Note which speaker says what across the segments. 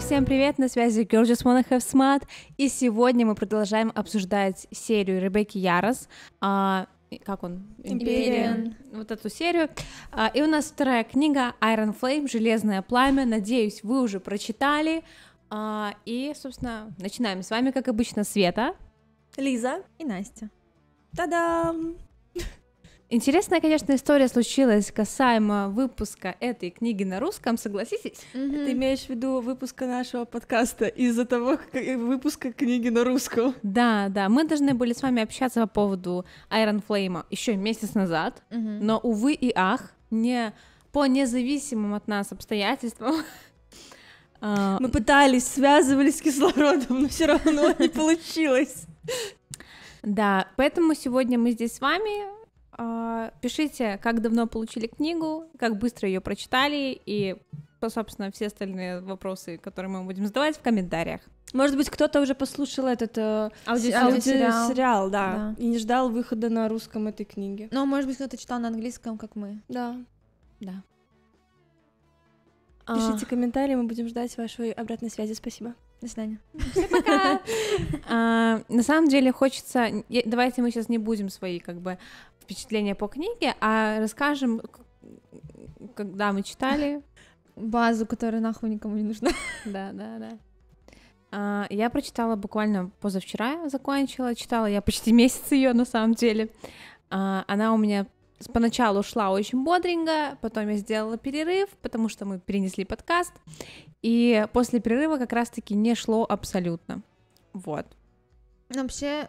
Speaker 1: всем привет, на связи Girl Just Wanna Have Smart, и сегодня мы продолжаем обсуждать серию Ребекки Ярос, а, как он?
Speaker 2: Империя.
Speaker 1: Вот эту серию. А, и у нас вторая книга Iron Flame, Железное пламя, надеюсь, вы уже прочитали, а, и, собственно, начинаем с вами, как обычно, Света.
Speaker 2: Лиза. И Настя.
Speaker 1: Та-дам! Интересная, конечно, история случилась касаемо выпуска этой книги на русском,
Speaker 2: согласитесь? Mm-hmm. Ты имеешь в виду выпуска нашего подкаста из-за того как, э, выпуска книги на русском?
Speaker 1: Да, да, мы должны были с вами общаться по поводу Iron Flame еще месяц назад, mm-hmm. но, увы и ах, не по независимым от нас обстоятельствам а, мы пытались, связывались с кислородом, но все равно не получилось. Да, поэтому сегодня мы здесь с вами а, пишите, как давно получили книгу, как быстро ее прочитали и, собственно, все остальные вопросы, которые мы будем задавать в комментариях.
Speaker 2: Может быть, кто-то уже послушал этот э, аудиосериал, аудиосериал да, да, и не ждал выхода на русском этой книги. Но, может быть, кто-то читал на английском, как мы. Да.
Speaker 1: Да. А. Пишите
Speaker 2: комментарии, мы будем ждать вашей обратной связи. Спасибо. До свидания. Всем пока.
Speaker 1: А, на самом деле хочется... Давайте мы сейчас не будем свои как бы впечатления по книге, а расскажем, когда мы читали. Базу, которая нахуй никому не нужна. Да, да, да. А, я прочитала буквально позавчера, закончила, читала я почти месяц ее на самом деле. А, она у меня поначалу шла очень бодренько, потом я сделала перерыв, потому что мы перенесли подкаст, и после перерыва как раз-таки не шло абсолютно. Вот. вообще,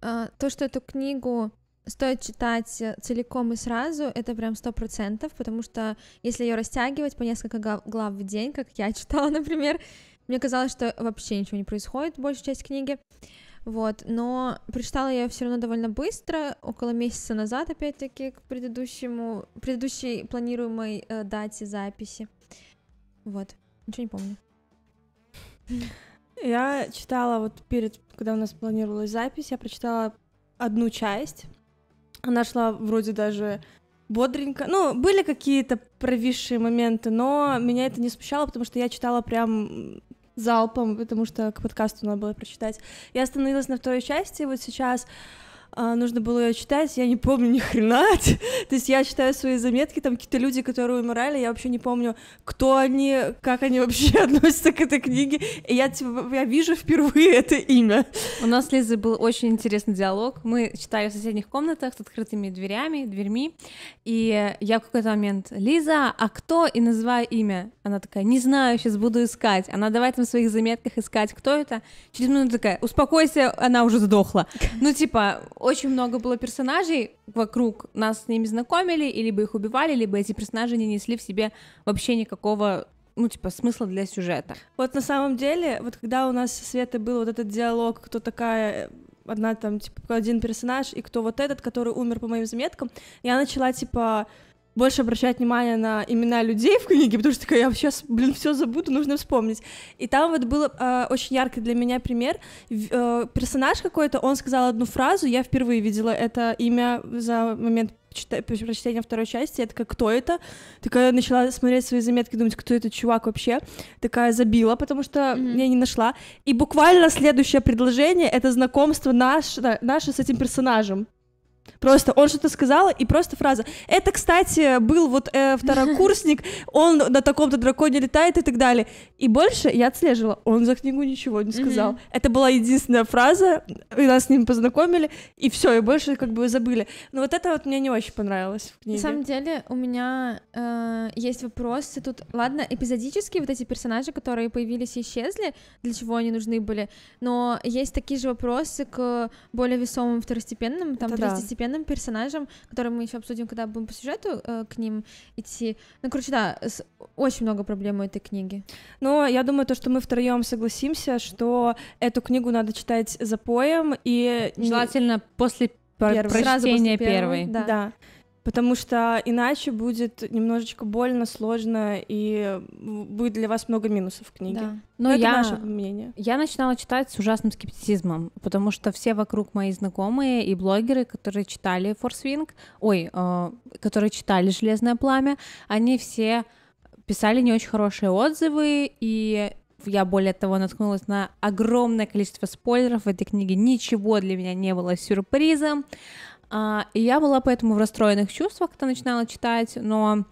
Speaker 1: а, то, что эту книгу Стоит читать э, целиком и сразу, это прям сто процентов, потому что если ее растягивать по несколько глав в день, как я читала, например, мне казалось, что вообще ничего не происходит, большая часть книги. Вот, но прочитала я все равно довольно быстро, около месяца назад, опять-таки, к предыдущему, предыдущей планируемой э, дате записи.
Speaker 2: Вот, ничего не помню. Я читала вот перед, когда у нас планировалась запись, я прочитала одну часть, она шла вроде даже бодренько. Ну, были какие-то провисшие моменты, но меня это не смущало, потому что я читала прям залпом, потому что к подкасту надо было прочитать. Я остановилась на второй части, вот сейчас а, нужно было ее читать, я не помню ни хрена. То есть я читаю свои заметки, там какие-то люди, которые умирали, я вообще не помню, кто они, как они вообще относятся к этой книге. И я, типа, я вижу впервые это имя. У нас с Лизой был очень интересный диалог. Мы читали в соседних комнатах с открытыми
Speaker 1: дверями, дверьми. И я в какой-то момент, Лиза, а кто? И называю имя. Она такая, не знаю, сейчас буду искать. Она давай там в своих заметках искать, кто это. Через минуту такая, успокойся, она уже сдохла. Ну, типа, очень много было персонажей вокруг, нас с ними знакомили, и либо их убивали, либо эти персонажи не несли в себе вообще никакого ну, типа, смысла для сюжета.
Speaker 2: Вот на самом деле, вот когда у нас со Светой был вот этот диалог, кто такая одна там, типа, один персонаж, и кто вот этот, который умер по моим заметкам, я начала, типа, больше обращать внимание на имена людей в книге, потому что такая, я сейчас, блин, все забуду, нужно вспомнить. И там вот был э, очень яркий для меня пример. э, персонаж какой-то, он сказал одну фразу, я впервые видела это имя за момент прочтения второй части, я такая, кто это? Такая начала смотреть свои заметки, думать, кто этот чувак вообще? Такая забила, потому что mm-hmm. я не нашла. И буквально следующее предложение — это знакомство наше, наше с этим персонажем. Просто он что-то сказал, и просто фраза. Это, кстати, был вот э, второкурсник, он на таком-то драконе летает и так далее. И больше я отслеживала. Он за книгу ничего не сказал. Mm-hmm. Это была единственная фраза, и нас с ним познакомили, и все, и больше как бы забыли. Но вот это вот мне не очень понравилось в книге. На самом
Speaker 1: деле у меня э, есть вопросы тут. Ладно, эпизодические вот эти персонажи, которые появились и исчезли, для чего они нужны были, но есть такие же вопросы к более весомым второстепенным, там, 30 второстепенным персонажем, который мы еще обсудим, когда будем по сюжету э, к ним идти. Ну, короче, да, с... очень
Speaker 2: много проблем у этой книги. Но я думаю, то, что мы втроем согласимся, что эту книгу надо читать за поем и... Желательно после прочтения Сразу после первой. первой. Да. да. Потому что иначе будет немножечко больно, сложно и будет для вас много минусов в книге. Да. Но, Но это я, наше мнение. Я начинала читать с ужасным
Speaker 1: скептицизмом, потому что все вокруг мои знакомые и блогеры, которые читали Форсвинг, ой, э, которые читали Железное пламя, они все писали не очень хорошие отзывы и я более того наткнулась на огромное количество спойлеров в этой книге. Ничего для меня не было сюрпризом. А, и я была поэтому в расстроенных чувствах, когда начинала читать, но,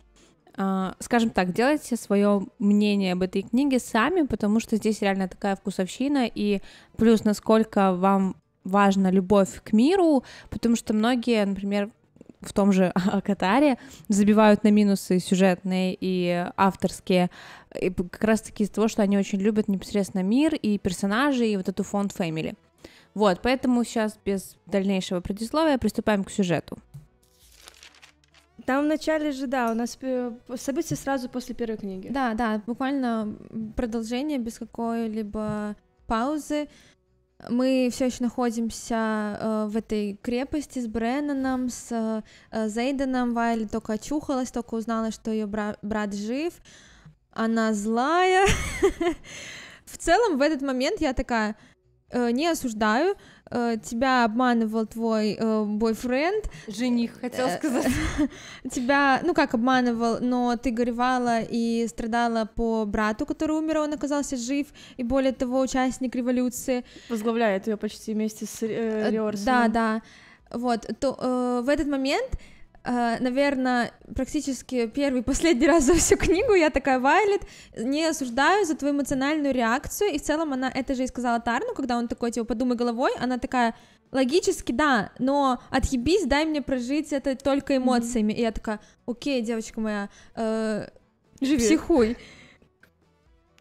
Speaker 1: а, скажем так, делайте свое мнение об этой книге сами, потому что здесь реально такая вкусовщина, и плюс насколько вам важна любовь к миру, потому что многие, например, в том же Катаре забивают на минусы сюжетные и авторские, и как раз-таки из-за того, что они очень любят непосредственно мир и персонажей, и вот эту фонд фэмили. Вот, поэтому сейчас без дальнейшего предисловия приступаем к сюжету.
Speaker 2: Там в начале же, да, у нас э, события сразу после первой книги. Да, да, буквально продолжение без какой-либо паузы.
Speaker 1: Мы все еще находимся э, в этой крепости с Бренноном, с э, Зейденом. Вайли только очухалась, только узнала, что ее бра- брат жив. Она злая. в целом, в этот момент я такая, Э, не осуждаю, э, тебя обманывал твой э, бойфренд. Жених, хотел сказать. Тебя, ну как обманывал, но ты горевала и страдала по брату, который умер, а он оказался жив, и более того, участник революции.
Speaker 2: Возглавляет ее почти вместе с Риорсом. Да, да. Вот,
Speaker 1: то в этот момент Э, наверное, практически первый, последний раз за всю книгу я такая, Вайлет, не осуждаю за твою эмоциональную реакцию, и в целом она это же и сказала Тарну, когда он такой, типа, подумай головой, она такая, логически, да, но отъебись, дай мне прожить это только эмоциями, mm-hmm. и я такая, окей, девочка моя, э, Живи. психуй.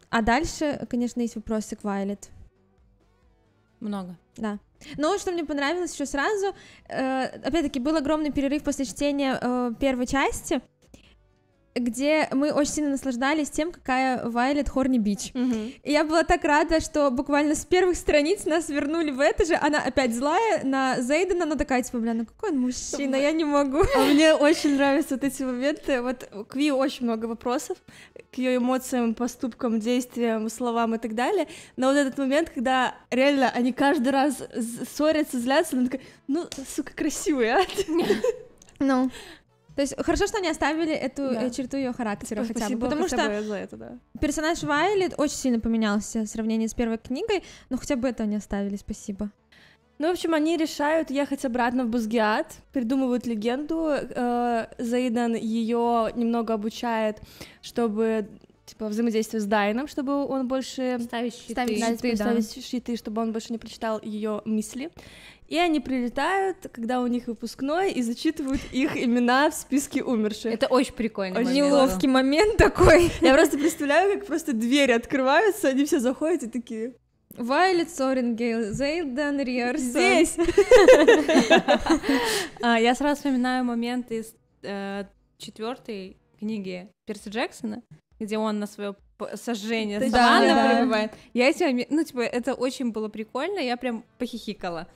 Speaker 1: А дальше, конечно, есть вопросы к Вайлет. Много. Да. Но что мне понравилось еще сразу, э, опять-таки был огромный перерыв после чтения э, первой части, где мы очень сильно наслаждались тем, какая Вайлет Хорни Бич. И я была так рада, что буквально с первых страниц
Speaker 2: нас вернули в это же. Она опять злая на Зейдена, она такая, типа, бля, ну какой он мужчина, я не могу. А мне очень нравятся вот эти моменты. Вот к Ви очень много вопросов к ее эмоциям, поступкам, действиям, словам и так далее. Но вот этот момент, когда реально они каждый раз ссорятся, злятся, она такая, ну, сука, красивая, а?» Ну. No. То есть хорошо, что они оставили эту да. Э, черту ее характера Спасибо типа, хотя бы, потому что за
Speaker 1: это, да. персонаж Вайлет очень сильно поменялся в сравнении с первой книгой, но хотя бы это они
Speaker 2: оставили. Спасибо. Ну, в общем, они решают ехать обратно в Бузгиат, придумывают легенду. Э, Заидан ее немного обучает, чтобы типа взаимодействие с Дайном, чтобы он больше ставить щиты, ставить, щиты, да. ставить щиты, чтобы он больше не прочитал ее мысли. И они прилетают, когда у них выпускной, и зачитывают их имена в списке умерших. Это очень прикольно. Очень момент. неловкий момент такой. Я просто представляю, как просто двери открываются, они все заходят и такие... Вайлет Сорингейл, Зейден Риарсон. Здесь! А, я сразу вспоминаю
Speaker 1: момент из э, четвертой книги Перси Джексона, где он на свое сожжение да, саванна да. Я эти, ну, типа, это очень было прикольно, я прям похихикала.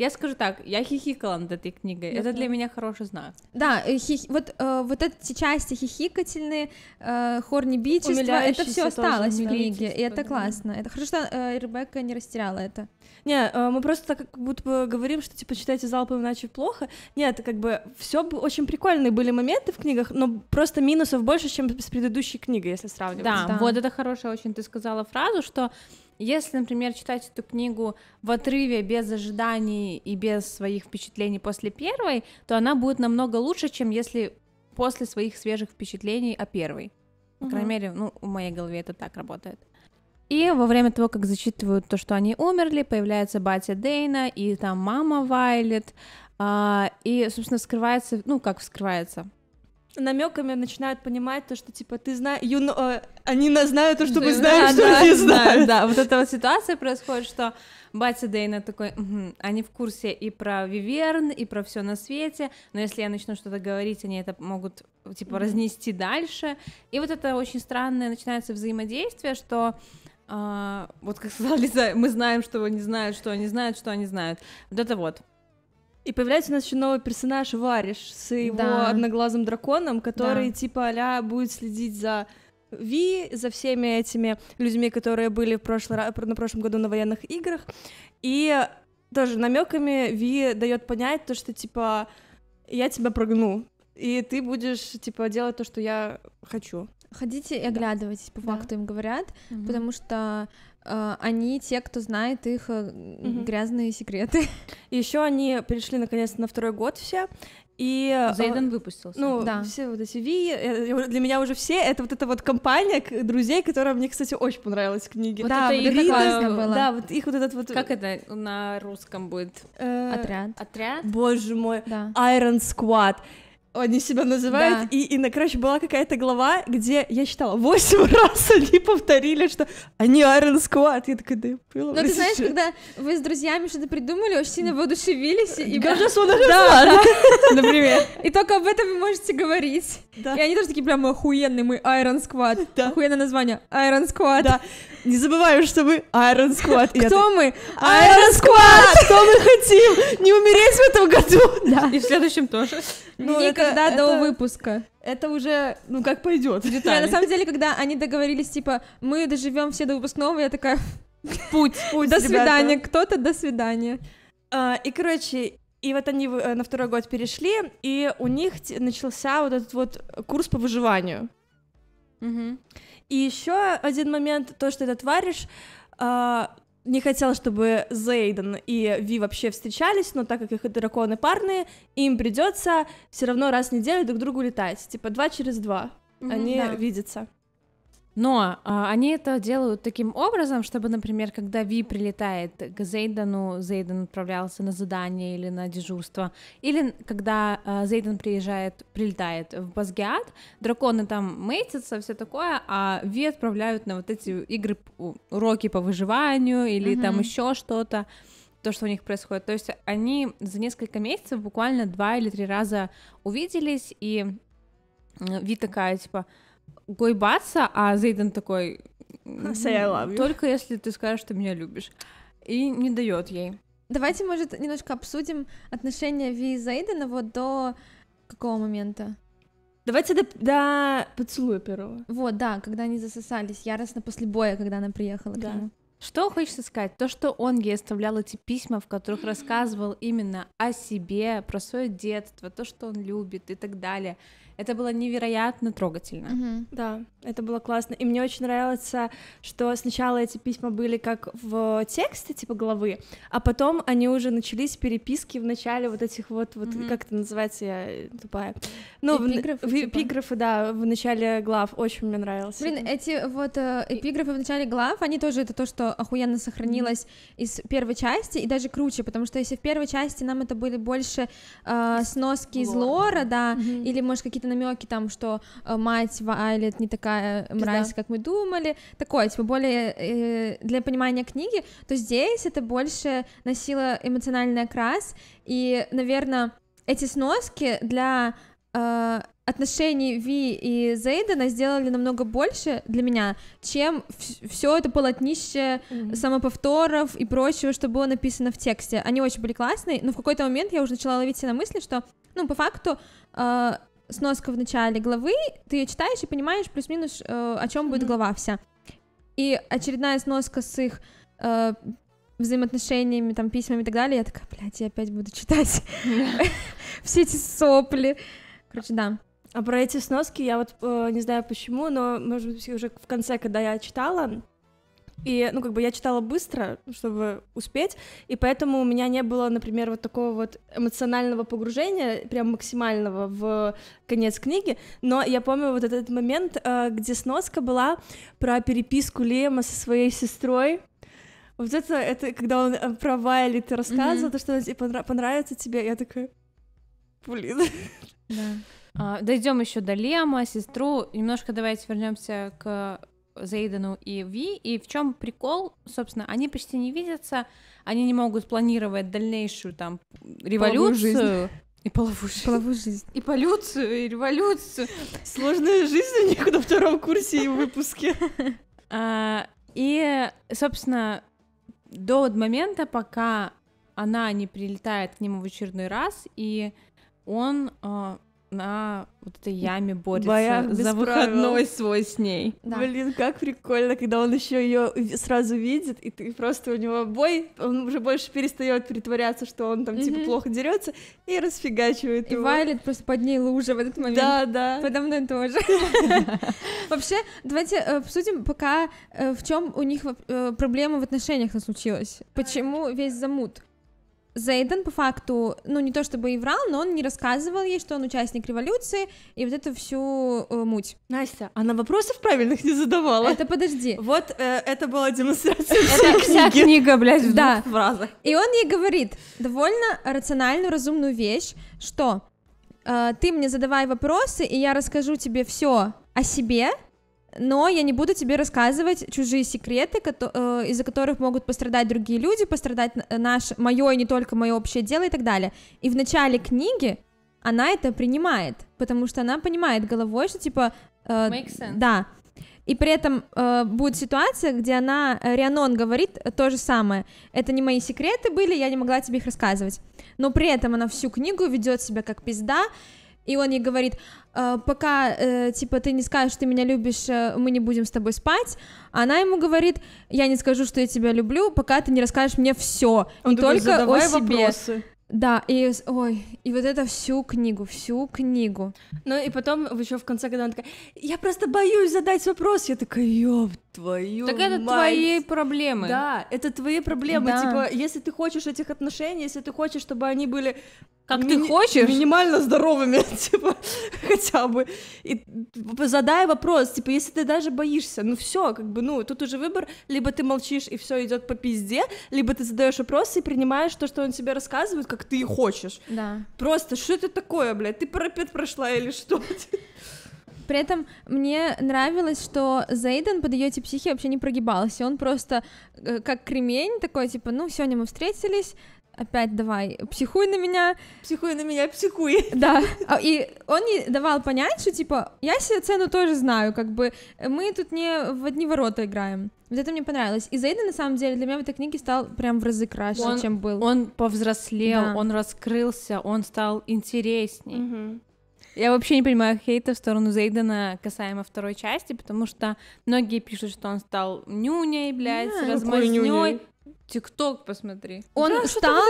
Speaker 1: Я скажу так, я хихикала над этой книгой. Я это для меня хороший знак. Да, э, хих... вот, э, вот эти части хихикательные, э, хорнебичество, это все осталось в книге, и это классно.
Speaker 2: Это хорошо, что э, Ребекка не растеряла это. Не, э, мы просто так как будто бы говорим, что типа читайте залпом, иначе плохо. Нет, как бы все очень прикольные были моменты в книгах, но просто минусов больше, чем с предыдущей книгой, если сравнивать. Да, да. вот это хорошая очень ты сказала фразу, что если, например, читать эту книгу
Speaker 1: в отрыве без ожиданий и без своих впечатлений после первой, то она будет намного лучше, чем если после своих свежих впечатлений о первой. По угу. крайней мере, ну, в моей голове это так работает. И во время того, как зачитывают то, что они умерли, появляется батя Дейна и там мама Вайлет, а, и, собственно, вскрывается, ну, как вскрывается,
Speaker 2: намеками начинают понимать то, что типа ты знаешь, you know, э, они знают то, что мы знаем, да, что да, они знают. Да, вот эта вот ситуация происходит, что
Speaker 1: батя Дейна такой, угу, они в курсе и про Виверн, и про все на свете, но если я начну что-то говорить, они это могут типа разнести дальше. И вот это очень странное начинается взаимодействие, что а, вот как сказала Лиза, мы знаем, что они знают, что они знают, что они знают.
Speaker 2: Вот это вот. И появляется у нас еще новый персонаж Вариш с его да. одноглазым драконом, который да. типа аля, будет следить за Ви, за всеми этими людьми, которые были в прошлый, на прошлом году на военных играх. И тоже намеками Ви дает понять то, что типа я тебя прогну, и ты будешь типа делать то, что я хочу. Ходите и оглядывайтесь,
Speaker 1: по факту им говорят, угу. потому что э, они те, кто знает их угу.
Speaker 2: грязные секреты. Еще они перешли наконец-то на второй год все, и э, Зейден выпустился. Ну, да. все вот эти Ви, э, для меня уже все, это вот эта вот компания друзей, которая мне, кстати, очень понравилась в книге. Вот да, это вот их такая, была. Да, вот их вот этот вот... Как это на русском будет? Отряд. Отряд? Боже мой. Да. Iron Squad они себя называют, да. и, и, на, короче, была какая-то глава, где я считала, восемь
Speaker 3: раз они повторили, что они Iron Squad, я такая, да я было. Но ты знаешь, когда
Speaker 1: вы с друзьями что-то придумали, очень сильно воодушевились, и... Кажется, он да,
Speaker 3: например.
Speaker 1: И только об этом вы можете говорить. Да. И они тоже такие прям охуенные, мы Iron Squad. Да. Охуенное
Speaker 3: название, Iron Squad. Да. Не забываем, что мы Iron Squad. Кто мы? Iron Squad! Что мы хотим? Не умереть в этом году? Да. И в следующем тоже.
Speaker 1: Ну, Никогда это, до это... выпуска. Это уже, ну как пойдет. Да, на самом деле, когда они
Speaker 2: договорились, типа, мы доживем все до выпускного, я такая, путь, путь. До свидания, кто-то до свидания. А, и, короче, и вот они э, на второй год перешли, и у них начался вот этот вот курс по выживанию. И еще один момент, то, что этот вариш а, не хотела, чтобы Зейден и Ви вообще встречались, но так как их драконы парные, им придется все равно раз в неделю друг к другу летать. Типа два через два. Mm-hmm, они да. видятся.
Speaker 1: Но а, они это делают таким образом, чтобы, например, когда Ви прилетает к Зейдену, Зейден отправлялся на задание или на дежурство, или когда а, Зейдан приезжает, прилетает в Базгиат, драконы там мейтятся, все такое, а Ви отправляют на вот эти игры, уроки по выживанию или mm-hmm. там еще что-то то, что у них происходит. То есть они за несколько месяцев буквально два или три раза увиделись, и Ви такая, типа, гойбаться, а Зейден такой... Только если ты скажешь, что меня любишь. И не дает ей. Давайте, может, немножко обсудим отношения Ви и Зейдена вот до какого момента? Давайте до, до поцелуя первого. Вот, да, когда они засосались яростно после боя, когда она приехала да. к нему. Что хочется сказать? То, что он ей оставлял эти письма, в которых рассказывал именно о себе, про свое детство, то, что он
Speaker 2: любит и так далее. Это было невероятно трогательно. Угу. Да, это было классно. И мне очень нравится, что сначала эти письма были как в тексте, типа главы, а потом они уже начались переписки в начале вот этих вот, вот угу. как это называется, я э, тупая. Ну, эпиграфы, в, типа. эпиграфы, да, в начале глав. Очень мне нравилось. Блин, эти
Speaker 1: вот э, эпиграфы в начале глав, они тоже это то, что охуенно сохранилось mm-hmm. из первой части, и даже круче, потому что если в первой части нам это были больше э, сноски Лор. из лора, да, mm-hmm. или, может, какие-то намеки там, что э, мать Вайлет не такая э, мразь, да. как мы думали, такое, типа, более э, для понимания книги, то здесь это больше носило эмоциональный окрас, и, наверное, эти сноски для э, отношений Ви и Зейдена сделали намного больше для меня, чем все это полотнище mm-hmm. самоповторов и прочего, что было написано в тексте. Они очень были классные, но в какой-то момент я уже начала ловить себя на мысли, что, ну, по факту, э, сноска в начале главы, ты ее читаешь и понимаешь плюс-минус, э, о чем mm-hmm. будет глава вся. И очередная сноска с их э, взаимоотношениями, там, письмами и так далее, я такая, блядь, я опять буду читать все эти сопли.
Speaker 2: Короче, да. А про эти сноски я вот э, не знаю почему, но, может быть, уже в конце, когда я читала, и, ну, как бы я читала быстро, чтобы успеть, и поэтому у меня не было, например, вот такого вот эмоционального погружения, прям максимального в конец книги, но я помню вот этот момент, э, где сноска была про переписку Лема со своей сестрой, вот это, это когда он э, про Вайлет рассказывал, mm-hmm. то, что типа, понра- понравится тебе, я такая,
Speaker 3: блин. Да.
Speaker 1: А, дойдем еще до Лема, сестру. Немножко давайте вернемся к Зейдену и Ви, и в чем прикол, собственно, они почти не видятся, они не могут спланировать дальнейшую там революцию. Половую жизнь.
Speaker 3: И половую жизнь. Половую жизнь. И полюцию, и революцию. Сложная жизнь у них на втором курсе и выпуске.
Speaker 1: А, и, собственно, до момента, пока она не прилетает к нему в очередной раз, и он а,
Speaker 2: на вот этой яме борется Боях за выходной правил. свой с ней. Да. Блин, как прикольно, когда он еще ее сразу видит, и ты просто у него бой, он уже больше перестает притворяться, что он там типа плохо дерется, и расфигачивает и И Вайлет просто под ней лужа в этот момент. Да, да. Подо мной тоже. Вообще, давайте э,
Speaker 1: обсудим пока, э, в чем у них э, проблема в отношениях случилась. Почему весь замут? Зейден по факту, ну не то чтобы и врал, но он не рассказывал ей, что он участник революции и вот эту всю э, муть. Настя, она вопросов правильных не задавала. Это подожди. Вот э, это была демонстрация Это вся книга, блядь, в да. двух фразах. И он ей говорит довольно рациональную, разумную вещь, что э, ты мне задавай вопросы, и я расскажу тебе все о себе, но я не буду тебе рассказывать чужие секреты, э, из-за которых могут пострадать другие люди, пострадать наше, мое и не только мое общее дело и так далее. И в начале книги она это принимает, потому что она понимает головой, что типа... Э, sense. Да. И при этом э, будет ситуация, где она, э, Рианон говорит то же самое. Это не мои секреты были, я не могла тебе их рассказывать. Но при этом она всю книгу ведет себя как пизда, и он ей говорит, «Э, пока, э, типа, ты не скажешь, ты меня любишь, э, мы не будем с тобой спать, она ему говорит, я не скажу, что я тебя люблю, пока ты не расскажешь мне все,
Speaker 2: не только о себе. Вопросы. Да, и, ой, и вот это всю книгу, всю книгу. Ну и потом еще в конце, когда она такая, я просто боюсь задать вопрос, я такая, ёб твою Так это мать. твои проблемы. Да, это твои проблемы. Да. Типа, если ты хочешь этих отношений, если ты хочешь, чтобы они были как ми- ты хочешь. Минимально здоровыми, типа, хотя бы. И задай вопрос, типа, если ты даже боишься, ну все, как бы, ну, тут уже выбор, либо ты молчишь и все идет по пизде, либо ты задаешь вопросы и принимаешь то, что он тебе рассказывает, как ты хочешь. Да. Просто, что это такое, блядь, ты парапет прошла или что?
Speaker 1: при этом мне нравилось, что Зейден под ее психи вообще не прогибался. Он просто э, как кремень такой, типа, ну, сегодня мы встретились, опять давай, психуй на меня. Психуй на меня, психуй. Да, а, и он не давал понять, что, типа, я себе цену тоже знаю, как бы мы тут не в одни ворота играем. Вот это мне понравилось. И Зейден на самом деле, для меня в этой книге стал прям в разы краше, он, чем был. Он повзрослел, да. он раскрылся, он стал интересней. Угу. Я вообще не понимаю хейта в сторону Зейдена касаемо второй части, потому что многие пишут, что он стал нюней, блядь, yeah, размазнёй. Тикток посмотри. Он да, стал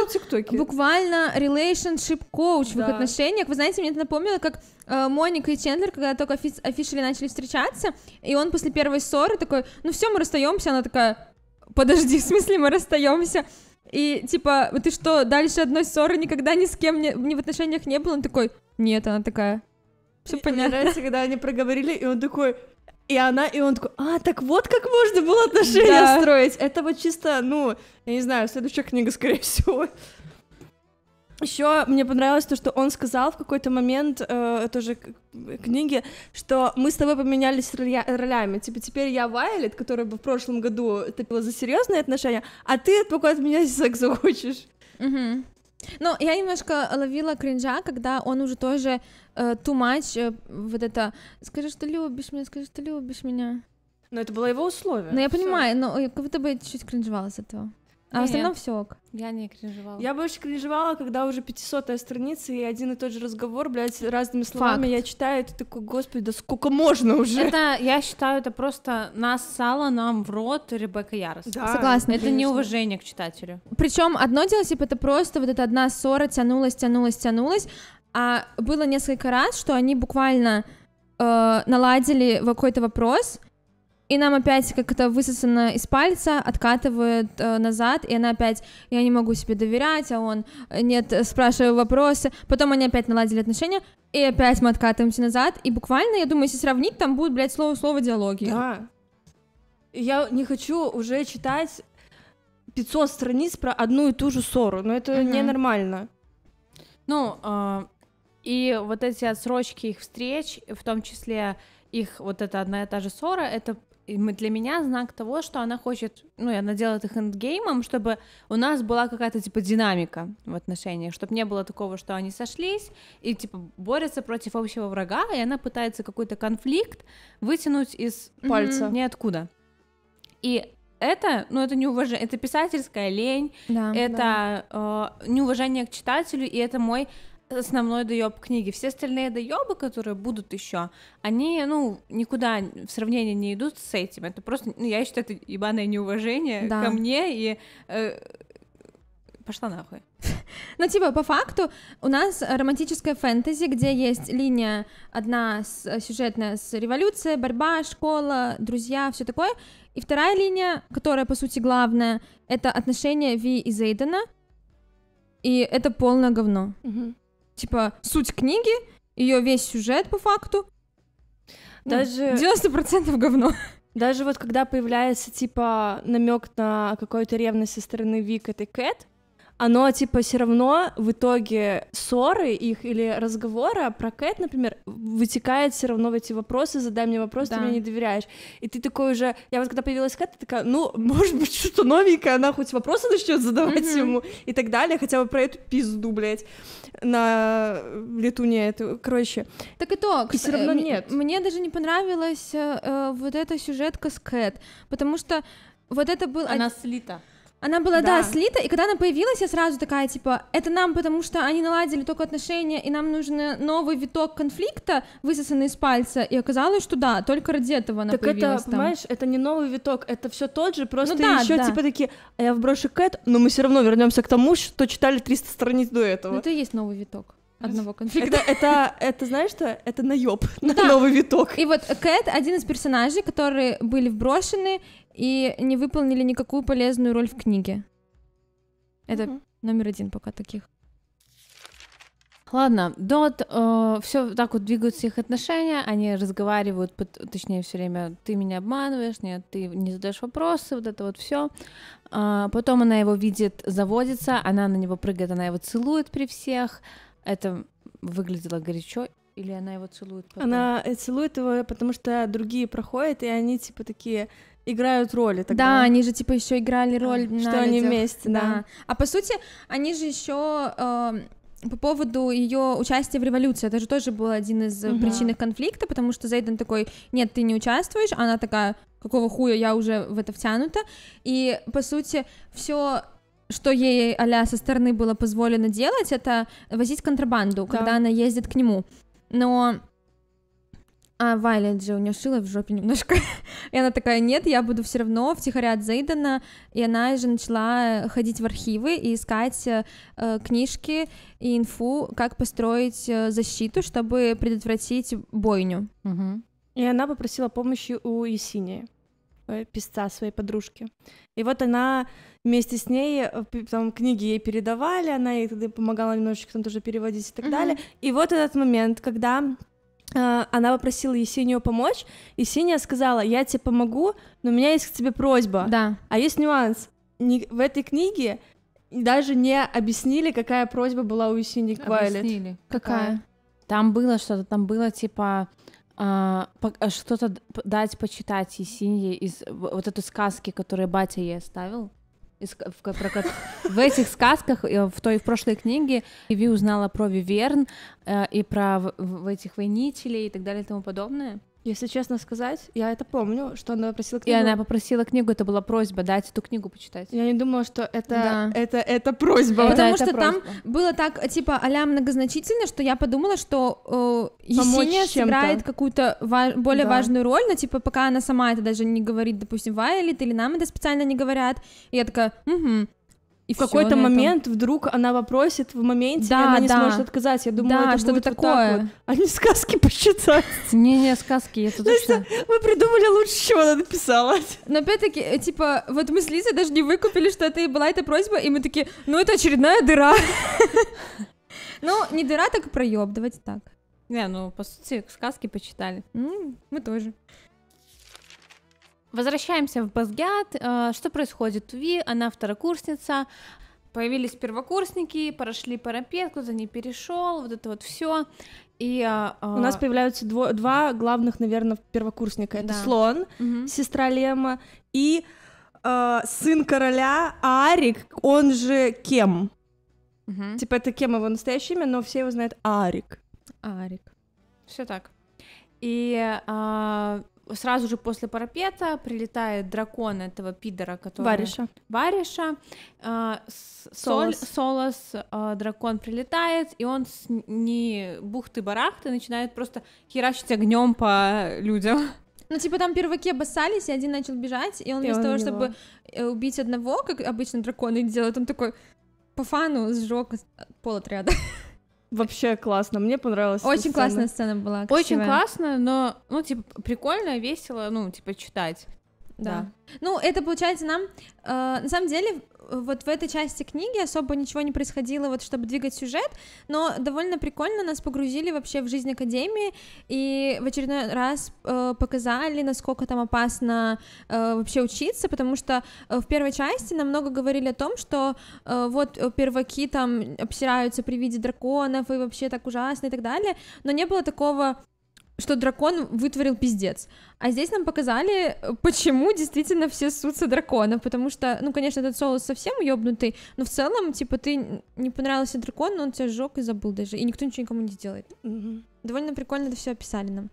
Speaker 1: буквально relationship коуч да. в их отношениях. Вы знаете, мне это напомнило, как э, Моника и Чендлер, когда только офи офишили начали встречаться, и он после первой ссоры такой, ну все, мы расстаемся, она такая, подожди, в смысле мы расстаемся? И типа, ты что, дальше одной ссоры никогда ни с кем не, ни в отношениях не было? Он такой,
Speaker 2: нет, она такая. Все понятно. Мне нравится, когда они проговорили, и он такой, и она, и он такой, а, так вот как можно было отношения да. строить. Это вот чисто, ну, я не знаю, следующая книга, скорее всего. Еще мне понравилось то, что он сказал в какой-то момент э, тоже книги, что мы с тобой поменялись роля, ролями. Типа теперь я Вайлет, которая бы в прошлом году топила за серьезные отношения, а ты только от меня секс хочешь. Угу. Ну, я немножко ловила кринжа, когда он уже тоже
Speaker 1: э, too much, э, вот это «скажи, что любишь меня, скажи, что любишь меня». Но
Speaker 2: это было его условие. Ну, я Всё.
Speaker 1: понимаю, но я э, как будто бы чуть-чуть кринжевала с этого. А в остальном все ок. Я
Speaker 2: не кринжевала. Я больше кринжевала, когда уже 500 страница и один и тот же разговор, блядь, разными словами Факт. я читаю, это такой, господи, да сколько можно уже? Это, я считаю, это просто
Speaker 1: нас сало нам в рот Ребекка Ярос. Да, Согласна. Это конечно. неуважение к читателю. Причем одно дело, типа, это просто вот эта одна ссора тянулась, тянулась, тянулась, а было несколько раз, что они буквально э, наладили какой-то вопрос, и нам опять как это высосано из пальца, откатывают э, назад, и она опять, я не могу себе доверять, а он, нет, спрашиваю вопросы, потом они опять наладили отношения, и опять мы откатываемся назад, и буквально, я думаю, если сравнить, там будут, блядь, слово-слово диалоги. Да.
Speaker 2: Я не хочу уже читать 500 страниц про одну и ту же ссору, но это угу. ненормально. Ну, э, и вот эти
Speaker 1: отсрочки их встреч, в том числе их вот эта одна и та же ссора, это для меня знак того, что она хочет, ну, она делает их эндгеймом, чтобы у нас была какая-то, типа, динамика в отношениях, чтобы не было такого, что они сошлись и, типа, борются против общего врага, и она пытается какой-то конфликт вытянуть из пальца mm-hmm. ниоткуда. И это, ну, это неуважение, это писательская лень, да, это да. Э, неуважение к читателю, и это мой основной доеб книги. Все остальные доебы, которые будут еще, они, ну, никуда в сравнении не идут с этим. Это просто, ну, я считаю, это ебаное неуважение да. ко мне и э, пошла нахуй. Ну, типа, по факту у нас романтическая фэнтези, где есть линия одна с, сюжетная с революцией, борьба, школа, друзья, все такое. И вторая линия, которая, по сути, главная, это отношения Ви и Зейдена, и это полное говно. Угу типа, суть книги,
Speaker 2: ее весь сюжет по факту. Ну, Даже... Ну, 90% говно. Даже вот когда появляется, типа, намек на какую-то ревность со стороны Вик этой Кэт, оно, типа, все равно в итоге ссоры их или разговора про Кэт, например, вытекает все равно в эти вопросы, задай мне вопрос, да. ты мне не доверяешь. И ты такой уже, я вот когда появилась Кэт, ты такая, ну, может быть, что-то новенькое, она хоть вопросы начнет задавать mm-hmm. ему и так далее, хотя бы про эту пизду, блядь, на летуне эту, короче.
Speaker 1: Так и то, и все э, равно нет.
Speaker 2: Мне даже не понравилась э, э, вот эта сюжетка с
Speaker 1: Кэт, потому что вот это был... Она слита. Она была, да. да, слита, и когда она появилась, я сразу такая, типа, это нам, потому что они наладили только отношения, и нам нужен новый виток конфликта, высосанный из пальца, и оказалось, что да, только ради этого она так появилась это, там. понимаешь,
Speaker 2: это не новый виток, это все тот же, просто ну, да, еще да. типа такие, «А я вброшу Кэт, но мы все равно вернемся к тому, что читали 300 страниц до этого. Ну, это и есть новый виток. Одного конфликта. Это, это, это
Speaker 1: знаешь что? Это наеб на да. новый виток. И вот Кэт один из персонажей, которые были вброшены и не выполнили никакую полезную роль в книге. Это угу. номер один пока таких. Ладно, Дот, э, все так вот двигаются их отношения, они разговаривают, под, точнее, все время ты меня обманываешь, нет, ты не задаешь вопросы, вот это вот все. Э, а, потом она его видит, заводится, она на него прыгает, она его целует при всех. Это выглядело горячо или она его целует? Потом? Она
Speaker 2: э, целует его, потому что другие проходят, и они типа такие играют роли. Тогда. Да, они же типа еще играли роль. Да, на что людях. они вместе, да. да. А по
Speaker 1: сути, они же еще э, эм, по поводу ее участия в революции, это же тоже был один из угу. Э, причин конфликта, потому что Зайден такой, нет, ты не участвуешь, она такая, какого хуя я уже в это втянута, и по сути все что ей а со стороны было позволено делать, это возить контрабанду, да. когда она ездит к нему. Но а Вайлет же у нее шила в жопе немножко. и она такая, нет, я буду все равно в от Зейдена. И она же начала ходить в архивы и искать э, книжки и инфу, как построить э, защиту, чтобы
Speaker 2: предотвратить бойню. Угу. И она попросила помощи у Есинии. Э, писца своей подружки. И вот она вместе с ней, э, там книги ей передавали, она ей помогала немножечко там тоже переводить и так mm далее. И вот этот момент, когда э, она попросила Есению помочь, Есения сказала, я тебе помогу, но у меня есть к тебе просьба. Да. А есть нюанс. Не, в этой книге даже не объяснили, какая просьба была у Есении Квайлет. Объяснили. Какая? какая? Там было
Speaker 1: что-то, там было типа а, а что-то дать почитать Есении из вот этой сказки, которую батя ей оставил. Из, в, про, про, в этих сказках, э, в той в прошлой книге, Иви узнала про Виверн э, и про в, в этих войнителей и так далее и тому подобное. Если честно сказать, я это помню, что она попросила книгу. И она попросила книгу, это была просьба дать эту книгу почитать. Я не думала, что это да. это это просьба. Потому это что просьба. там было так типа аля многозначительно, что я подумала, что э, Есения сыграет какую-то ва- более да. важную роль, но типа пока она сама это даже не говорит, допустим, Вайлет или нам это специально не говорят, и я такая, угу, и в какой-то момент
Speaker 2: этом. вдруг она попросит в моменте, да, и она не да. сможет отказать. Я думала, да, это что это такое. Вот так вот. А не сказки почитать. Не-не, сказки, это точно. Мы придумали лучше, чем она написала.
Speaker 1: Но опять-таки, э, типа, вот мы с Лизой даже не выкупили, что это и была эта просьба, и мы такие, ну это очередная дыра. Ну, не дыра, так проеб, давайте так. Не, ну, по сути, сказки почитали. Ну, мы тоже. Возвращаемся в Базгят. Э, что происходит? Ви, она второкурсница, появились первокурсники, прошли парапет, кто-то не перешел, вот это вот все. И а,
Speaker 2: у нас появляются дво, два главных, наверное, первокурсника. Это да. Слон, угу. сестра Лема, и э, сын короля Арик, он же Кем. Угу. Типа это Кем его настоящее имя, но все его знают Арик. Арик.
Speaker 1: Все так. И а, сразу же после парапета прилетает дракон этого пидора, который... Вариша. Вариша. Э, солос. солос, э, дракон прилетает, и он с не бухты-барахты начинает просто херачить огнем по людям. Ну, типа там перваки обоссались, и один начал бежать, и он и вместо он того, чтобы э, убить одного, как обычно драконы делают, он такой по фану сжег э, пол отряда.
Speaker 2: Вообще классно, мне понравилась. Очень классная сцена
Speaker 1: была. Красивая. Очень классная, но ну типа прикольно, весело, ну типа читать да. Ну, это получается нам, э, на самом деле, вот в этой части книги особо ничего не происходило, вот чтобы двигать сюжет, но довольно прикольно нас погрузили вообще в жизнь академии и в очередной раз э, показали, насколько там опасно э, вообще учиться, потому что э, в первой части нам много говорили о том, что э, вот перваки там обсираются при виде драконов и вообще так ужасно и так далее, но не было такого что дракон вытворил пиздец. А здесь нам показали, э, почему действительно все ссутся дракона, потому что, ну, конечно, этот соус совсем ёбнутый, но в целом, типа, ты не понравился дракон, но он тебя сжег и забыл даже, и никто ничего никому не делает. Угу. Довольно прикольно это все описали нам.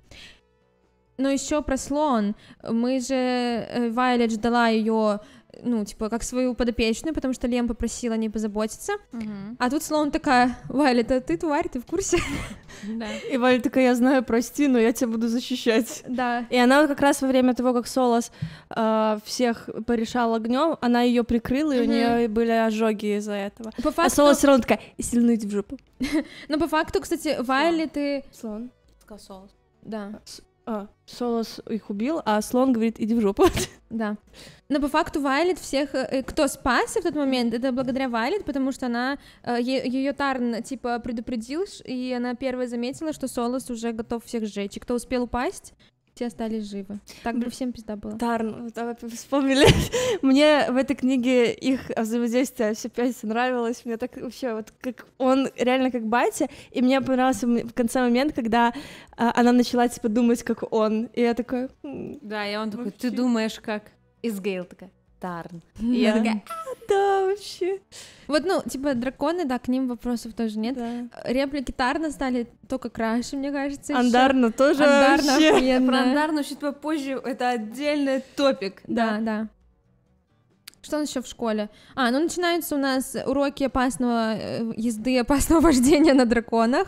Speaker 1: Но еще про слон. Мы же э, Вайлет ждала ее ну, типа, как свою подопечную, потому что Лем попросила не позаботиться.
Speaker 2: Угу. А тут Слоун такая, Валя, это ты тварь, ты в курсе? Да. И Валя такая, я знаю, прости, но я тебя буду защищать. Да. И она как раз во время того, как Солос э, всех порешал огнем, она ее прикрыла, и угу. у нее были ожоги из-за этого. По а факту... А Солос все равно такая, сильно иди в жопу.
Speaker 1: Ну, по факту, кстати, Вайли ты Слон. Сказал Солос. Да.
Speaker 2: А, Солос их убил, а слон говорит, иди в жопу.
Speaker 1: Да. Но по факту Вайлет всех, э, кто спасся в тот момент, это благодаря Вайлет, потому что она, ее э, Тарн, типа, предупредил, и она первая заметила, что Солос
Speaker 2: уже готов всех сжечь. И кто успел упасть, те остались живы. Так бы всем пизда было. Тарн, вспомнили. Мне в этой книге их взаимодействие все пять нравилось. Мне так вообще вот как он реально как батя, и мне понравился в конце момент, когда а, она начала типа думать как он, и я такой. Да, и он такой, ты думаешь
Speaker 1: как? из с Гейл такая, Тарн. И я такая, «А, да, вообще. Вот, ну, типа, драконы, да, к ним вопросов тоже нет. Реплики Тарна стали только краше, мне кажется.
Speaker 2: Андарна тоже Андарна вообще. Охренная. Про Андарну
Speaker 1: чуть попозже, это отдельный топик. Да, да. Что у нас еще в школе? А, ну начинаются у нас уроки
Speaker 2: опасного э, езды, опасного вождения на драконах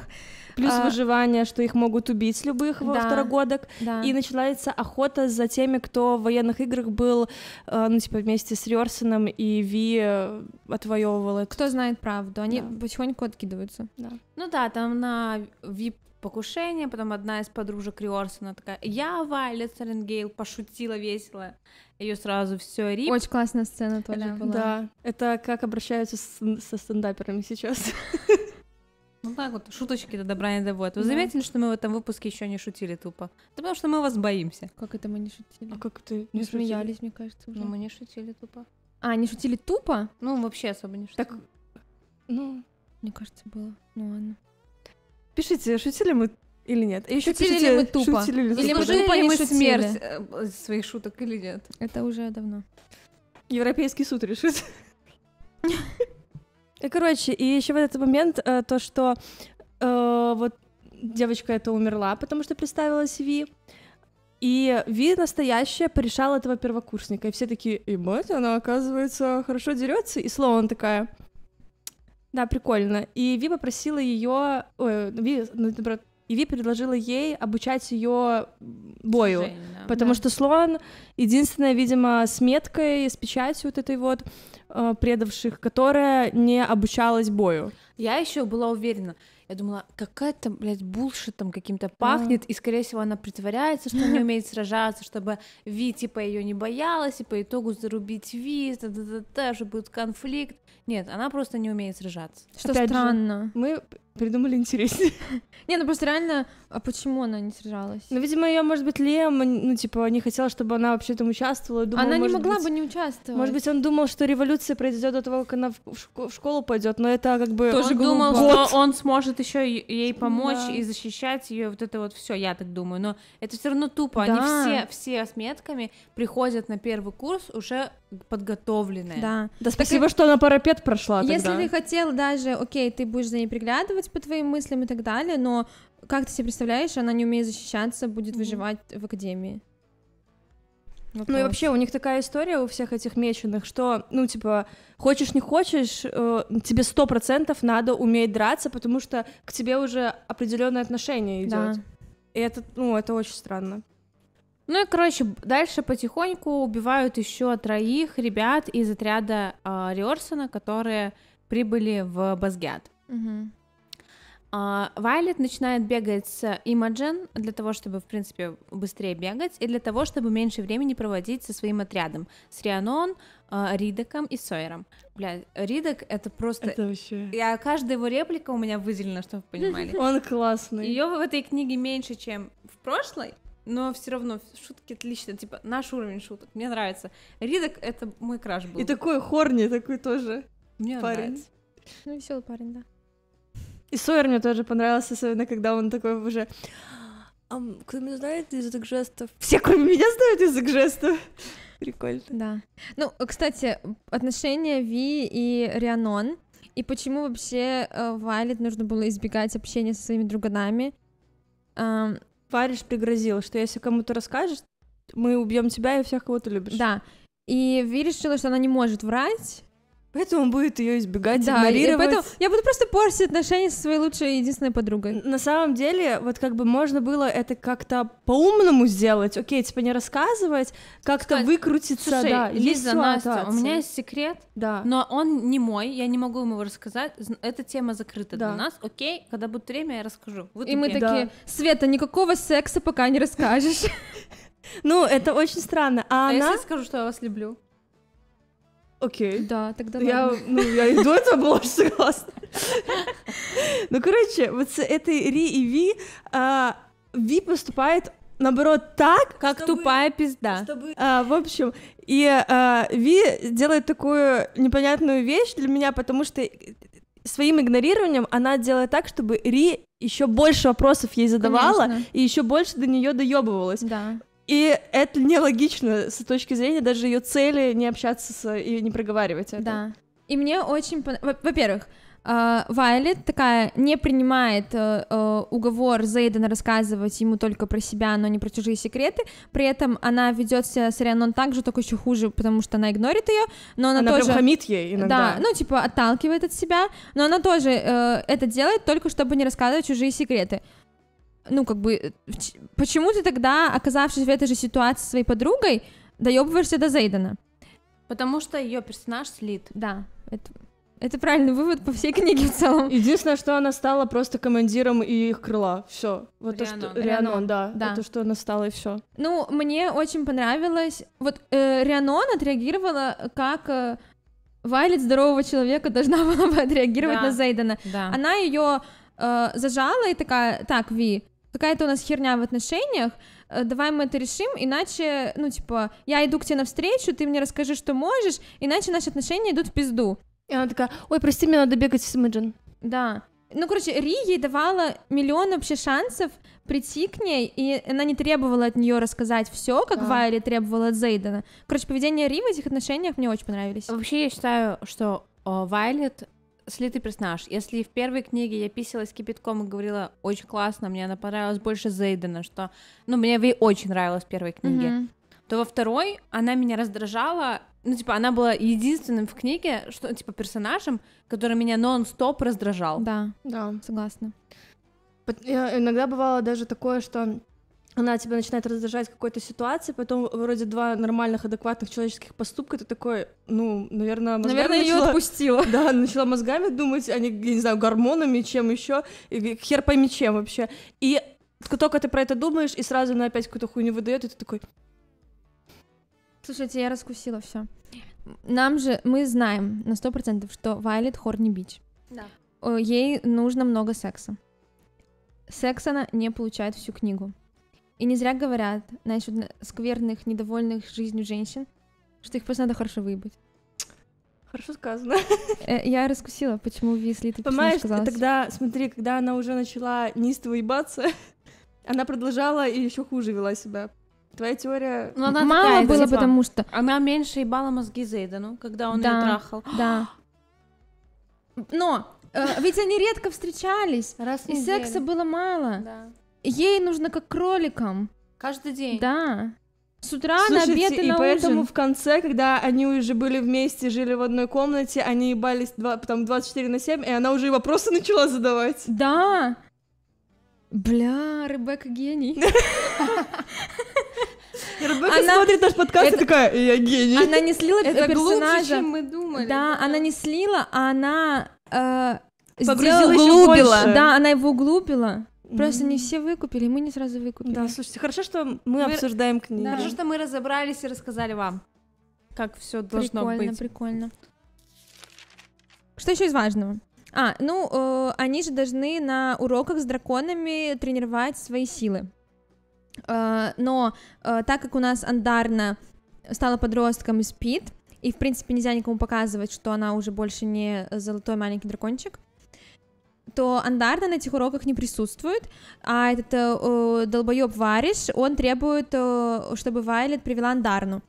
Speaker 2: плюс а... выживание, что их могут убить любых да, второгодок, да. и начинается охота за теми, кто в военных играх был, э, ну, типа, вместе с Рёрсоном и Ви э, отвоевывал это. Кто знает правду, они да. потихоньку откидываются. Да.
Speaker 1: Ну да, там на Ви покушение, потом одна из подружек Риорсона такая, я Вайлет Саренгейл, пошутила весело. Ее сразу все
Speaker 2: рип. Очень классная сцена
Speaker 1: тоже да. была. Да,
Speaker 2: это как обращаются с, со стендаперами сейчас.
Speaker 1: Ну так вот, шуточки до добра не доводят. Вы да. заметили, что мы в этом выпуске еще не шутили тупо? Да потому что мы вас боимся. Как это мы не шутили? А как ты? Не, не шутили? смеялись, мне кажется, ну, уже. Ну, мы не шутили тупо. А, не шутили тупо? Ну, вообще особо не шутили. Так,
Speaker 2: ну, мне кажется, было. Ну ладно. Пишите, шутили мы или нет. И еще шутили пишите, ли мы тупо? Шутили ли или мы тупо не мы шутили? смерть
Speaker 1: э, э, своих шуток или нет?
Speaker 2: Это уже давно. Европейский суд решит. И, короче, и еще в этот момент э, то, что э, вот девочка эта умерла, потому что представилась Ви. И Ви настоящая порешала этого первокурсника. И все такие, и мать, она, оказывается, хорошо дерется. И слово он такая, да, прикольно. И Ви попросила ее, ой, Ви, наоборот, ну, и Ви предложила ей обучать ее бою, Жень, потому да. что слон единственная, видимо, с меткой, с печатью вот этой вот э, предавших, которая не обучалась бою.
Speaker 1: Я еще была уверена. Я думала, какая-то, блядь, булши там каким-то пахнет, а. и, скорее всего, она притворяется, что не умеет сражаться, чтобы Ви, типа, ее не боялась, и по итогу зарубить Ви, да-да-да, что будет конфликт. Нет, она просто не
Speaker 2: умеет сражаться. Что Опять странно. Же, мы Придумали интереснее. Не, ну просто реально, а почему она не сражалась? Ну, видимо, ее, может быть, Лем, ну, типа, не хотел, чтобы она вообще там участвовала. Думал, она не могла быть, бы не участвовать. Может быть, он думал, что революция произойдет до того, как она в, школу пойдет, но это как бы. Тоже он думал, год. что
Speaker 1: он сможет еще ей помочь да. и защищать ее. Вот это вот все, я так думаю. Но это все равно тупо. Да. Они все, все с метками приходят на первый курс уже подготовленная. Да. Да, спасибо, так, что она парапет прошла. Если тогда. ты хотел даже, окей, ты будешь за ней приглядывать по твоим мыслям и так далее, но как ты себе представляешь, она не умеет защищаться, будет mm-hmm. выживать в академии.
Speaker 2: Вот ну и вообще у них такая история у всех этих меченых, что, ну типа, хочешь не хочешь, э, тебе сто процентов надо уметь драться, потому что к тебе уже определенное отношение идет. Да. И это, ну, это очень странно. Ну и, короче, дальше потихоньку
Speaker 1: убивают еще троих ребят из отряда э, Риорсона, которые прибыли в Базгиат. Угу. Э, а, Вайлет начинает бегать с Имаджин для того, чтобы, в принципе, быстрее бегать, и для того, чтобы меньше времени проводить со своим отрядом, с Рианон, э, Ридоком и Сойером. Бля, Ридак это просто... Это вообще... Я, каждая его реплика у меня выделена, чтобы вы понимали. Он классный. Ее в этой книге меньше, чем в прошлой, но все равно шутки отлично, типа наш уровень шуток, мне нравится. Ридок это мой краш был. И такой
Speaker 2: хорни,
Speaker 3: такой тоже мне
Speaker 2: парень. Нравится. Ну веселый парень, да. И Сойер мне тоже понравился, особенно когда он такой уже... А кто меня знает язык жестов? Все, кроме меня, знают язык жестов. Прикольно.
Speaker 1: Да. Ну, кстати, отношения Ви и Рианон. И
Speaker 2: почему вообще э, Вайлет нужно было избегать общения со своими друганами? Фариш пригрозил, что если кому-то расскажешь, мы убьем тебя и всех, кого ты любишь. Да. И Ви решила, что она не может врать, Поэтому он будет ее избегать, да, игнорировать. поэтому я буду просто портить отношения со своей лучшей единственной подругой. На самом деле, вот как бы можно было это как-то по-умному сделать, окей, типа не рассказывать, как-то Сказ... выкрутиться, Слушай, да. Лиза, Настя, ситуация. у меня есть
Speaker 1: секрет, да. но он не мой, я не могу ему его рассказать, эта тема закрыта да. для нас, окей, когда будет время, я расскажу. Вы И такие. мы такие, да. Света,
Speaker 2: никакого секса пока не расскажешь. Ну, это очень странно. А, а она... если я скажу,
Speaker 1: что я вас люблю?
Speaker 2: Окей. Да,
Speaker 1: тогда я,
Speaker 3: Ну, я и до этого была
Speaker 2: согласна. Ну, короче, вот с этой Ри и Ви, а, Ви поступает наоборот так, как чтобы, тупая пизда. Чтобы... А, в общем, и а, Ви делает такую непонятную вещь для меня, потому что своим игнорированием она делает так, чтобы Ри еще больше вопросов ей задавала Конечно. и еще больше до нее доебывалась. Да. И это нелогично с точки зрения даже ее цели не общаться с, и не проговаривать это. Да. И мне очень... Во-первых,
Speaker 1: а, Вайлет такая не принимает э, э, уговор Зейдена рассказывать ему только про себя, но не про чужие секреты. При этом она ведет себя с Рианон так же, только еще хуже, потому что она игнорит ее, но она, она тоже... Она хамит ей иногда. Да, ну типа отталкивает от себя, но она тоже э, это делает только, чтобы не рассказывать чужие секреты ну, как бы, э, почему ты тогда, оказавшись в этой же ситуации со своей подругой, доебываешься до Зейдена? Потому что ее персонаж слит. Да, это,
Speaker 2: это правильный вывод по всей книге в целом. Единственное, что она стала просто командиром и их крыла. Все.
Speaker 1: Вот Рианон. То, что... Рианон, Рианон да. да. Это что
Speaker 2: она стала и все.
Speaker 1: Ну, мне очень понравилось. Вот э, Рианон отреагировала как э, Вайлет здорового человека должна была бы отреагировать да. на Зейдена. Да. Она ее э, зажала и такая, так, Ви, какая-то у нас херня в отношениях, э, давай мы это решим, иначе, ну, типа, я иду к тебе навстречу, ты мне расскажи, что можешь, иначе наши отношения идут в пизду. И она такая, ой, прости, мне надо бегать в Смиджин. Да. Ну, короче, Ри ей давала миллион вообще шансов прийти к ней, и она не требовала от нее рассказать все, как да. Вайли требовала от Зейдена. Короче, поведение Ри в этих отношениях мне очень понравились. Вообще, я считаю, что э, Вайлет слитый персонаж. Если в первой книге я писалась кипятком и говорила, очень классно, мне она понравилась больше Зейдена, что, ну, мне ей очень нравилась в первой книге, mm-hmm. то во второй она меня раздражала, ну, типа, она была единственным в книге, что, типа, персонажем, который меня
Speaker 2: нон-стоп раздражал. Да, да, согласна. Э, иногда бывало даже такое, что она тебя начинает раздражать в какой-то ситуации, потом вроде два нормальных, адекватных человеческих поступка, ты такой, ну, наверное, мозгами Наверное, начала... ее отпустила. Да, начала мозгами думать, а не, я не знаю, гормонами, чем еще, хер пойми чем вообще. И только ты про это думаешь, и сразу она опять какую-то хуйню выдает, и ты такой...
Speaker 1: Слушайте, я раскусила все. Нам же, мы знаем на сто процентов, что Вайлет Хорни Бич. Да. Ей нужно много секса. Секс она не получает всю книгу. И не зря говорят насчет скверных, недовольных жизнью женщин,
Speaker 2: что их просто надо хорошо выебать. Хорошо сказано. Э, я раскусила, почему Висли ты Понимаешь, ты тогда, смотри, когда она уже начала неистово ебаться, она продолжала и еще хуже вела себя. Твоя теория... Ну, она Мало такая, было, типа, потому что...
Speaker 1: Она меньше
Speaker 2: ебала мозги Зейдану, когда он да, ее трахал.
Speaker 1: Да, Но, э, ведь они редко встречались, Раз и неделю. секса было мало. Да. Ей
Speaker 2: нужно как кроликам. Каждый день? Да.
Speaker 1: С утра Слушайте, на обед и, и на поэтому ужин. в
Speaker 2: конце, когда они уже были вместе, жили в одной комнате, они ебались 2, там 24 на 7, и она уже и вопросы начала задавать. Да. Бля, Ребекка гений. Ребекка она... смотрит наш подкаст это... и такая, я
Speaker 3: гений. Она не слила это персонажа. глубже, чем мы
Speaker 1: думали. Да, она не слила, а она э, Погрузила сделала, углубила. Да, она его углубила. Просто не все выкупили, мы не сразу выкупили. Да, слушайте, хорошо, что мы, обсуждаем книги. Хорошо, что мы разобрались и рассказали вам, как все должно быть. Прикольно, прикольно. Что еще из важного? А, ну, э, они же должны на уроках с драконами тренировать свои силы. Э, но э, так как у нас Андарна стала подростком и спит, и, в принципе, нельзя никому показывать, что она уже больше не золотой маленький дракончик, то Андарда на этих уроках не присутствует, а этот э, долбоеб Вариш, он требует, э, чтобы Вайлет привела Андарну.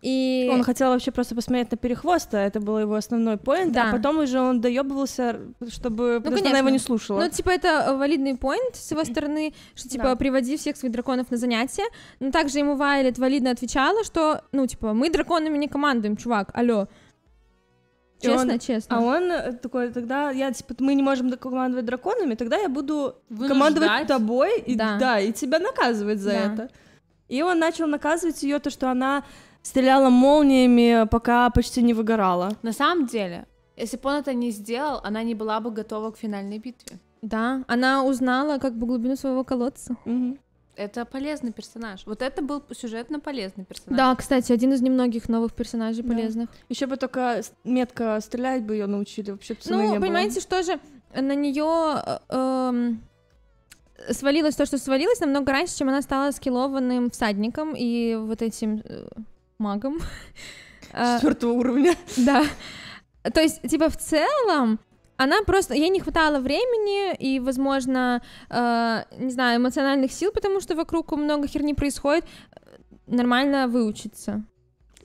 Speaker 1: И... Он хотел
Speaker 2: вообще просто посмотреть на перехвоста, это был его основной поинт, а да. а потом уже он доебывался, чтобы ну, что она его не слушала. Ну,
Speaker 1: типа, это э, валидный поинт с его стороны, что, типа, да. приводи всех своих драконов на занятия, но также ему Вайлет валидно отвечала, что, ну, типа,
Speaker 2: мы драконами
Speaker 1: не командуем, чувак, алло,
Speaker 2: Честно, он, честно. А он э, такой, тогда я, типа, мы не можем командовать драконами, тогда я буду Вынуждать. командовать тобой, и, да. да, и тебя наказывать за да. это. И он начал наказывать ее то, что она стреляла молниями, пока почти не выгорала. На самом деле, если бы он это не сделал,
Speaker 1: она не была бы готова к финальной битве. Да, она узнала как бы глубину своего колодца. Угу. Это полезный персонаж. Вот это был сюжетно полезный
Speaker 2: персонаж. Да, кстати, один из немногих новых персонажей да. полезных. Еще бы только метко стрелять бы ее научили, вообще цены Ну, не понимаете,
Speaker 1: было. что же на нее э, э, свалилось то, что свалилось, намного раньше, чем она стала скиллованным всадником и вот этим э, магом. Э, Четвертого уровня. Да. То есть, типа, в целом, она просто, ей не хватало времени и, возможно, э, не знаю, эмоциональных сил, потому что вокруг много херни происходит, э, нормально выучиться.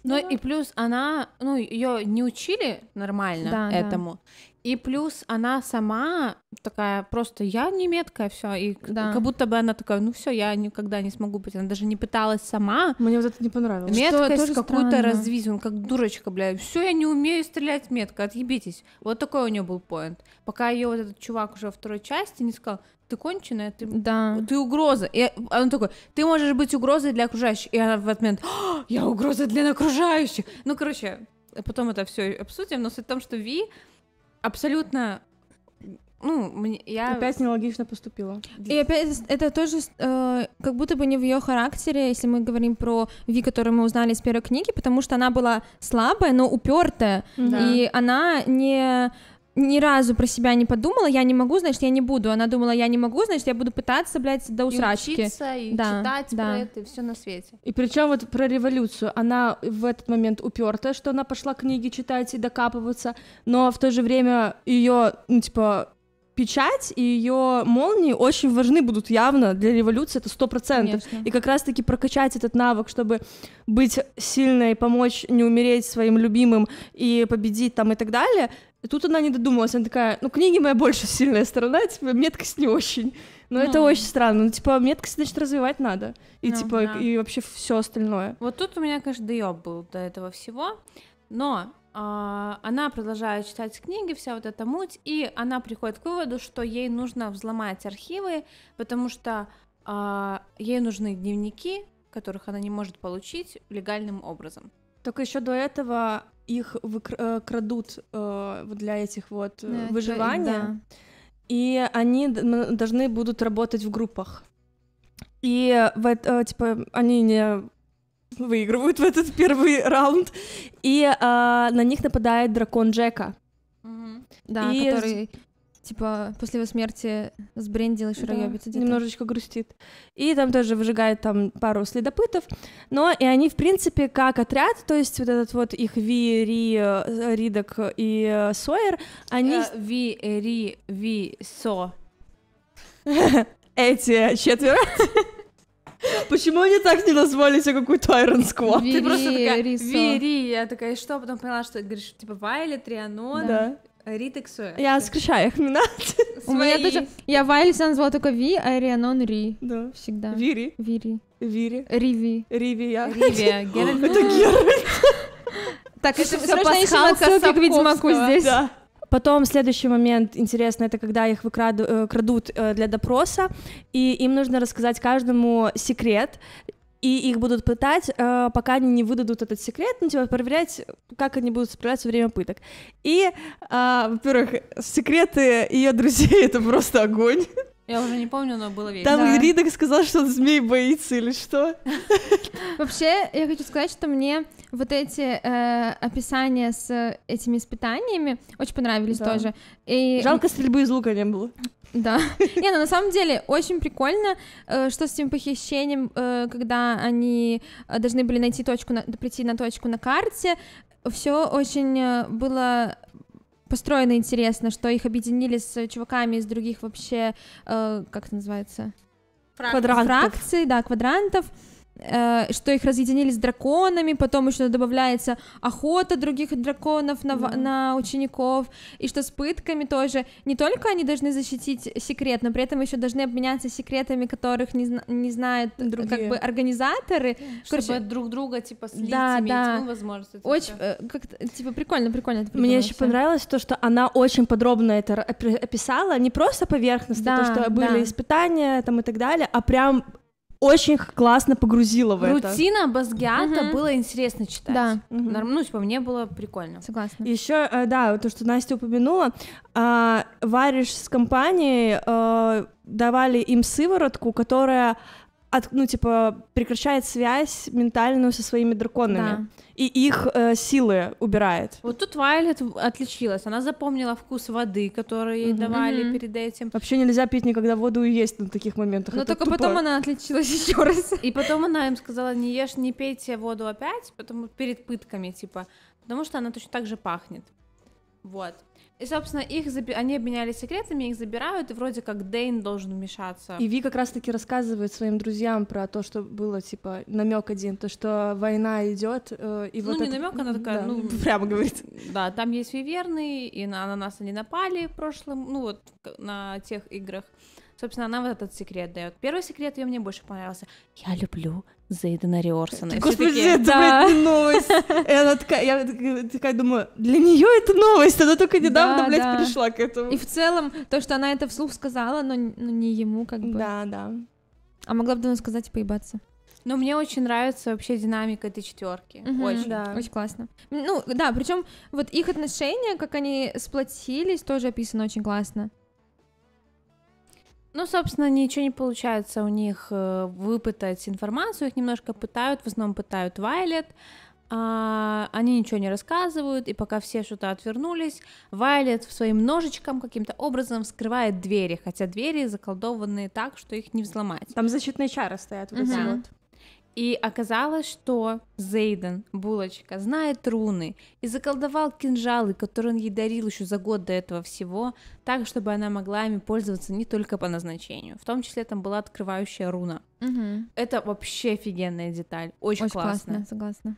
Speaker 1: Но ну, ну, и плюс она, ну, ее не учили нормально да, этому. Да. И плюс она сама такая просто я немецкая, все. И да. как будто бы она такая, ну все, я никогда не смогу быть. Она даже не пыталась сама. Мне вот это не понравилось. Меткость какую-то развизу, как дурочка, блядь. Все, я не умею стрелять метко, отъебитесь. Вот такой у нее был поинт. Пока ее вот этот чувак уже во второй части не сказал, ты конченая, ты, да. ты угроза. И он такой, ты можешь быть угрозой для окружающих. И она в этот момент, «А, я угроза для окружающих. Ну, короче, потом это все обсудим, но суть в том, что Ви
Speaker 2: абсолютно ну, мне, я... Опять нелогично поступила.
Speaker 1: И опять это тоже э, как будто бы не в ее характере, если мы говорим про Ви, которую мы узнали из первой книги, потому что она была слабая, но упертая, mm-hmm. и она не ни разу про себя не подумала, я не могу, значит, я не буду. Она думала, я не могу, значит, я буду пытаться, блядь, до усрачки. И учиться, и да, читать да. про это, и все на свете.
Speaker 2: И причем вот про революцию, она в этот момент уперта, что она пошла книги читать и докапываться, но в то же время ее, ну, типа, печать и ее молнии очень важны будут явно для революции, это сто процентов. И как раз-таки прокачать этот навык, чтобы быть сильной, помочь не умереть своим любимым и победить там и так далее, и тут она не додумалась, она такая, ну, книги моя больше сильная сторона, типа, меткость не очень. Но ну, это очень странно. Ну, типа, меткость, значит, развивать надо. И, ну, типа, да. и вообще все остальное.
Speaker 1: Вот тут у меня, конечно, доеб был до этого всего. Но а, она продолжает читать книги, вся вот эта муть, и она приходит к выводу, что ей нужно взломать архивы, потому что э, ей нужны дневники, которых она не может получить легальным образом.
Speaker 2: Только еще до этого их выкр- э, крадут э, для этих вот э, да, выживания, это, да. и они должны будут работать в группах. И в это, э, типа они не выигрывают в этот первый раунд, и э, на них нападает дракон Джека. Да, и... который типа, после его смерти с Бренди еще да, Немножечко грустит. И там тоже выжигает там пару следопытов, но и они, в принципе, как отряд, то есть вот этот вот их Ви, Ри, э, Ридок и э, Сойер, они... Э, Ви, Ри, Ви, Со. Эти четверо.
Speaker 3: Почему они так не назвали себя а какую то Iron Squad? Вири Ты просто такая,
Speaker 1: Вери, я такая, что? Потом поняла, что, говоришь, типа, Вайлет, Трианон, да. Ритексу. Я скрещаю их имена. У меня тоже... Я Вайли всегда только Ви, а Рианон Ри. Да.
Speaker 2: Всегда. Вири. Вири. Вири. Риви. Риви я. Ривия. Геральт. Это Геральт. Так, это все ищем отсылки к Ведьмаку здесь. Да. Потом следующий момент интересно, это когда их выкраду, э, крадут э, для допроса, и им нужно рассказать каждому секрет, и их будут пытать, э, пока они не выдадут этот секрет, ну, типа, проверять, как они будут справляться во время пыток. И, э, во-первых, секреты ее друзей — это просто огонь.
Speaker 1: Я уже не помню, но было весело. Там да.
Speaker 2: Ридок
Speaker 3: сказал, что он змей боится или что.
Speaker 1: Вообще, я хочу сказать, что мне вот эти э, описания с этими испытаниями очень понравились да. тоже. И... Жалко,
Speaker 2: стрельбы из лука не было.
Speaker 1: Да. Не, ну на самом деле очень прикольно, э, что с этим похищением, э, когда они э, должны были найти точку, на, прийти на точку на карте, все очень было построено интересно, что их объединили с чуваками из других вообще, как это называется? Фрактов. Квадрантов. Фракций, да, квадрантов. Э, что их разъединили с драконами, потом еще добавляется охота других драконов на, mm-hmm. на учеников, и что с пытками тоже не только они должны защитить секрет, но при этом еще должны обменяться секретами, которых не, не знают э, Другие. как бы организаторы, чтобы Короче, друг друга типа слить, да, иметь да. Ну, возможность. Очень э, как типа
Speaker 2: прикольно, прикольно. Это Мне еще понравилось то, что она очень подробно это описала, не просто поверхностно, да, то, что были да. испытания там и так далее, а прям очень классно погрузила в Рутина это. Рутина
Speaker 1: Базгиата угу. было интересно
Speaker 2: читать. Да. Угу. Ну, типа, мне было прикольно. Согласна. Еще, э, да, то, что Настя упомянула, а, варишь с компанией э, давали им сыворотку, которая от, ну, типа, прекращает связь ментальную со своими драконами. Да. И их э, силы убирает. Вот тут Вайлет отличилась. Она запомнила вкус воды, которую ей угу. давали угу. перед этим. Вообще нельзя пить никогда воду и есть на таких моментах. Но Это только тупо. потом она
Speaker 1: отличилась еще раз. И потом она им сказала, не ешь, не пейте воду опять, потому перед пытками, типа, потому что она точно так же пахнет. Вот. И, собственно, их заби... они обменялись секретами, их забирают, и вроде как Дейн должен вмешаться. И Ви
Speaker 2: как раз-таки рассказывает своим друзьям про то, что было, типа, намек один, то, что война идет. Э, ну, вот не это... намек,
Speaker 1: она такая, да, ну...
Speaker 2: Прямо говорит.
Speaker 1: Да, там есть виверны, и на, на нас они напали в прошлом, ну вот, на тех играх. Собственно, она вот этот секрет дает. Первый секрет
Speaker 2: ее мне больше понравился.
Speaker 1: Я люблю за Риорсона. И Господи, такие, это
Speaker 2: да. блядь, новость. И она такая, я э, такая думаю, для нее это новость, она только недавно, да, блядь, да. пришла к
Speaker 1: этому. И в целом, то, что она это вслух сказала, но, но не ему как бы. Да, да. А могла бы давно сказать и поебаться. Но ну, мне очень нравится вообще динамика этой четверки. Угу, очень. Да. Очень классно. Ну, да, причем вот их отношения, как они сплотились, тоже описано очень классно. Ну, собственно, ничего не получается у них э, выпытать информацию, их немножко пытают, в основном пытают Вайлет, а, они ничего не рассказывают, и пока все что-то отвернулись, Вайлет своим ножичком каким-то образом вскрывает двери, хотя двери заколдованы так, что их не взломать. Там защитные чары стоят, вот угу. вот. И оказалось, что Зейден, булочка, знает руны и заколдовал кинжалы, которые он ей дарил еще за год до этого всего, так, чтобы она могла ими пользоваться не только по назначению. В том числе там была открывающая руна. Угу. Это вообще офигенная деталь. Очень, Очень классно. классно. Согласна.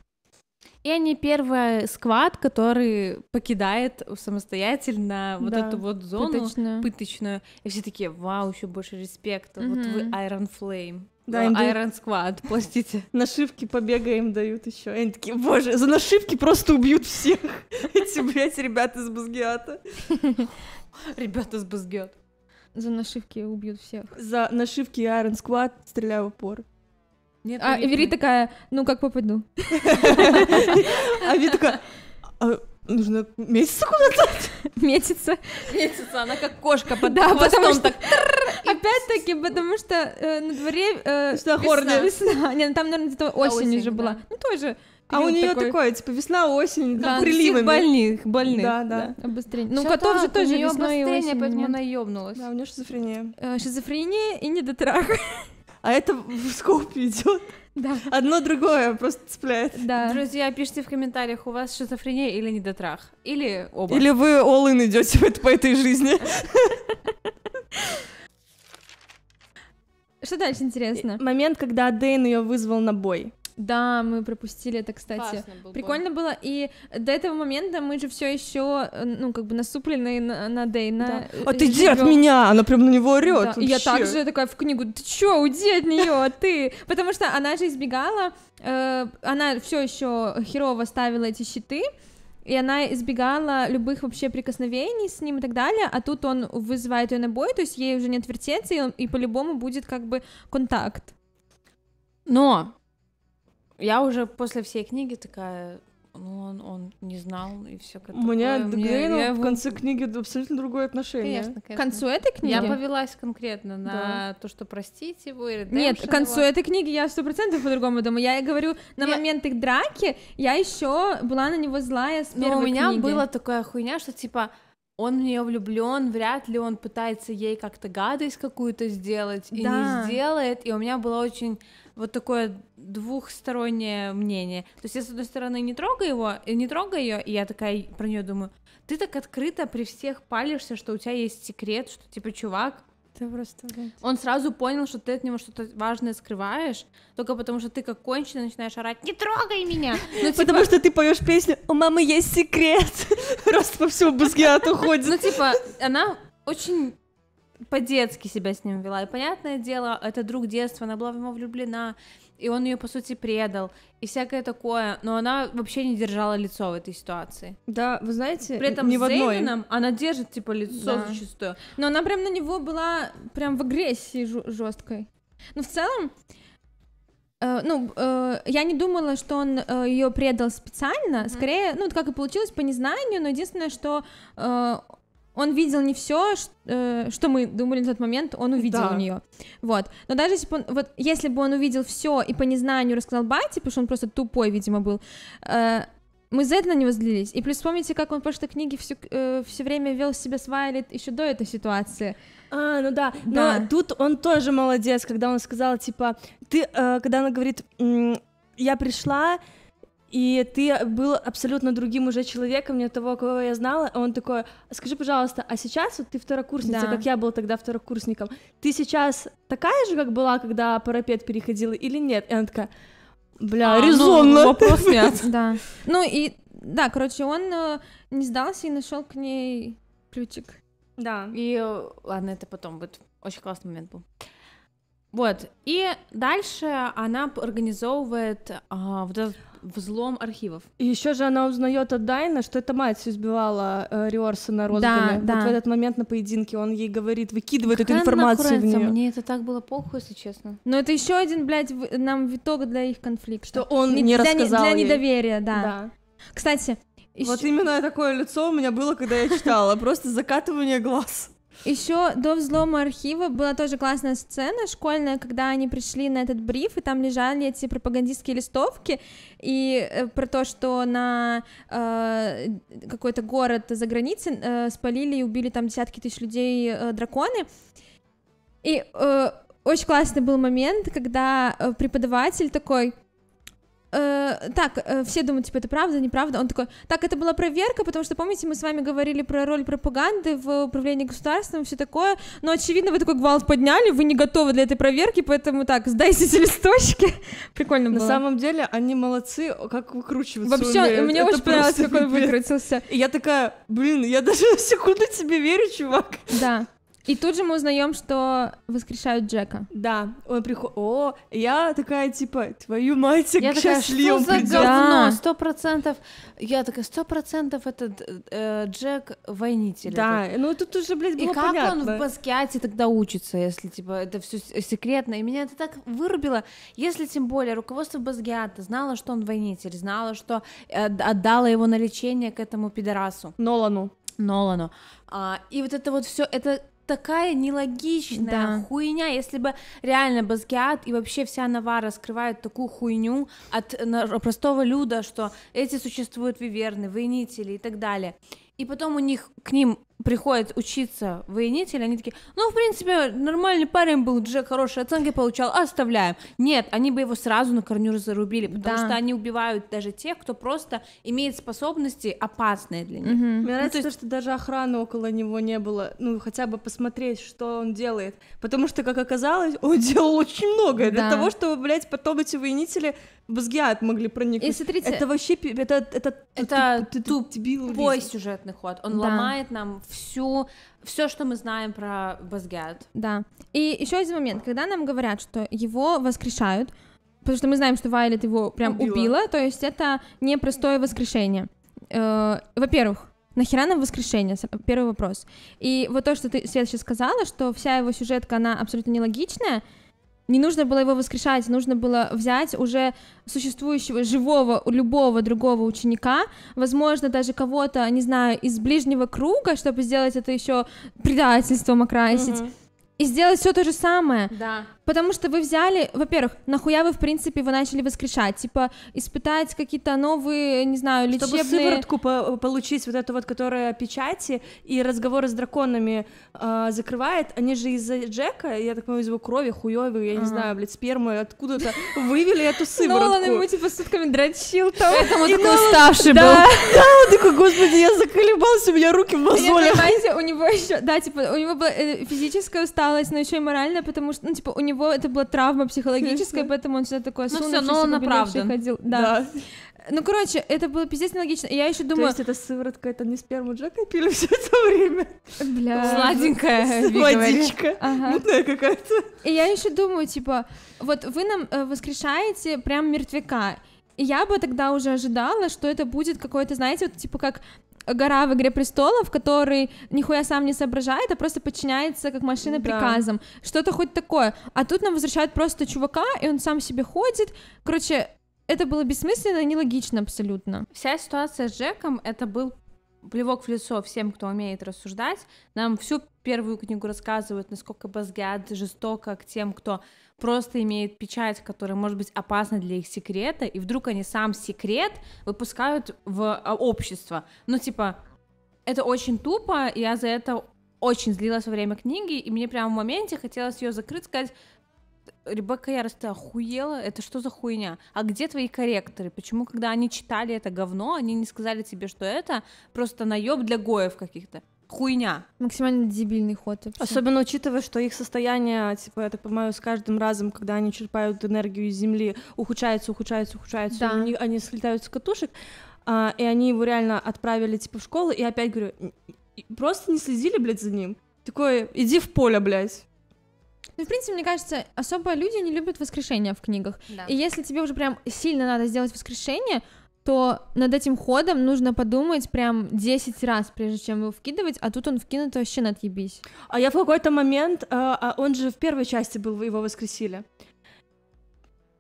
Speaker 1: И они первый сквад, который покидает самостоятельно вот да, эту вот зону пыточную. пыточную. И все такие, вау, еще больше респекта. mm Вот вы Iron Flame.
Speaker 2: Да, э, им Iron Squad, платите. Нашивки побега им дают еще. Они такие, боже, за
Speaker 3: нашивки просто убьют всех. Эти, блядь, ребята из Базгиата.
Speaker 2: Ребята из Базгиата. За нашивки убьют всех. За нашивки Iron Squad
Speaker 1: стреляю в упор. Нет, а Эвери такая, ну как попаду.
Speaker 3: А Ви такая, Нужно месяца куда-то.
Speaker 1: Месяца.
Speaker 3: Месяца, она как кошка под да, потому что...
Speaker 1: Опять-таки, потому что э, на дворе... Э, что, весна. весна. Не, ну там, наверное, где-то осень, осень уже да. была. Ну, тоже. А у нее такой... такое,
Speaker 2: типа, весна, осень, да, там приливами. больных, больных. Да, да. да. Обострение. Ну, котов же тоже весна и осень. поэтому
Speaker 1: она ёбнулась. Да, у нее шизофрения. Э, шизофрения и недотрах.
Speaker 3: А это в скопе идет. Да. Одно другое просто цепляет. Да.
Speaker 1: Друзья, пишите в комментариях, у вас шизофрения или недотрах. Или оба. Или
Speaker 3: вы all in идете по этой
Speaker 2: жизни. Что дальше интересно? Момент, когда Дэйн ее вызвал на бой. Да, мы пропустили это, кстати. был
Speaker 1: Прикольно бой. было. И до этого момента мы же все еще, э, ну, как бы насупленные на, на Дейна. Да. А ты иди от меня!
Speaker 2: Она прям на него орет. Да. я также
Speaker 1: такая в книгу, ты че, уйди от нее, а ты! Потому что она же избегала, э, она все еще херово ставила эти щиты, и она избегала любых вообще прикосновений с ним и так далее, а тут он вызывает ее на бой, то есть ей уже не отвертеться, и, он, и по-любому будет как бы контакт. Но я уже после всей книги такая, ну, он, он не знал, и все как У меня к Грейну в конце
Speaker 2: книги абсолютно
Speaker 3: другое
Speaker 1: отношение. Конечно, конечно. К концу этой книги? Я повелась конкретно на да. то, что простить его или Нет, к концу этой книги я сто процентов по-другому думаю. Я говорю, на Нет. момент их драки я еще была на него злая с первой Но у меня книги. была такая хуйня, что типа он в нее влюблен, вряд ли он пытается ей как-то гадость какую-то сделать да. и не сделает. И у меня было очень вот такое двухстороннее мнение. То есть я, с одной стороны, не трогаю его, э, не трогаю ее, и я такая про нее думаю, ты так открыто при всех палишься, что у тебя есть секрет, что типа чувак, просто, Он сразу понял, что ты от него что-то важное скрываешь, только потому что ты как конченый начинаешь орать «Не трогай меня!» ну, типа...
Speaker 3: Потому что
Speaker 2: ты поешь песню «У мамы есть секрет!» Просто по всему Баскиату ходит. Ну, типа, она очень
Speaker 1: по-детски себя с ним вела. И понятное дело, это друг детства, она была в него влюблена, и он ее, по сути, предал, и всякое такое, но она вообще не держала лицо в этой ситуации. Да, вы знаете, При этом не с в одной. Зейнином она держит, типа, лицо да. зачастую. Но она прям на него была прям в агрессии жесткой. Но в целом, э, ну, э, я не думала, что он э, ее предал специально, скорее, ну, как и получилось, по незнанию, но единственное, что э, он видел не все, э, что мы думали на тот момент, он увидел да. у нее. Вот. Но даже если бы он, вот, если бы он увидел все и по незнанию рассказал Бати, потому что он просто тупой, видимо, был, э, мы за это на него злились. И плюс вспомните, как он в прошлой книге все, э, все время вел себя с Вайлет
Speaker 2: еще до этой ситуации. А, ну да. да. Но тут он тоже молодец, когда он сказал, типа, ты, э, когда она говорит, я пришла, и ты был абсолютно другим уже человеком, не того, кого я знала. А он такой, скажи, пожалуйста, а сейчас вот ты второкурсница, да. как я был тогда второкурсником, ты сейчас такая же, как была, когда парапет переходила или нет? И она такая, бля, а, ну, резонно. Ну, вопрос нет. Да.
Speaker 1: Ну и, да, короче, он э, не сдался и нашел к ней ключик. Да. И, э, ладно, это потом будет. Очень классный момент был. Вот, и дальше она организовывает а, вот этот взлом архивов.
Speaker 2: И еще же она узнает от Дайна, что это мать избивала э, Риорса на Розгале. Да, да. в этот момент на поединке он ей говорит, выкидывает Какая эту информацию в нее. Мне
Speaker 1: это так было похуй, если честно. Но это еще один, блядь, нам виток для их конфликта. Что он не, не для, рассказал Для ей.
Speaker 2: недоверия, да. да.
Speaker 1: Кстати,
Speaker 3: еще...
Speaker 2: Вот именно такое лицо у меня было, когда я читала, просто закатывание глаз.
Speaker 1: Еще до взлома архива была тоже классная сцена школьная, когда они пришли на этот бриф, и там лежали эти пропагандистские листовки, и э, про то, что на э, какой-то город за границей э, спалили и убили там десятки тысяч людей э, драконы. И э, очень классный был момент, когда э, преподаватель такой, Э, так, э, все думают, типа, это правда, неправда. Он такой, так, это была проверка, потому что, помните, мы с вами говорили про роль пропаганды в управлении государством, все такое, но, очевидно, вы такой гвалт подняли, вы не готовы для этой проверки, поэтому, так,
Speaker 2: сдайте эти листочки. Прикольно было. На самом деле, они молодцы, как выкручиваются Вообще, умеют. мне это очень понравилось, как он выкрутился. И я такая, блин, я даже на секунду тебе верю, чувак.
Speaker 1: Да. И тут же мы узнаем, что воскрешают Джека. Да, он приходит.
Speaker 2: О, я такая типа, твою мать, я к такая, что за говно? Сто процентов. Я такая, сто процентов этот э, Джек воинитель. Да, этот. ну тут уже, блядь, было И как понятно. он в
Speaker 1: Баскиате тогда учится, если типа это все секретно? И меня это так вырубило. Если тем более руководство Баскиата знало, что он воинитель, знало, что э, отдало его на лечение к этому пидорасу. Нолану. Нолану. А, и вот это вот все, это такая нелогичная да. хуйня, если бы реально Баскиат и вообще вся Навара скрывают такую хуйню от простого люда, что эти существуют виверны, воинители и так далее. И потом у них к ним приходят учиться военители, они такие, ну, в принципе, нормальный парень был, Джек хорошие оценки получал, оставляем. Нет, они бы его сразу на корню зарубили, потому да. что они убивают даже тех, кто просто
Speaker 2: имеет способности опасные для них. Угу. Мне ну, нравится, есть... то, что даже охраны около него не было, ну, хотя бы посмотреть, что он делает, потому что, как оказалось, он делал очень многое да. для того, чтобы, блядь, потом эти военители в СГИАД могли проникнуть. И смотрите, это вообще, это, это, это тупой сюжетный ход, он да. ломает нам всю
Speaker 1: все, что мы знаем про Базгет. Да. И еще один момент, когда нам говорят, что его воскрешают, потому что мы знаем, что Вайлет его прям убила, убила то есть это не простое воскрешение. Э, во-первых, нахера нам воскрешение? Первый вопрос. И вот то, что ты, Свет, сейчас сказала, что вся его сюжетка, она абсолютно нелогичная, не нужно было его воскрешать, нужно было взять уже существующего, живого, любого другого ученика, возможно, даже кого-то, не знаю, из ближнего круга, чтобы сделать это еще предательством окрасить. Угу. И сделать все то же самое. Да. Потому что вы взяли, во-первых, нахуя вы, в принципе, вы начали воскрешать, типа, испытать какие-то новые, не
Speaker 2: знаю, лечебные... Чтобы сыворотку по э, получить, вот эту вот, которая печати и разговоры с драконами э, закрывает, они же из-за Джека, я так понимаю, из его крови хуёвые, я ага. не знаю, блядь, спермы откуда-то вывели эту сыворотку. Нолан ему, типа, сутками дрочил там. Поэтому э, такой уставший был. Да,
Speaker 3: он такой, господи, я заколебался, у меня руки в мозолях. Понимаете,
Speaker 2: у него еще,
Speaker 1: да, типа, у него была э, физическая усталость, но еще и моральная, потому что, ну, типа, у него него это была травма психологическая, поэтому он всегда такой осунувшийся, ну, все, но он оправдан. ходил. Да. Ну, короче, это было пиздец нелогично. я еще думаю... То есть это
Speaker 2: сыворотка, это не сперму Джека пили все это время? Бля. Сладенькая. Водичка. Ага. Мутная какая-то. И я еще думаю, типа,
Speaker 1: вот вы нам э, воскрешаете прям мертвяка. И я бы тогда уже ожидала, что это будет какое-то, знаете, вот типа как гора в «Игре престолов», который нихуя сам не соображает, а просто подчиняется как машина да. приказам. Что-то хоть такое. А тут нам возвращают просто чувака, и он сам себе ходит. Короче, это было бессмысленно нелогично абсолютно. Вся ситуация с Джеком — это был плевок в лицо всем, кто умеет рассуждать. Нам всю первую книгу рассказывают, насколько Базгиад жестоко к тем, кто просто имеет печать, которая может быть опасна для их секрета, и вдруг они сам секрет выпускают в а, общество. Ну, типа, это очень тупо, я за это очень злилась во время книги, и мне прямо в моменте хотелось ее закрыть, сказать, Ребекка Ярос, ты охуела? Это что за хуйня? А где твои корректоры? Почему, когда они читали это говно, они не сказали тебе, что это просто наеб для гоев каких-то? хуйня.
Speaker 2: Максимально дебильный ход. Вообще. Особенно учитывая, что их состояние, типа, я так понимаю, с каждым разом, когда они черпают энергию из земли, ухудшается, ухудшается, ухудшается, да. у они слетают с катушек, а, и они его реально отправили, типа, в школу, и опять говорю, просто не следили, блядь, за ним. Такое, иди в поле, блядь. Ну, в принципе, мне кажется, особо люди не любят
Speaker 1: воскрешения в книгах. Да. И если тебе уже прям сильно надо сделать воскрешение, что над этим ходом нужно подумать прям 10 раз, прежде чем его вкидывать, а тут он вкинут вообще на
Speaker 2: отъебись. А я в какой-то момент, а, а он же в первой части был, его воскресили.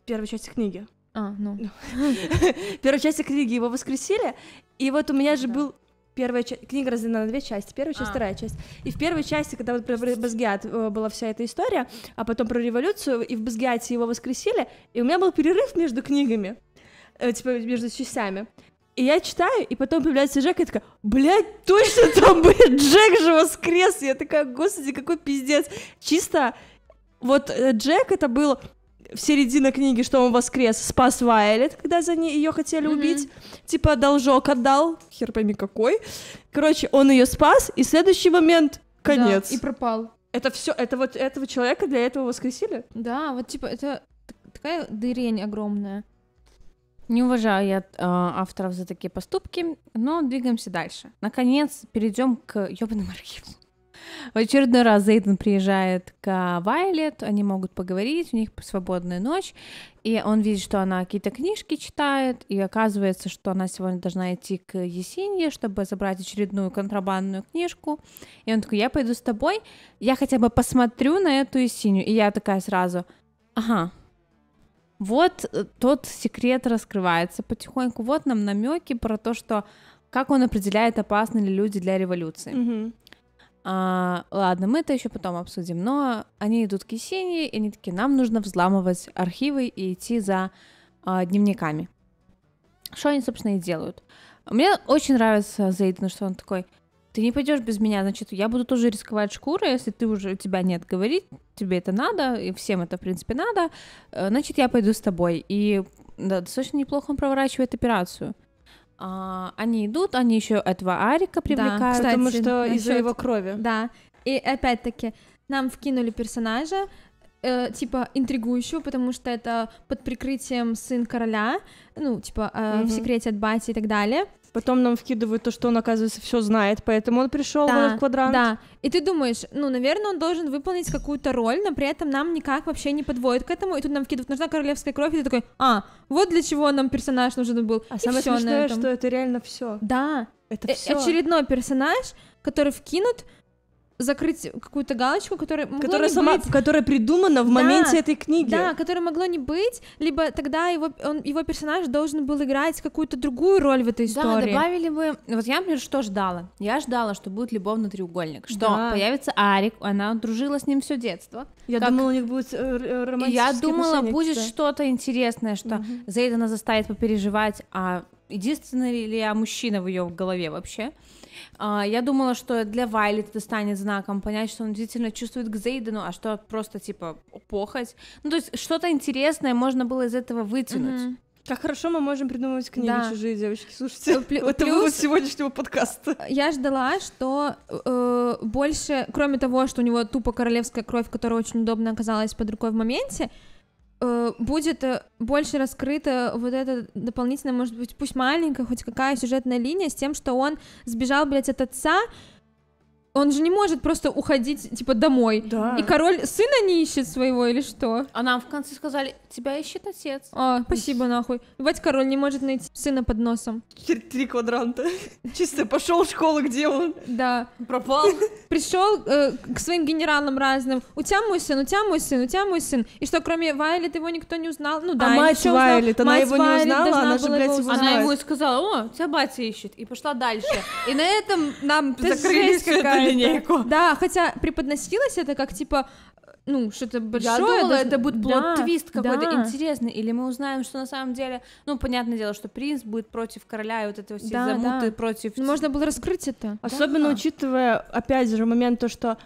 Speaker 2: В первой части книги. А, ну. В ну. первой части книги его воскресили, и вот у меня же был первая часть, книга разделена на две части, первая часть, а. вторая часть. И в первой части, когда вот про Басгиат э, была вся эта история, а потом про революцию, и в Басгиате его воскресили, и у меня был перерыв между книгами э, типа, между частями. И я читаю, и потом появляется Джек, и я такая, блядь, точно там будет Джек же воскрес! Я такая, господи, какой пиздец! Чисто вот э, Джек это был в середине книги, что он воскрес, спас Вайлет, когда за ней ее хотели mm-hmm. убить. Типа должок отдал, хер пойми какой. Короче, он ее спас, и следующий момент конец. Да, и пропал. Это все, это вот этого человека для этого воскресили? Да, вот типа это
Speaker 1: такая дырень огромная. Не уважаю я э, авторов за такие поступки, но двигаемся дальше. Наконец, перейдем к ёбаному архиву. В очередной раз Зейден приезжает к Вайлет, они могут поговорить, у них свободная ночь, и он видит, что она какие-то книжки читает, и оказывается, что она сегодня должна идти к Есенье, чтобы забрать очередную контрабандную книжку, и он такой, я пойду с тобой, я хотя бы посмотрю на эту Есению, и я такая сразу, ага, вот э, тот секрет раскрывается потихоньку. Вот нам намеки про то, что как он определяет, опасны ли люди для революции. Угу. А, ладно, мы это еще потом обсудим. Но они идут к Есении, и они такие, нам нужно взламывать архивы и идти за а, дневниками. Что они, собственно, и делают. Мне очень нравится Зейден, что он такой, ты не пойдешь без меня, значит, я буду тоже рисковать шкурой, если ты уже, у тебя нет говорить, тебе это надо, и всем это, в принципе, надо, э, значит, я пойду с тобой. И да, достаточно неплохо он проворачивает операцию. А, они идут, они еще этого Арика привлекают. Да, кстати, потому что насчет... из-за его крови. Да, и опять-таки, нам вкинули персонажа, э, типа интригующую, потому что это под прикрытием сын короля, ну, типа э, угу. в секрете от бати и так далее. Потом нам вкидывают то, что он, оказывается, все знает, поэтому он пришел да, в этот квадрант. Да. И ты думаешь, ну, наверное, он должен выполнить какую-то роль, но при этом нам никак вообще не подводит к этому. И тут нам вкидывают, нужна королевская кровь, и ты такой, а, вот для чего нам персонаж нужен был. А и самое смешное, что
Speaker 2: это реально все. Да. Это э, все. Очередной
Speaker 1: персонаж, который вкинут, закрыть какую-то галочку, которая могла которая не сама, быть.
Speaker 2: Которая придумана в да, моменте этой книги. Да,
Speaker 1: которая могло не быть, либо тогда его, он, его персонаж должен был играть какую-то другую роль в этой истории. Да, добавили бы... Вот я, например, что ждала? Я ждала, что будет любовный треугольник, что да. появится Арик, она дружила с ним все детство. Я как... думала, у них
Speaker 2: будет э, э, романтические Я думала, будет что-то
Speaker 1: интересное, что угу. Зейдана заставит попереживать, а единственный ли я а мужчина в ее голове вообще? А, я думала, что для Вайлет это станет знаком, понять, что он действительно чувствует к Зейдену, а что просто, типа, похоть. Ну, то есть что-то интересное можно было из этого вытянуть. Mm-hmm. Как хорошо мы можем придумывать книги да. чужие
Speaker 3: девочки. Слушайте, Плю- это плюс... вывод сегодняшнего подкаста.
Speaker 1: Я ждала, что э, больше, кроме того, что у него тупо королевская кровь, которая очень удобно оказалась под рукой в моменте, Э, будет э, больше раскрыта вот эта дополнительная, может быть, пусть маленькая, хоть какая сюжетная линия с тем, что он сбежал, блядь, от отца, он же не может просто уходить, типа, домой. Да. И король сына не ищет своего или что? А нам в конце сказали, тебя ищет отец. А, спасибо нахуй. Вать король не может найти сына под носом.
Speaker 3: Теперь три квадранта. Чисто пошел в школу, где он? Да. Пропал. Пришел
Speaker 1: э, к своим генералам разным. У тебя мой сын, у тебя мой сын, у тебя мой сын. И что, кроме Вайлет, его никто не узнал? Ну да, а мать Вайлет, она мать его Вайлет не узнала, она же, блядь, его Она ему и сказала, о, тебя батя ищет. И пошла дальше. И на этом нам закрылись линейку. Да, хотя преподносилось это как типа ну, что-то большое. Я думала, это будет плод-твист да, какой-то да. интересный, или мы узнаем, что на самом деле, ну, понятное дело, что принц будет против короля, и вот
Speaker 2: это все да, замуты да. против... Ну, можно было раскрыть это. Особенно да. учитывая, опять же, момент то, что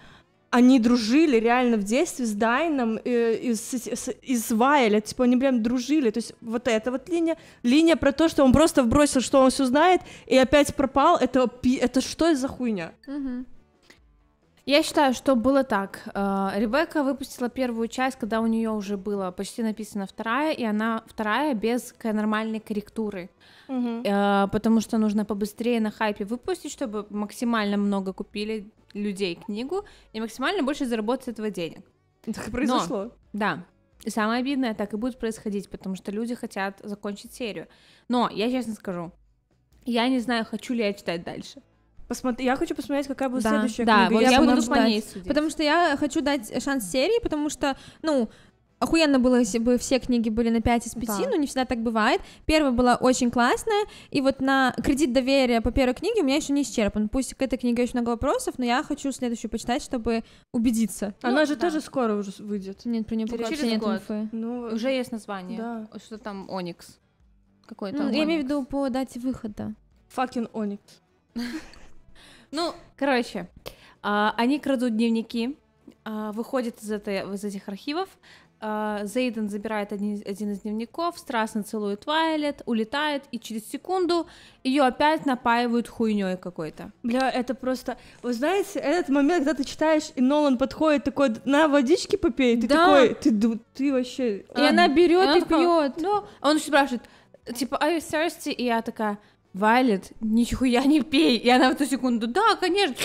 Speaker 2: они дружили реально в детстве с Дайном э, и, и, с, с, и с Вайля, типа они прям дружили, то есть вот эта вот линия, линия про то, что он просто вбросил, что он все знает, и опять пропал, это, это что за хуйня?
Speaker 3: Угу.
Speaker 1: Я считаю, что было так. Э, Ребекка выпустила первую часть, когда у нее уже было почти написана вторая, и она вторая без нормальной корректуры. Угу. Потому что нужно побыстрее на хайпе выпустить, чтобы максимально много купили людей книгу и максимально больше заработать этого денег. Так и произошло. Но, да. И самое обидное так и будет происходить, потому что люди хотят закончить серию. Но я честно скажу, я не знаю, хочу ли я читать дальше посмотри, я хочу посмотреть, какая будет да, следующая да, книга. Да, вот я, я буду ждать, по ней судить. Потому что я хочу дать шанс серии, потому что, ну, охуенно было, если бы все книги были на 5 из 5, да. но не всегда так бывает. Первая была очень классная, и вот на кредит доверия по первой книге у меня еще не исчерпан. Пусть к этой книге еще много вопросов, но я хочу следующую почитать, чтобы убедиться. Ну, Она ну, же да.
Speaker 2: тоже скоро уже выйдет. Нет, про нее пока Через нет год. инфы. Ну,
Speaker 1: ну, уже есть название. Да. Что там, Оникс? Какой-то ну, Я имею в виду по дате выхода. Fucking Оникс. Ну, короче, а, они крадут дневники, а, выходят из, этой, из этих архивов, а, Зейден забирает один, один из дневников, страстно целует Вайлет, улетает, и через секунду ее опять напаивают хуйней какой-то.
Speaker 2: Бля, это просто... Вы знаете, этот момент, когда ты читаешь, и Нолан подходит такой, на водички попей, ты да. такой, ты, ты вообще... И а, она берет и, пьет. Ну, он еще спрашивает, типа, are you thirsty? И я такая,
Speaker 1: Вайлет, нихуя не пей. И она в эту секунду, да, конечно.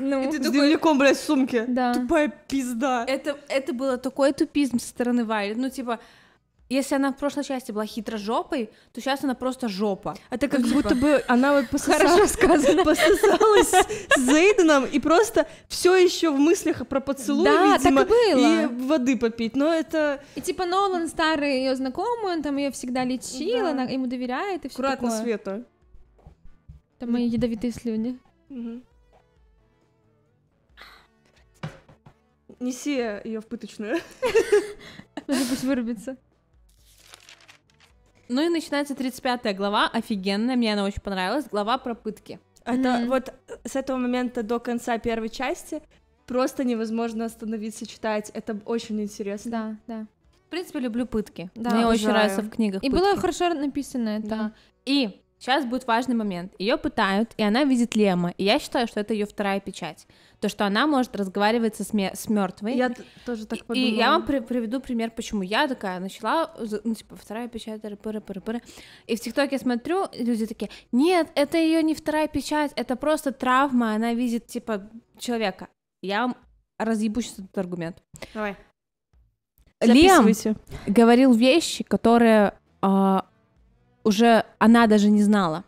Speaker 1: Ну, и ты с такой... дневником, блядь, в сумке. Да. Тупая пизда. Это, это было такой тупизм со стороны Вайлет. Ну, типа, если она в прошлой части была хитро жопой, то сейчас она просто жопа. Это как ну, типа... будто
Speaker 3: бы
Speaker 2: она вот пососала, пососалась с Зейденом и просто все еще в мыслях про поцелуй, да, видимо, так и, было. и воды попить. Но это...
Speaker 1: И типа Нолан старый ее знакомый, он там ее всегда лечил, да. она ему доверяет и все Аккуратно, такое. Света. Это мои ядовитые слюни. Угу.
Speaker 2: Неси ее в пыточную. Даже пусть вырубится. Ну и начинается 35 глава, офигенная, мне она очень понравилась, глава про пытки. Это mm-hmm. вот с этого момента до конца первой части просто невозможно остановиться читать, это очень интересно. Да, да. В принципе, люблю пытки. Да, Мне обожаю. очень нравится в книгах. И пытки. было хорошо
Speaker 1: написано это. Да.
Speaker 2: И Сейчас будет важный
Speaker 1: момент. Ее пытают, и она видит Лема. И я считаю, что это ее вторая печать. То, что она может разговаривать со сме- с мертвой. Я тоже так подумала. И я вам при- приведу пример, почему я такая начала, ну, типа, вторая печать, пыры пыры пыры И в ТикТоке смотрю, люди такие, нет, это ее не вторая печать, это просто травма, она видит, типа, человека. Я вам разъебу сейчас этот аргумент.
Speaker 2: Давай. Лем
Speaker 1: говорил вещи, которые э, уже она даже не знала.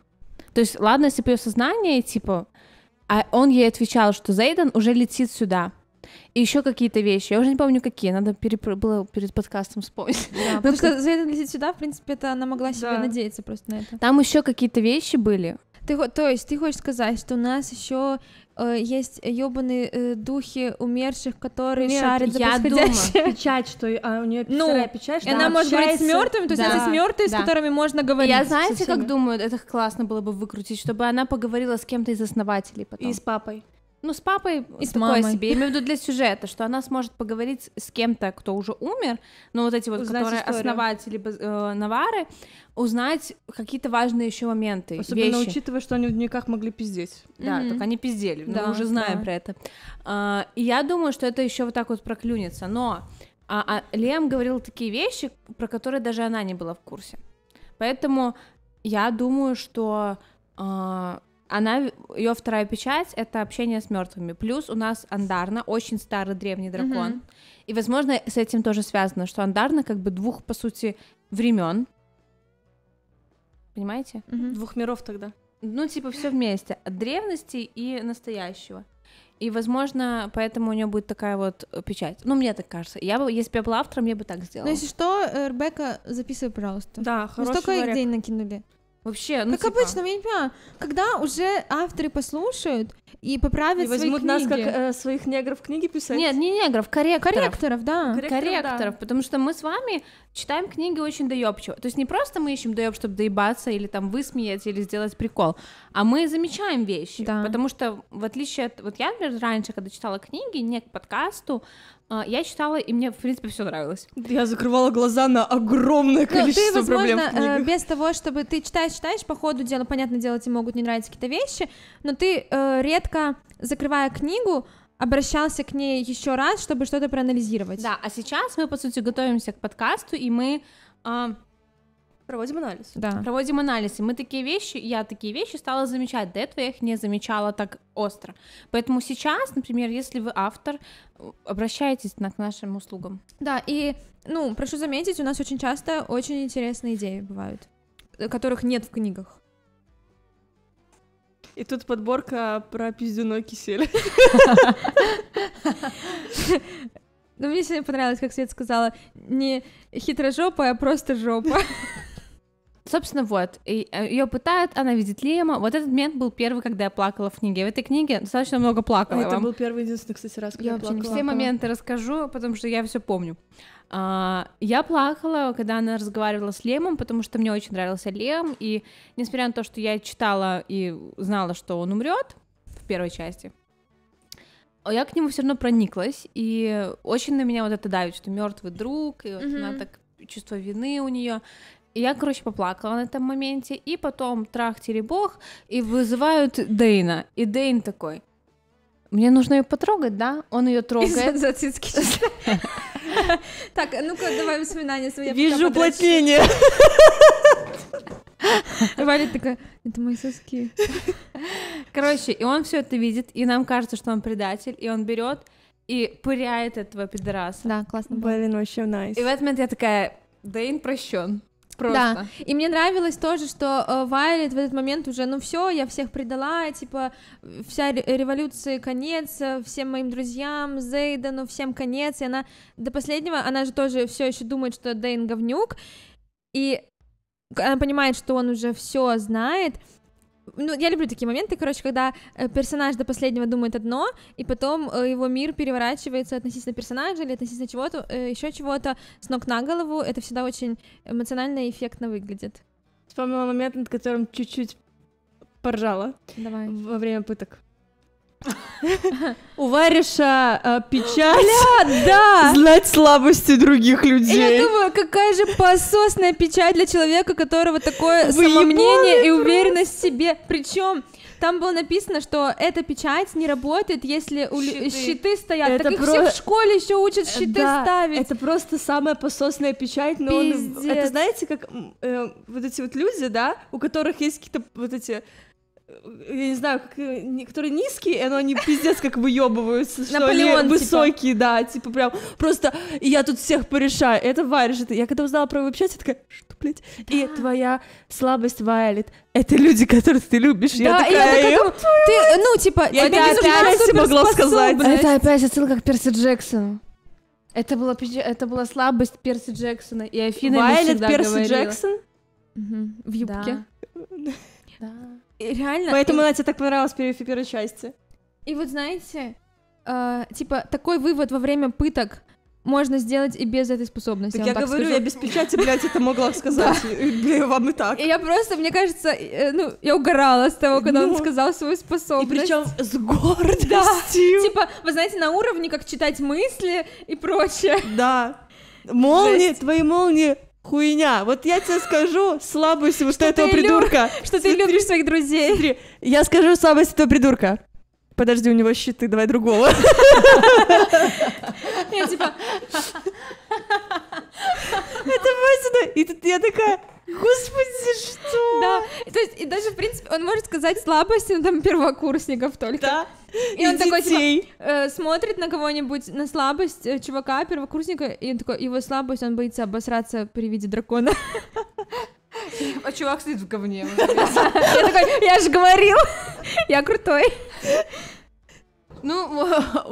Speaker 1: То есть, ладно, если бы ее сознание, типа, а он ей отвечал, что Зейден уже летит сюда. И еще какие-то вещи. Я уже не помню, какие. Надо перепро... было перед подкастом вспомнить. Да, потому что Зейден летит сюда, в принципе, это она могла себе да. надеяться просто на это. Там еще какие-то вещи были. Ты, то есть ты хочешь сказать, что у нас еще э, есть ебаные э, духи умерших, которые Нет, шарят за я Думаю,
Speaker 2: печать, что а, у нее ну, печать, что она, она может общается... говорить с мертвыми, то есть да. она с мертвыми, да. с которыми можно говорить. Я знаете, как
Speaker 1: думаю, это классно было бы выкрутить, чтобы она поговорила с кем-то из основателей потом. И с папой. Ну, с папой и с такое мамой. себе. Я имею в виду для сюжета, что она сможет поговорить с кем-то, кто уже умер, но вот эти вот, узнать которые историю. основатели э, Навары, узнать какие-то важные еще моменты. Особенно вещи. учитывая, что они в дневниках могли пиздеть. Да, mm-hmm. только они пиздели, да, мы уже знаем да. про это. А, и я думаю, что это еще вот так вот проклюнется. Но а, а Лем говорил такие вещи, про которые даже она не была в курсе. Поэтому я думаю, что а, она ее вторая печать это общение с мертвыми. Плюс у нас Андарна, очень старый древний дракон. Угу. И, возможно, с этим тоже связано, что Андарна как бы двух, по сути, времен. Понимаете?
Speaker 2: Угу. Двух миров тогда.
Speaker 1: Ну, типа, все вместе. От древности и настоящего. И, возможно, поэтому у нее будет такая вот э, печать. Ну, мне так кажется. Я бы, если бы я была автором, я бы так сделала. Ну, если что, э, Ребекка, записывай, пожалуйста. Да, хороший мы столько идей накинули. Вообще, ну, Как типа... обычно, я не понимаю, когда уже авторы послушают и поправят и свои возьмут нас как э, своих негров книги писать? Нет, не негров, корректоров. Корректоров, да. Корректоров, корректоров да. потому что мы с вами читаем книги очень доебчиво. То есть не просто мы ищем доеб, чтобы доебаться или там высмеять или сделать прикол, а мы замечаем вещи, да. потому что в отличие от... Вот я, например, раньше, когда читала книги, не к подкасту, а, я читала, и мне, в принципе, все нравилось. Я
Speaker 2: закрывала глаза
Speaker 3: на огромное количество ну, ты, возможно, проблем в э, книгах. без
Speaker 1: того, чтобы ты читаешь, читаешь, по ходу дела, понятное дело, тебе могут не нравиться какие-то вещи, но ты э, редко, закрывая книгу, обращался к ней еще раз, чтобы что-то проанализировать. Да, а сейчас мы, по сути, готовимся к подкасту, и мы э, Проводим анализ. Да. Проводим анализ. И мы такие вещи, я такие вещи стала замечать. До этого я их не замечала так остро. Поэтому сейчас, например, если вы автор, обращайтесь на, к нашим услугам. Да, и, ну, прошу заметить, у нас очень часто очень интересные идеи бывают, которых нет в книгах.
Speaker 2: И тут подборка про пиздюно кисель.
Speaker 1: Ну, мне сегодня понравилось, как Свет сказала, не хитрожопая, а просто жопа. Собственно, вот, э, ее пытают, она видит Лема. Вот этот момент был первый, когда я плакала в книге. В этой книге достаточно много плакала. А это был
Speaker 2: первый единственный, кстати, раз, когда я, я плакала. Все моменты
Speaker 1: расскажу, потому что я все помню. А, я плакала, когда она разговаривала с Лемом, потому что мне очень нравился Лем, и несмотря на то, что я читала и знала, что он умрет в первой части, я к нему все равно прониклась, и очень на меня вот это давит, что мертвый друг, и вот mm-hmm. она так чувство вины у нее. И я, короче, поплакала на этом моменте, и потом трах бог, и вызывают Дейна. И Дейн такой, мне нужно ее потрогать, да? Он ее трогает. За, цицки Так, а ну-ка, давай воспоминания свои. Вижу уплотнение. Валя такая, это мои соски. Короче, и он все это видит, и нам кажется, что он предатель, и он берет и пыряет этого пидораса. Да, классно. Блин, вообще найс. И в этот момент я такая, Дэйн прощен просто. Да. И мне нравилось тоже, что э, Вайлет в этот момент уже, ну все, я всех предала, типа вся революции конец, э, всем моим друзьям, Зейдену всем конец. И она до последнего, она же тоже все еще думает, что Дейн говнюк. И она понимает, что он уже все знает, ну, я люблю такие моменты, короче, когда э, персонаж до последнего думает одно, и потом э, его мир переворачивается относительно персонажа или относительно чего-то, э, еще чего-то с ног на голову. Это всегда очень эмоционально и эффектно выглядит.
Speaker 2: Вспомнила момент, над которым чуть-чуть поржала Давай. во время пыток. У вариша
Speaker 3: э, печаль. да! Знать слабости других людей. И я думаю,
Speaker 2: какая
Speaker 1: же пососная печать для человека, которого такое Вы самомнение и уверенность в себе. Причем там было написано, что эта печать не работает, если щиты, стоят. так их все в школе
Speaker 2: еще учат э, щиты ставить. Это просто самая пососная печать, но э, Пиздец. он... это знаете, как вот эти вот люди, да, у которых есть какие-то вот эти Э, я не знаю, как, э, которые низкие, но они пиздец как выебываются, что Наполеон, они типа. высокие, типа. да, типа прям просто, и я тут всех порешаю, это Вайлет. это, я когда узнала про веб-чат, я такая, что, блядь, да. и твоя слабость Вайлет, это люди, которых ты
Speaker 3: любишь, да, я такая, я такая ты,
Speaker 2: ну, типа, я это опять могла сказать. Это опять
Speaker 1: отсылка к Перси Джексону. Это была, это была слабость Перси Джексона, и Афина Вайлет Перси говорила. Джексон?
Speaker 2: Угу, в юбке.
Speaker 1: Да. да
Speaker 2: реально. Поэтому и... она тебе так понравилась в первой части.
Speaker 1: И вот знаете, э, типа такой вывод во время пыток можно сделать и без этой способности. Так я так говорю, скажу. я без
Speaker 2: печати,
Speaker 3: блядь, это могла сказать. Блин, вам и так. И я просто, мне кажется, э, ну,
Speaker 1: я угорала с того, когда он ну. сказал свою способность. И причем с гордостью. Типа, вы знаете, на
Speaker 3: уровне, как читать мысли и прочее. Да. Молнии, твои молнии хуйня. Вот я тебе скажу слабость вот что этого придурка. Что ты любишь своих друзей. Смотри, я скажу слабость этого придурка. Подожди, у него щиты, давай другого. Я типа... Это Васина. И тут я такая... Господи, что? Да, то есть, и даже, в принципе, он может
Speaker 1: сказать слабости, но там первокурсников только. Да,
Speaker 3: и, и он детей. такой, типа,
Speaker 1: э, смотрит на кого-нибудь, на слабость э, чувака, первокурсника, и он такой, его слабость, он боится обосраться при виде дракона.
Speaker 3: А чувак сидит в говне. Я такой, я же
Speaker 1: говорил, я крутой. Ну,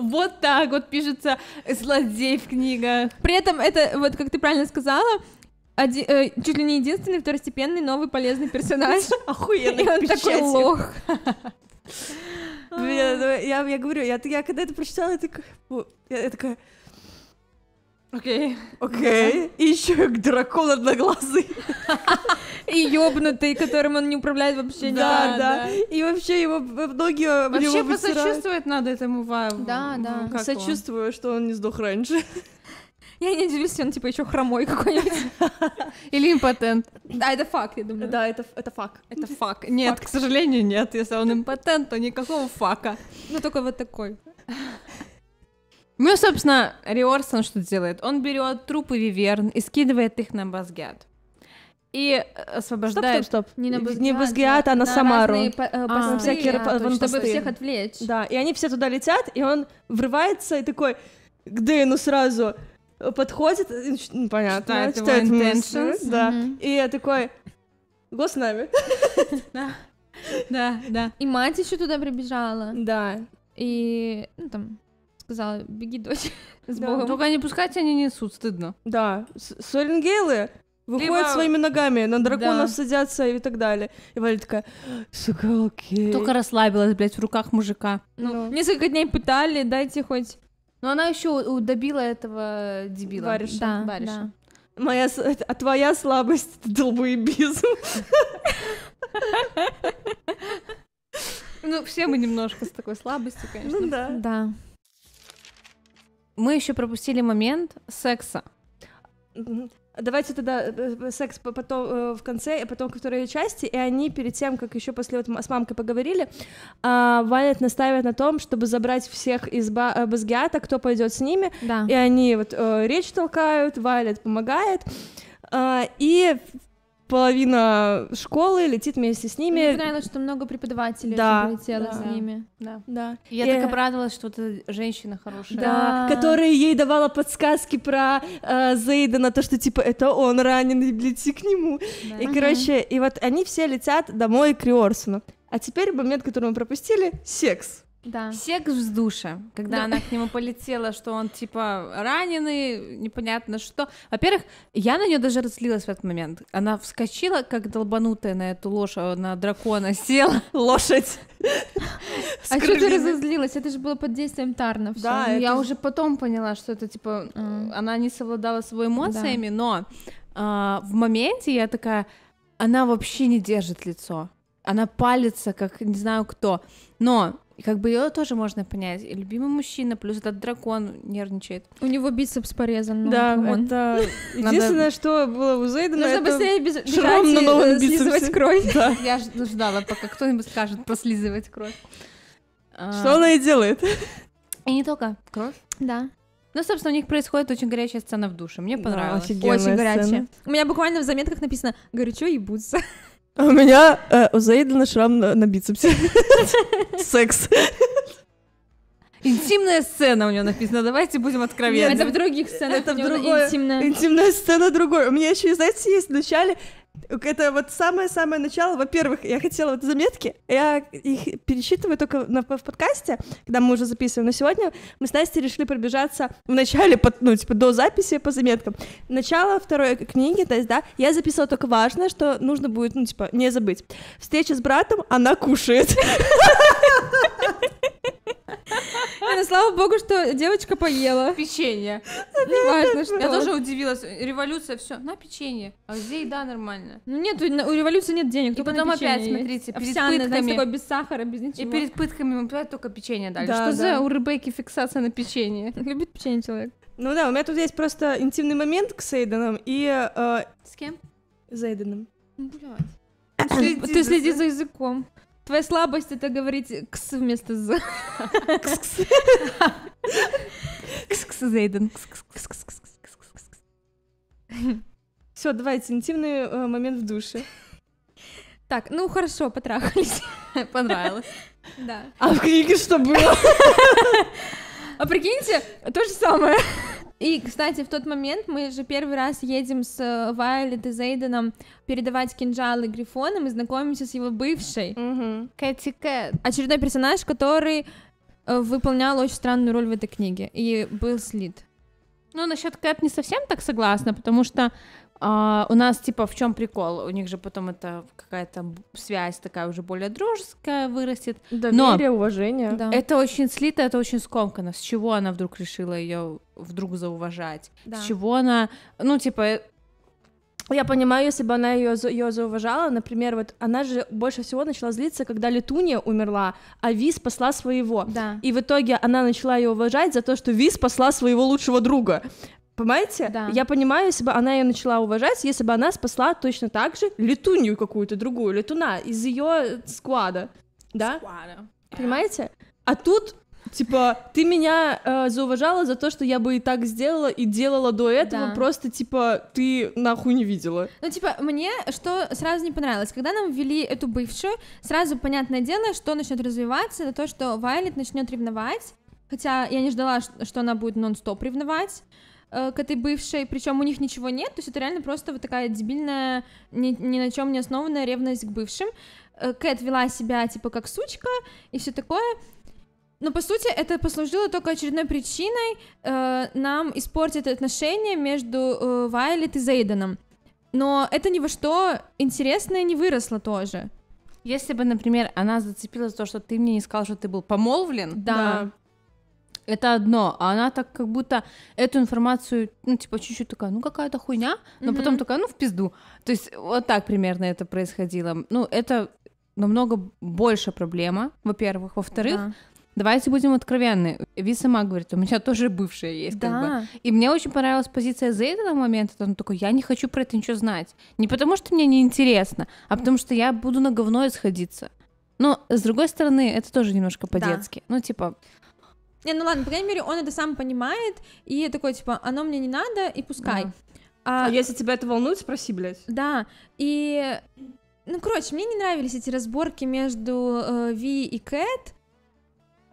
Speaker 1: вот так вот пишется злодей в книгах. При этом это, вот как ты правильно сказала, один, э, чуть ли не единственный второстепенный новый полезный персонаж. Охуенный И он такой лох.
Speaker 2: Я, я говорю, я, я когда это прочитала, я такая, я такая, Окей. Окей. И еще дракон одноглазый. И ёбнутый, которым он не управляет вообще да, да, да. И вообще его ноги Вообще его посочувствовать
Speaker 1: надо этому Вайву. Да, да. Сочувствую,
Speaker 2: что он не сдох раньше. Я не ну, удивлюсь, если он, типа, еще хромой какой-нибудь. Или импотент. Да, это факт, я думаю. Да, это, это факт. Это факт. Нет, к сожалению,
Speaker 1: нет. Если он импотент, то никакого фака. Ну, только вот такой. Ну, собственно, Риорсон что делает? Он берет трупы виверн и скидывает их на Базгиат. И э, освобождает... Стоп, стоп, стоп. Не на Базгиат, не Базгиат а на, на Самару. Разные, э, а, посты, всякие а, р... чтобы всех
Speaker 2: отвлечь. Да, и они все туда летят, и он врывается и такой к Дэну сразу подходит, ну, понятно, читает, читает его мысли, да, mm и я такой, го с нами.
Speaker 1: Да, да, да. И мать еще туда прибежала. Да. И, ну, там, сказала, беги, дочь, с Богом. Только не
Speaker 2: пускайте, они несут, стыдно. Да, Соренгейлы выходят своими ногами, на драконов садятся и так далее. И Валя такая, сука, окей. Только расслабилась, блядь, в руках мужика.
Speaker 1: ну. несколько
Speaker 2: дней пытали, дайте хоть
Speaker 1: но она еще добила этого дебила. Бариша. Да, Бариша. Да.
Speaker 3: Моя, а твоя слабость — это долбоебизм.
Speaker 1: Ну, все мы немножко с такой слабостью, конечно. Ну, да. Да. Мы еще пропустили
Speaker 2: момент секса. Давайте тогда э, э, секс потом э, в конце, а потом ко второй части, и они перед тем, как еще после вот с мамкой поговорили, а, Валет настаивает на том, чтобы забрать всех из Базгиата, кто пойдет с ними, да. и они вот речь толкают, Валет помогает, а, и половина школы летит вместе с ними. Мне понравилось, что много преподавателей да, прилетело да. с ними. Да. да. И я и... Э, так обрадовалась, что вот эта женщина хорошая.
Speaker 3: Да, да. которая
Speaker 2: ей давала подсказки про э, Зейда на то, что типа это он ранен, и лети к нему. Да. И, ага. короче, и вот они все летят домой к Риорсону. А теперь момент, который мы пропустили, секс. Да. Секс в душе,
Speaker 1: когда да. она к нему полетела, что он типа раненый, непонятно что. Во-первых, я на нее даже разлилась в этот момент. Она вскочила, как долбанутая на эту лошадь, э, на дракона села лошадь. А что ты разозлилась? Это же было под действием Тарна. Да. Ну, я уже потом поняла, что это типа э, она не совладала своими эмоциями, но а, в моменте я такая, она вообще не держит лицо. Она палится, как не знаю кто. Но и как бы ее тоже можно понять. И любимый мужчина, плюс этот дракон нервничает. У него бицепс порезан. Ну, да, он. это единственное, что было у Зейдена, Нужно быстрее без... шрам на новом э, слизывать кровь. Да. Я ждала, пока кто-нибудь скажет
Speaker 3: про кровь. А. Что она и делает.
Speaker 1: И не только кровь. Да. Ну, собственно, у них происходит очень горячая сцена в душе. Мне понравилось. Да, очень горячая. У меня буквально в заметках написано «горячо ебутся».
Speaker 2: А у меня э, у Зейдена шрам на, на бицепсе.
Speaker 3: Секс. Интимная сцена у нее написана. Давайте будем откровенны. Это в других сценах. Это в другой. Интимная. интимная сцена другой. У меня еще,
Speaker 2: знаете, есть вначале это вот самое-самое начало. Во-первых, я хотела вот заметки. Я их пересчитываю только на, в подкасте, когда мы уже записываем. Но сегодня мы с Настей решили пробежаться в начале, под, ну, типа, до записи по заметкам. Начало второй книги, то есть, да, я записала только важное, что нужно будет, ну, типа, не забыть. Встреча с братом, она кушает. Ну, слава богу, что
Speaker 1: девочка поела. Печенье. Не важно, что. Я тоже удивилась. Революция, все, на печенье. А где еда нормально? Ну нет, у революции нет денег. И потом опять, смотрите, перед пытками. такой типа без сахара, без ничего. И перед пытками мы только печенье дали. Что за у
Speaker 2: Ребекки фиксация на печенье? Любит печенье человек. Ну да, у меня тут есть просто интимный момент к Сейденам и... Э, С кем? С Зейденом.
Speaker 1: Блядь. Ну, Ты следи за языком. Твоя слабость это говорить кс вместо з. Кс-кс.
Speaker 2: Кс-кс, Зейден. Все, давайте, интимный э, момент в душе. Так, ну хорошо, потрахались. Понравилось. Да. А в книге что было? А прикиньте, то же самое.
Speaker 1: И, кстати, в тот момент мы же первый раз едем с э, Вайлет и Зейденом передавать кинжалы Грифона, мы знакомимся с его бывшей. Кэти Кэт. Очередной персонаж, который э, выполнял очень странную роль в этой книге и был слит. Ну, насчет Кэт не совсем так согласна, потому что а, у нас, типа, в чем прикол? У них же потом это какая-то связь такая уже более дружеская вырастет. Доверие, Но уважение. Да. Это очень слито, это очень скомкано. С чего она вдруг
Speaker 2: решила ее вдруг зауважать, да. с чего она, ну, типа, э, я понимаю, если бы она ее, ее зауважала, например, вот она же больше всего начала злиться, когда Летуния умерла, а Ви спасла своего. Да. И в итоге она начала ее уважать за то, что Ви спасла своего лучшего друга. Понимаете? Да. Я понимаю, если бы она ее начала уважать, если бы она спасла точно так же летунью какую-то другую, летуна из ее склада. Да? Склада. Понимаете? А тут Типа, ты меня э, зауважала за то, что я бы и так сделала, и делала до этого, да. просто, типа, ты нахуй не видела.
Speaker 1: Ну, типа, мне что сразу не понравилось, когда нам ввели эту бывшую, сразу понятное дело, что начнет развиваться, это то, что Вайлет начнет ревновать, хотя я не ждала, что она будет нон-стоп ревновать, э, к этой бывшей, причем у них ничего нет, то есть это реально просто вот такая дебильная, ни, ни на чем не основанная ревность к бывшим. Э, Кэт вела себя типа как сучка и все такое, но ну, по сути это послужило только очередной причиной э, нам испортить отношения между э, Вайлет и Зейденом. Но это ни во что интересное не выросло тоже. Если бы, например, она зацепилась за то, что ты мне не сказал, что ты был помолвлен, да. да. Это одно, а она так как будто эту информацию, ну, типа, чуть-чуть такая, ну, какая-то хуйня, но mm-hmm. потом такая, ну, в пизду. То есть вот так примерно это происходило. Ну, это намного больше проблема, во-первых. Во-вторых, да. Давайте будем откровенны. Ви сама говорит, у меня тоже бывшая есть, да. как бы. И мне очень понравилась позиция Зейда на момент, он такой, я не хочу про это ничего знать. Не потому, что мне не интересно, а потому, что я буду на говно исходиться. Но, с другой стороны, это тоже немножко по-детски. Да. Ну, типа, не, ну ладно, по крайней мере, он это сам понимает, и такой, типа, оно мне не надо, и пускай. Да. А... а если тебя это волнует, спроси, блядь. Да, и... Ну, короче, мне не нравились эти разборки между э, Ви и Кэт,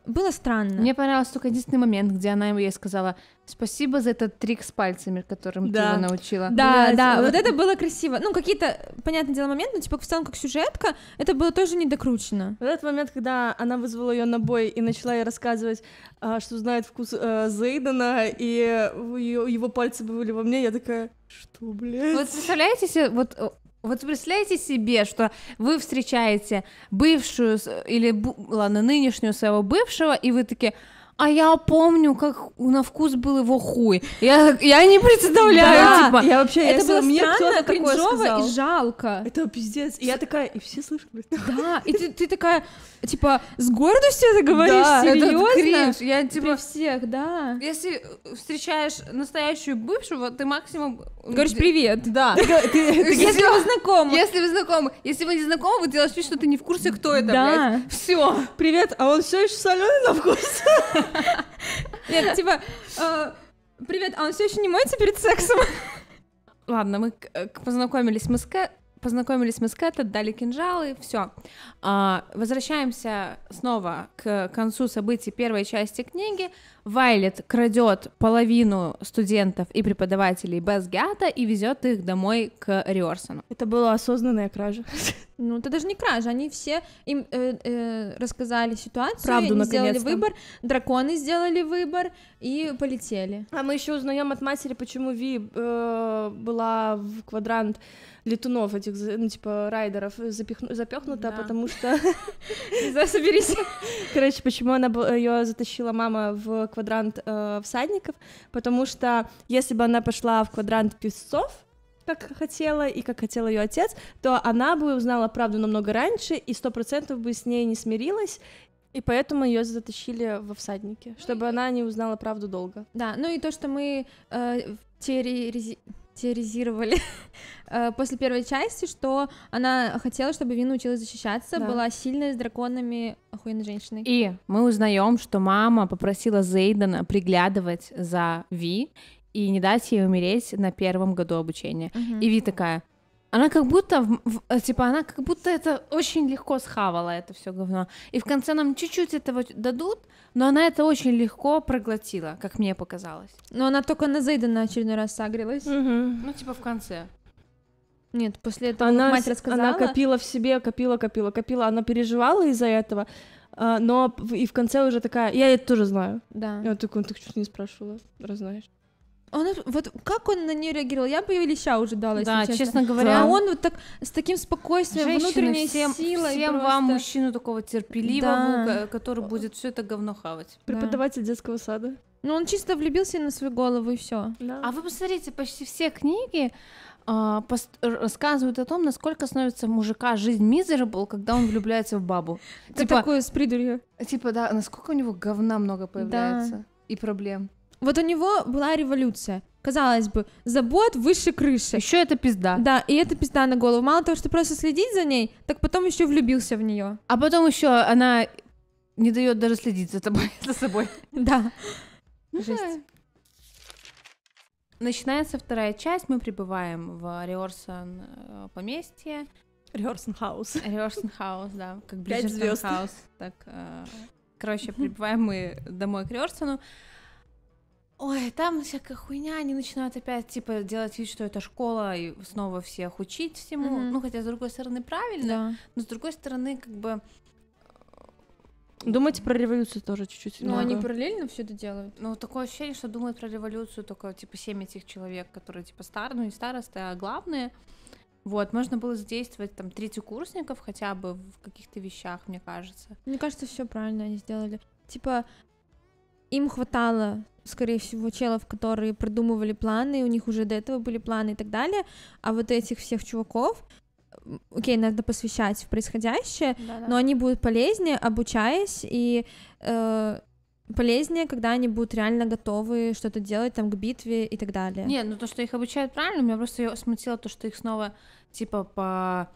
Speaker 1: было странно. Мне понравился только единственный момент, где она ему ей сказала спасибо за этот трик с пальцами, которым да. ты его научила. Да, да, да, вот это
Speaker 2: было красиво. Ну, какие-то, понятное дело, моменты, но типа в целом как сюжетка, это было тоже недокручено. В этот момент, когда она вызвала ее на бой и начала ей рассказывать, а, что знает вкус а, Зейдена, и его пальцы были во мне, я такая, что, блядь? Вот представляете
Speaker 1: себе, вот вот представляете себе, что вы встречаете бывшую или, ладно, нынешнюю своего бывшего, и вы такие, а я помню, как на вкус был его хуй. Я, я не представляю, да, типа. Я вообще, это было мне странно, кринжово и жалко. Это пиздец. И я такая, и все слышали. Да, и ты, ты такая, типа, с гордостью это говоришь? Да, серьезно? Это кринж. Я, типа, При всех, да. Если встречаешь настоящую бывшего, ты максимум... Говоришь привет. Да. Если вы знакомы. Если вы знакомы. Если вы не знакомы, вы делаешь вид, что ты не в курсе, кто это, блядь.
Speaker 3: Все. Привет, а он все еще соленый на вкус?
Speaker 1: Нет, типа, э, привет, а он все еще не моется перед сексом? Ладно, мы познакомились мы с Кэ познакомились мы с Кэт, отдали кинжалы, все. А, возвращаемся снова к концу событий первой части книги. Вайлет крадет половину студентов и преподавателей без гиата и везет их домой к Риорсону. Это была осознанная кража. Ну, это даже не кража, они все им э, э, рассказали ситуацию, Правду, они сделали выбор, драконы сделали выбор
Speaker 2: и полетели. А мы еще узнаем от матери, почему Ви э, была в квадрант летунов этих, ну, типа, райдеров запихну, запёхнута, да. потому что... Не знаю, соберись. Короче, почему она ее затащила мама в квадрант э, всадников? Потому что если бы она пошла в квадрант песцов, как хотела и как хотел ее отец, то она бы узнала правду намного раньше и сто процентов бы с ней не смирилась, и поэтому ее затащили во всадники, ну чтобы она не узнала правду долго. Да, ну и то, что мы э, теории терроризировали
Speaker 1: э, после первой части, что она хотела, чтобы Вин научилась защищаться, да. была сильная с драконами, охуенной женщиной. И мы узнаем, что мама попросила Зейдена приглядывать за Ви и не дать ей умереть на первом году обучения. Угу. И Ви такая, она как будто, в, в, э, типа, она как будто это очень легко схавала, это все говно. И в конце нам чуть-чуть этого дадут, но она это очень легко проглотила, как
Speaker 2: мне показалось.
Speaker 1: Но она только на Зейда на очередной раз согрелась Угу. Ну, типа, в конце.
Speaker 2: Нет, после этого она, мать рассказала. Она копила в себе, копила, копила, копила. Она переживала из-за этого, а, но и в конце уже такая, я это тоже знаю. Да. Я такой, «Ну, ты что не спрашивала, раз знаешь.
Speaker 1: Он, вот как он на нее реагировал? Я бы и леща уже дала, да, если честно. честно говоря. А он вот так с таким спокойствием, внутренней всем, силой. Всем просто... вам мужчину такого терпеливого, да. который будет все это говно хавать. Преподаватель да. детского сада. Ну, он чисто влюбился на свою голову и все. Да. А вы посмотрите, почти все книги э, рассказывают о том, насколько становится мужика жизнь мизерабл, когда он влюбляется в бабу. Ты типа, такое с придурью. Типа, да, насколько у него говна много появляется да. и проблем. Вот у него была революция. Казалось бы, забот выше крыши. Еще это пизда. Да, и это пизда на голову. Мало того, что просто следить за ней, так потом еще влюбился в нее. А потом еще она не дает даже следить за тобой, за собой. Ну да. Жесть. Начинается вторая часть, мы прибываем в Риорсон э, поместье. Риорсон хаус. Риорсон хаус, да, как Бриджертон хаус. Так, э, короче, прибываем мы домой к Риорсону ой, там всякая хуйня, они начинают опять, типа, делать вид, что это школа, и снова всех учить всему. Mm-hmm. Ну, хотя, с другой стороны, правильно, да. но с другой стороны, как бы... Э,
Speaker 2: Думайте про революцию тоже чуть-чуть. Ну, они
Speaker 1: параллельно все это делают. Ну, такое ощущение, что думают про революцию только, типа, семь этих человек, которые, типа, старые, ну, не старосты, а главные. Вот, можно было задействовать там третьекурсников хотя бы в каких-то вещах, мне кажется. Мне кажется, все правильно они сделали. Типа, им хватало, скорее всего, челов, которые продумывали планы, у них уже до этого были планы и так далее, а вот этих всех чуваков, окей, надо посвящать в происходящее, Да-да. но они будут полезнее, обучаясь, и э, полезнее, когда они будут реально готовы что-то делать там к битве и так далее. Не, ну то, что их обучают правильно, меня просто смутило то, что их снова типа по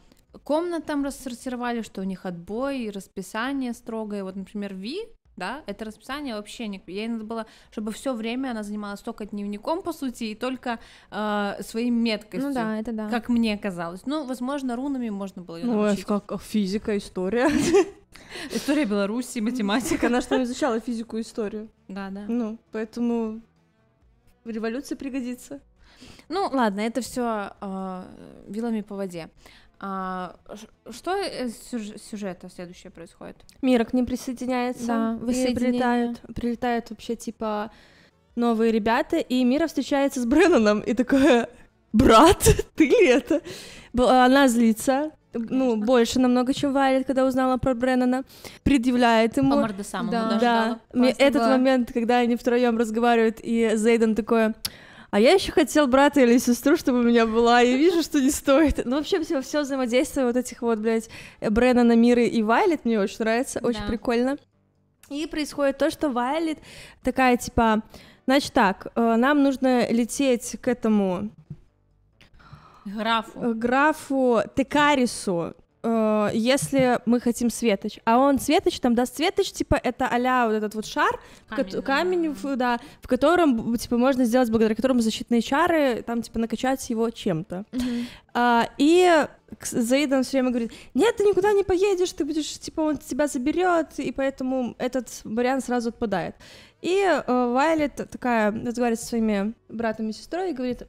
Speaker 1: комнатам рассортировали, что у них отбой, расписание строгое. Вот, например, Ви, да, это расписание вообще не... Ей надо было, чтобы все время она занималась только дневником, по сути, и только э, а, своей меткостью. Ну да, это да. Как мне казалось. Ну, возможно, рунами можно было ее ну, научить.
Speaker 2: Ну, как физика, история. История Беларуси, математика. Она что, изучала физику и историю? Да, да. Ну, поэтому в революции пригодится. Ну, ладно, это все э, а,
Speaker 1: вилами по воде. А, что сюжета следующее происходит?
Speaker 2: Мира к ним присоединяется. Да, и прилетают, вообще типа новые ребята, и Мира встречается с Бренноном и такое, брат, ты ли это? Она злится, ну, Конечно. ну, больше намного, чем Вайлет, когда узнала про Бреннона, предъявляет ему. По мордосамому, да. да. да. Этот было. момент, когда они втроем разговаривают, и Зейден такой, а я еще хотел брата или сестру, чтобы у меня была, и вижу, что не стоит. Ну, вообще, все, все взаимодействие вот этих вот, блядь, Брэннона, Миры и Вайлет мне очень нравится, очень да. прикольно. И происходит то, что Вайлет такая, типа, значит так, э, нам нужно лететь к этому... Графу. Э, графу Текарису, э, если мы хотим светоч, а он светоч, там, да, светоч, типа, это а вот этот вот шар, камень, ко- камень да. В, да, в котором, типа, можно сделать, благодаря которому защитные чары, там, типа, накачать его чем-то. Mm-hmm. А, и Заида все время говорит, нет, ты никуда не поедешь, ты будешь, типа, он тебя заберет, и поэтому этот вариант сразу отпадает. И э, Вайлет такая разговаривает со своими братом и сестрой и говорит,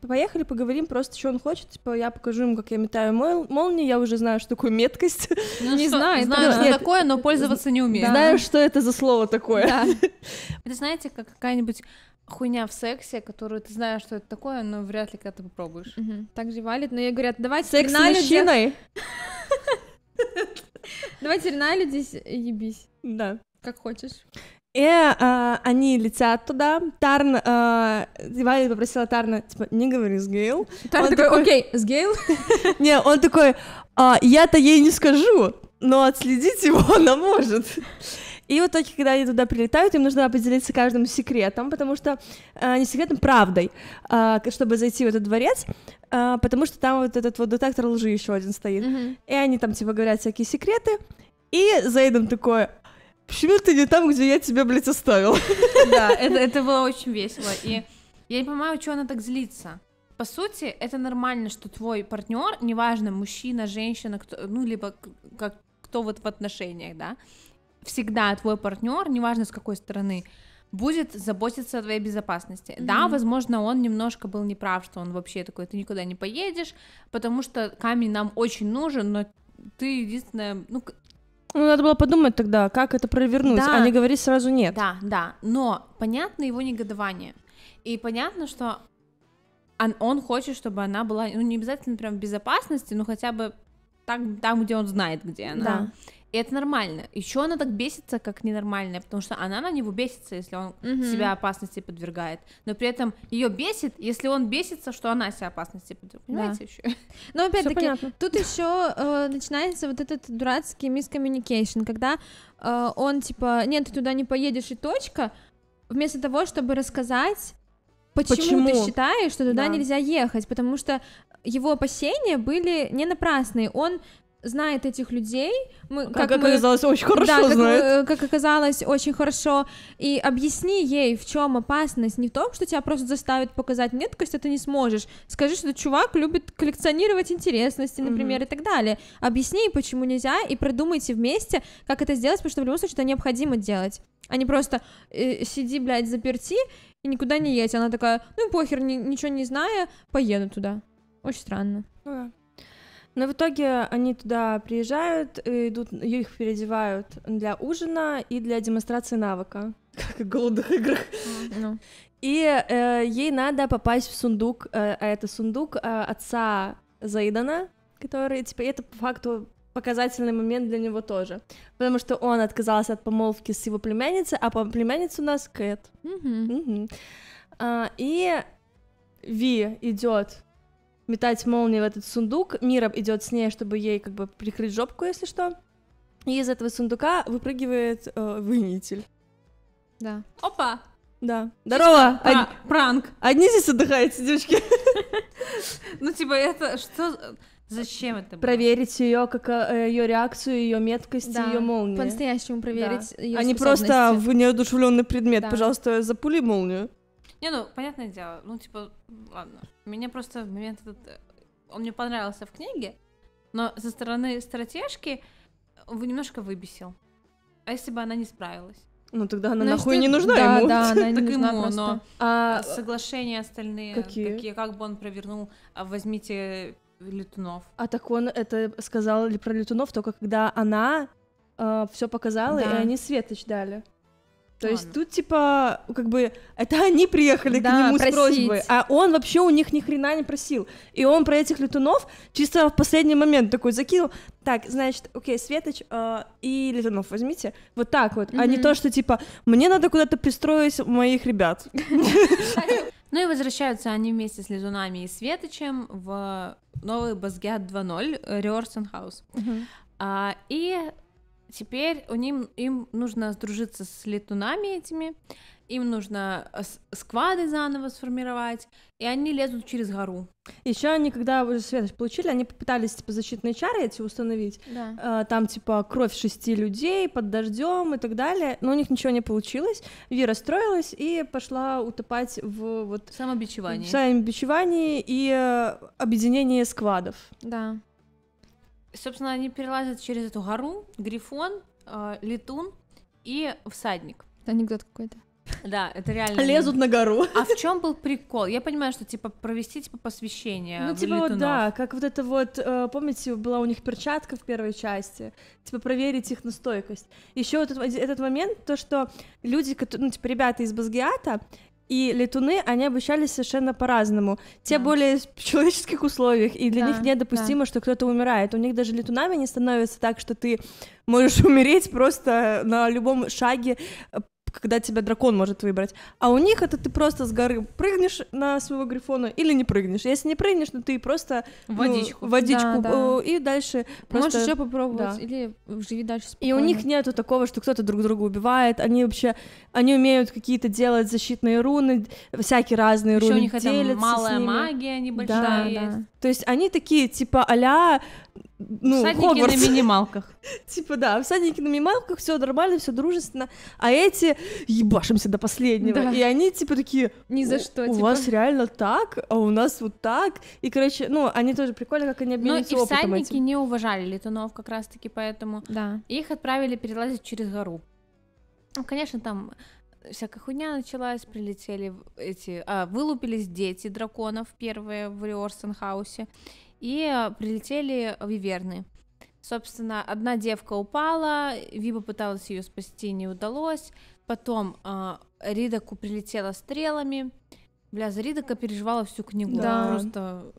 Speaker 2: поехали, поговорим просто, что он хочет. Типа, я покажу ему, как я метаю мол- молнии, я уже знаю, что такое меткость. Ну, не знаю, знаю, что такое, но пользоваться не умею. Да. Знаю, что это за слово такое. Да. Это знаете, как какая-нибудь
Speaker 1: хуйня в сексе, которую ты знаешь, что это такое, но вряд ли когда ты попробуешь. Угу. Также валит, но ей говорят, давайте Секс с мужчиной? Давайте теперь на ебись. Да. Как хочешь.
Speaker 2: И э, они летят туда. Тарн, э, а, Валя попросила Тарна, типа, не говори с Гейл. Тарн он такой, такой, окей, с Гейл? Не, он такой, а, я-то ей не скажу, но отследить его она может. И вот только когда они туда прилетают, им нужно поделиться каждым секретом, потому что э, не секретом, правдой, э, чтобы зайти в этот дворец, э, потому что там вот этот вот детектор лжи еще один стоит. Mm-hmm. И они там типа говорят всякие секреты. И Зейден такой, Почему ты не там, где я тебя, блядь, оставил? Да, это, это было
Speaker 1: очень весело. И я не понимаю, чего она так злится. По сути, это нормально, что твой партнер, неважно, мужчина, женщина, кто, ну, либо как, кто вот в отношениях, да, всегда твой партнер, неважно с какой стороны, будет заботиться о твоей безопасности. Mm-hmm. Да, возможно, он немножко был неправ, что он вообще такой, ты никуда не поедешь, потому что камень нам очень нужен, но ты единственная, ну,
Speaker 2: ну, надо было подумать тогда, как это провернуть, а да. а не говорить сразу нет. Да, да,
Speaker 1: но понятно его негодование. И понятно, что он, хочет, чтобы она была, ну, не обязательно прям в безопасности, но хотя бы так там, где он знает, где она. Да. И это нормально. Еще она так бесится, как ненормальная, потому что она на него бесится, если он угу. себя опасности подвергает. Но при этом ее бесит, если он бесится, что она себя опасности подвергает. Понимаете да. еще? Но опять-таки, тут еще э, начинается вот этот дурацкий мискоммуникейшн, когда э, он типа, нет, ты туда не поедешь и точка, вместо того, чтобы рассказать Почему, Почему ты считаешь, что туда да. нельзя ехать? Потому что его опасения были не напрасные. Он знает этих людей. Мы, как, как мы, оказалось, очень хорошо да, знает. Э, как оказалось, очень хорошо. И объясни ей, в чем опасность. Не в том, что тебя просто заставят показать меткость, а ты не сможешь. Скажи, что чувак любит коллекционировать интересности, например, mm-hmm. и так далее. Объясни ей, почему нельзя, и продумайте вместе, как это сделать, потому что в любом случае это необходимо делать. А не просто э, сиди, блядь, заперти и никуда не едь. Она такая, ну похер, ни, ничего не зная, поеду туда. Очень странно.
Speaker 2: Ну да. Но в итоге они туда приезжают, э, идут, их переодевают для ужина и для демонстрации навыка, как и в голодных играх. mm И э, ей надо попасть в сундук, э, а это сундук э, отца Заидана, который, типа, это по факту показательный момент для него тоже, потому что он отказался от помолвки с его племянницей, а племянница у нас Кэт. Mm-hmm. Mm-hmm. А, и Ви идет метать молнии в этот сундук. Мира идет с ней, чтобы ей как бы прикрыть жопку, если что. И из этого сундука выпрыгивает э, вынитель. Да. Опа! Да. Здорово! Пра- Од... Пранк! Одни здесь отдыхаете, девочки?
Speaker 3: Ну, типа, это
Speaker 2: что... Зачем это? Проверить ее, как э, ее реакцию, ее меткость, да. ее молнию. По-настоящему проверить ее. А не просто в неодушевленный предмет. Пожалуйста, запули молнию.
Speaker 1: Не, ну понятное дело. Ну, типа, ладно. Меня просто в момент этот... Э, он мне понравился в книге, но со стороны стратежки вы немножко выбесил. А если бы она не справилась? Ну тогда она ну, нахуй не нужна да, ему. Да, она не нужна ему, просто. а... соглашения остальные, какие? как бы он провернул, а возьмите
Speaker 2: летунов. А так он это сказал про летунов только когда она э, все показала, да. и они светоч дали. То есть тут типа как бы это они приехали да, к нему просить. с просьбой, а он вообще у них ни хрена не просил. И он про этих летунов чисто в последний момент такой закинул. Так, значит, окей, Светоч э, и летунов возьмите. Вот так вот, mm-hmm. а не то, что типа мне надо куда-то пристроить моих ребят.
Speaker 1: Ну и возвращаются они вместе с Лизунами и Светочем в новый Басгиат 2.0 Риорсенхаус. Uh-huh. А, и теперь у ним, им нужно сдружиться с летунами этими, им нужно э,
Speaker 2: сквады заново сформировать, и они лезут через гору. Еще они, когда уже светоч получили, они попытались типа защитные чары эти установить. Да. Э, там типа кровь шести людей под дождем и так далее, но у них ничего не получилось. Вера строилась и пошла утопать в вот самобичевании, в самобичевании и э, объединении сквадов.
Speaker 1: Да. Собственно, они перелазят через эту гору. Грифон, э, летун и всадник. Анекдот какой-то. Да, это реально. Лезут на гору. А в чем был прикол? Я понимаю, что типа провести
Speaker 2: типа посвящение. Ну типа вот да, как вот это вот, э, помните, была у них перчатка в первой части, типа проверить их на стойкость. Еще вот этот момент то, что люди, ну типа ребята из Базгиата, и летуны, они обучались совершенно по-разному. Те да. более в человеческих условиях, и для да, них недопустимо, да. что кто-то умирает. У них даже летунами не становится так, что ты можешь умереть просто на любом шаге когда тебя дракон может выбрать. А у них это ты просто с горы прыгнешь на своего грифона или не прыгнешь. Если не прыгнешь, ну ты просто ну, водичку, ну, водичку да, да. Э, и дальше просто... Можешь еще попробовать да. или живи дальше спокойно. И у них нету такого, что кто-то друг друга убивает. Они вообще, они умеют какие-то делать защитные руны, всякие разные еще руны. у них это малая магия
Speaker 1: небольшая. Да, да.
Speaker 2: То есть они такие типа аля ну, всадники Хогвартс. на минималках. типа, да, всадники на минималках, все нормально, все дружественно. А эти ебашимся до последнего. Да. И они, типа, такие... Ни за что, У типа... вас реально так, а у нас вот так. И, короче, ну, они тоже прикольно, как они ну, обменяются опытом. и всадники этим.
Speaker 1: не уважали летунов как раз-таки поэтому. Да. Их отправили перелазить через гору. Ну, конечно, там всякая хуйня началась, прилетели эти... А, вылупились дети драконов первые в Риорсенхаусе. хаусе и прилетели виверны. Собственно, одна девка упала, Виба пыталась ее спасти, не удалось. Потом э, а, Ридаку прилетела стрелами. Бля, за Ридака переживала всю книгу. Да. Просто...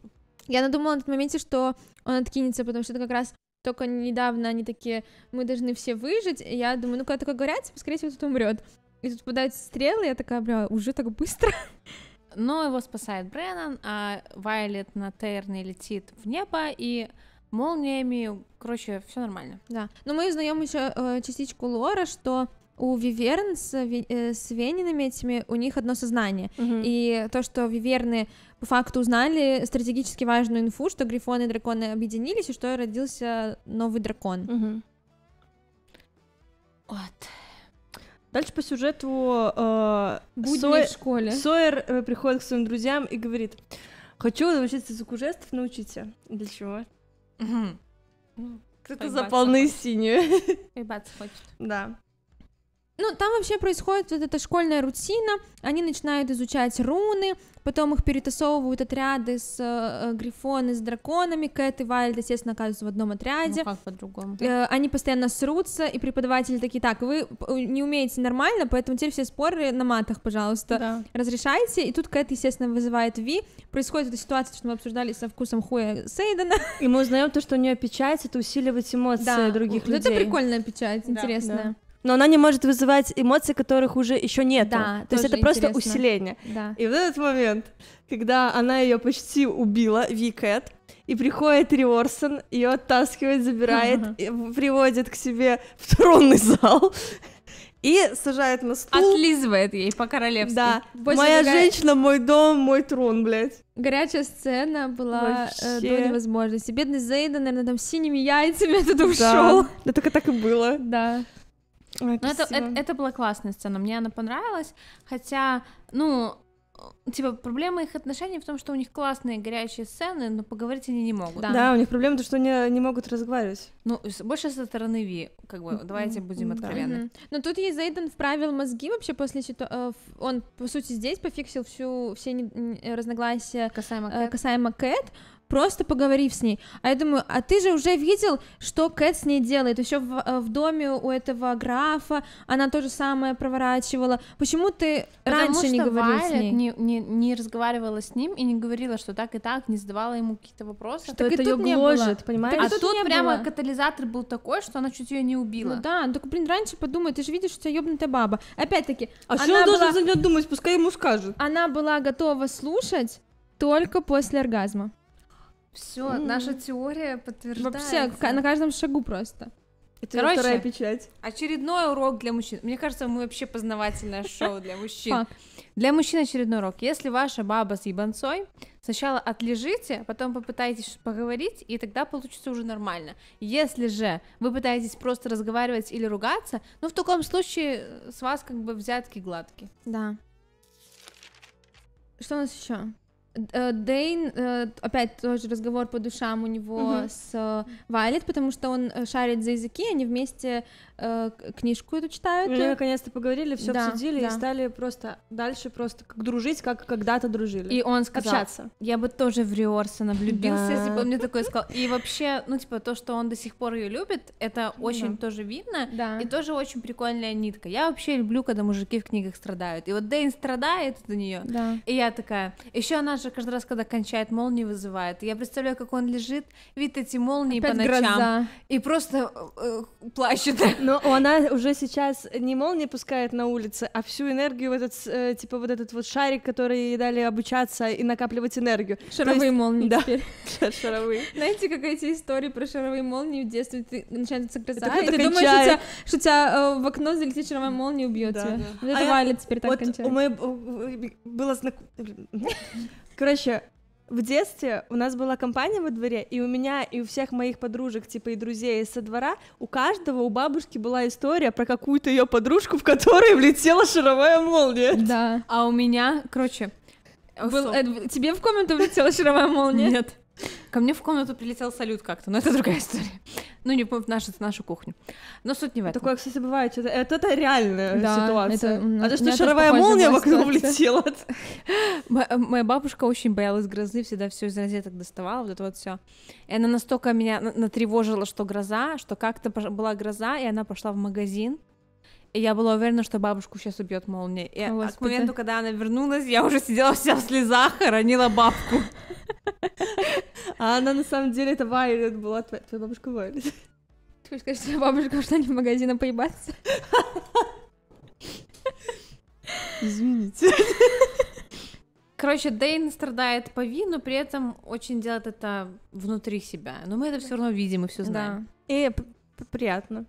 Speaker 1: Я надумала на тот моменте, что он откинется, потому что это как раз только недавно они такие, мы должны все выжить. И я думаю, ну когда такое говорят, типа, скорее всего, тут умрет. И тут попадают стрелы, я такая, бля, уже так быстро. Но его спасает Бреннан, а Вайлет на Терне летит в небо и молниями, короче, все нормально. Да. Но мы узнаем еще э, частичку лора, что у Виверн с, э, с Венинами этими у них одно сознание. Угу. И то, что Виверны по факту узнали стратегически важную инфу, что грифоны и драконы объединились, и что родился новый дракон. Угу.
Speaker 2: Вот. Дальше по сюжету э, Сой... в школе. Сойер э, приходит к своим друзьям и говорит, хочу научиться языку жестов, научите. Для чего? Угу. Кто-то за полные синюю. Ебаться хочет. Да.
Speaker 1: Ну, там вообще происходит вот эта школьная рутина, они начинают изучать руны, потом их перетасовывают отряды с э, э, грифоны, с драконами, Кэт и Вайлд, естественно, оказываются в одном отряде. Ну, как по-другому? Э, они постоянно срутся, и преподаватели такие, так, вы э, не умеете нормально, поэтому теперь все споры на матах, пожалуйста, да. разрешайте, и тут Кэт, естественно, вызывает Ви, происходит эта ситуация, что мы обсуждали со вкусом хуя
Speaker 2: Сейдена. И мы узнаем то, что у нее печать, это усиливает эмоции да. других вот людей. это прикольная печать, да. интересная. Да но она не может вызывать эмоции, которых уже еще нет. Да, То есть это интересно. просто усиление. Да. И в этот момент, когда она ее почти убила, Викет и приходит Риорсон, ее оттаскивает, забирает, uh-huh. приводит к себе в тронный зал и сажает на стул. Отлизывает ей по-королевски. Да. Больше Моя другая... женщина, мой дом, мой трон, блядь. Горячая сцена была Вообще. э, до
Speaker 1: невозможности. Бедный Зейда, наверное, там с синими яйцами это да. ушел. Да, только так и было. Да. Ой, ну, это, это, это была классная сцена, мне она понравилась, хотя, ну, типа, проблема их отношений в том, что у них классные горячие сцены, но поговорить они не могут.
Speaker 2: Да, да у них проблема то, что они э, не могут разговаривать. Ну, больше со стороны Ви, как бы, давайте будем откровенны.
Speaker 1: Да. Но тут ей Зейден вправил мозги вообще после ситуации, э, он, по сути, здесь пофиксил всю, все э, разногласия касаемо Кэт, касаемо Кэт просто поговорив с ней. А я думаю, а ты же уже видел, что Кэт с ней делает, еще в, э, в доме у этого графа она то же самое проворачивала. Почему ты Потому раньше не говорил Вайлет с ней? Не, не, не разговаривала с ним и не говорила, что так и так, не задавала ему какие-то вопросы. Что так это ее гложет, было. понимаешь? Так а тут, тут прямо было. катализатор был такой, что она чуть ее не убила. Ну, да, ну только, блин, раньше подумай, ты же видишь, что у тебя ёбнутая баба. Опять-таки, а что он должен была... за нее
Speaker 2: думать, пускай ему скажут.
Speaker 1: Она была готова слушать только после оргазма. Все, mm. наша теория подтверждается. Вообще, на каждом шагу просто. Это Короче, вторая печать. Очередной урок для мужчин. Мне кажется, мы вообще познавательное шоу для мужчин. Для мужчин очередной урок. Если ваша баба с ебанцой, сначала отлежите, потом попытайтесь поговорить, и тогда получится уже нормально. Если же вы пытаетесь просто разговаривать или ругаться, ну в таком случае э, с вас как бы взятки гладкие. Да. Что у нас еще? Э, Дейн, э, опять тоже разговор по душам у него Uh-huh. с э, Вайлет, потому что он шарит за языки, они вместе
Speaker 2: книжку эту читают. Уже ну, наконец-то поговорили, все да, обсудили да. и стали просто дальше просто как дружить, как когда-то дружили. И он сказал, Общаться.
Speaker 1: я бы тоже в Риорсона влюбился, да. если типа, бы он мне такое сказал. И вообще, ну типа то, что он до сих пор ее любит, это очень да. тоже видно, да. и тоже очень прикольная нитка. Я вообще люблю, когда мужики в книгах страдают. И вот Дейн страдает за нее, да. и я такая. Еще она же же каждый раз, когда кончает, молнии вызывает. Я представляю, как он лежит,
Speaker 2: видит эти молнии Опять по ночам гроза. и просто э, плачет. Но она уже сейчас не молнии пускает на улице, а всю энергию в этот, э, типа вот этот вот шарик, который ей дали обучаться и накапливать энергию. Шаровые есть... молнии да. теперь. Шаровые.
Speaker 1: Знаете, как эти истории про шаровые молнии в детстве? Ты начинается гроза, и ты думаешь,
Speaker 2: что тебя, э, в окно залетит шаровая молния и убьет тебя. А это Валя теперь так кончает. Э, э, было знакомо... Короче, в детстве у нас была компания во дворе, и у меня, и у всех моих подружек, типа, и друзей со двора, у каждого, у бабушки была история про какую-то
Speaker 3: ее подружку, в которой влетела шаровая молния.
Speaker 2: Да. А у меня,
Speaker 1: короче, Был, э, тебе в комнату влетела шаровая молния? Нет. Ко мне в комнату прилетел салют как-то, но это другая история. Ну, не помню, нашу, нашу кухню. Но суть не в этом. Такое, кстати, бывает. Это, это, это реальная да, ситуация. Это, а то, что шаровая молния в окно влетела. Моя бабушка очень боялась грозы, всегда все из розеток доставала, вот это вот все. И она настолько меня натревожила, что гроза, что как-то была гроза, и она пошла в магазин, и я была уверена, что бабушку сейчас убьет молния. И О, а к моменту, когда она вернулась, я уже сидела
Speaker 3: вся в слезах, ронила бабку.
Speaker 2: А она на самом деле это Вайлет была, твоя, бабушка Вайлет. Ты хочешь сказать, что бабушка ушла не в магазин, а
Speaker 1: поебаться? Извините. Короче, Дейн страдает по вину, при этом очень делает это внутри себя. Но мы это все равно видим и все знаем. Да. И приятно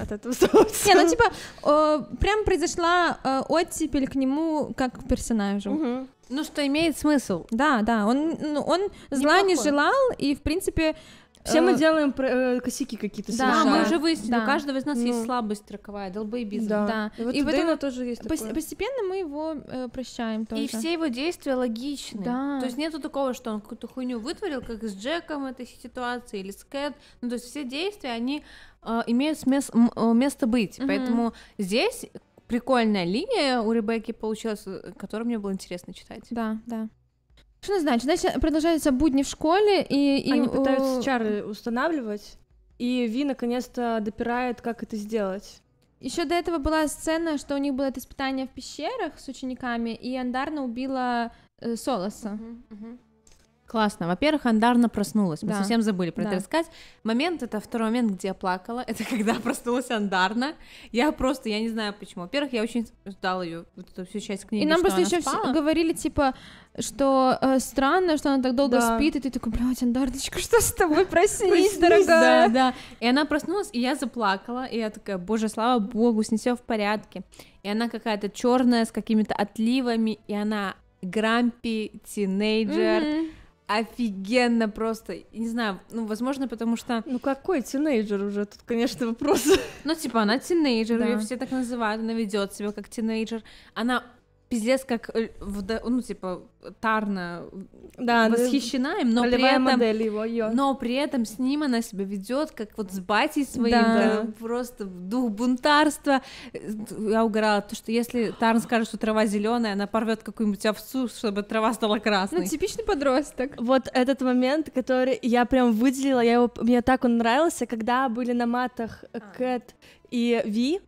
Speaker 1: от этого собственно. Не, ну типа, прям произошла э, оттепель к нему как к персонажу. Угу. Ну, что имеет смысл. Да, да, он, ну, он Неплохой. зла не желал, и, в
Speaker 2: принципе... Все э... мы делаем э, косяки какие-то Да, мы уже выяснили, да. у каждого из нас ну. есть слабость
Speaker 1: роковая, долбоебизм. Да. да. И, вот и у тоже есть пос- такое. Постепенно мы его э, прощаем тоже. И все его действия логичны. Да. То есть нету такого, что он какую-то хуйню вытворил, как с Джеком этой ситуации, или с Кэт. Ну, то есть все действия, они э, имеют смес- э, место быть. mm Поэтому здесь прикольная линия у Ребекки получилась, э, которую мне было интересно читать. Да, да.
Speaker 2: Что это значит? Значит, продолжаются будни в школе, и... и Они пытаются чары устанавливать, и Ви
Speaker 1: наконец-то
Speaker 2: допирает, как это сделать.
Speaker 1: Еще до этого была сцена, что у них было это испытание в пещерах с учениками, и Андарна убила э, Солоса. Uh-huh, uh-huh. Классно. Во-первых, Андарна проснулась. Мы да. совсем забыли про да. это рассказать. Момент это второй момент, где я плакала. Это когда проснулась Андарна. Я просто, я не знаю почему. Во-первых, я очень ждала ее вот эту всю часть книги. И нам просто еще спала. говорили типа, что э, странно, что она так долго да. спит, и ты такой, блядь, Андарночка, что с тобой? Проснись, Проснись дорогая. Да, да. И она проснулась, и я заплакала, и я такая, боже, слава богу, с ней все в порядке. И она какая-то черная с какими-то отливами, и она грампи, тинейджер. Mm-hmm офигенно просто. Не знаю, ну, возможно, потому что... Ну, какой тинейджер уже? Тут, конечно, вопрос. Ну, типа, она тинейджер, да. ее все так называют, она ведет себя как тинейджер. Она пиздец как, э, ну, типа, тарно э, да, восхищена им, но при этом... модель его, ее. Но при этом с ним она себя ведет как вот с батей своим, да. просто дух бунтарства. Я угорала, то, что если Тарн скажет, что трава зеленая, она порвет какую-нибудь овцу, чтобы трава стала красной. Ну, типичный
Speaker 2: подросток. Вот этот момент, который я прям выделила, я его, мне так он нравился, когда были на матах э, а. Кэт и Ви,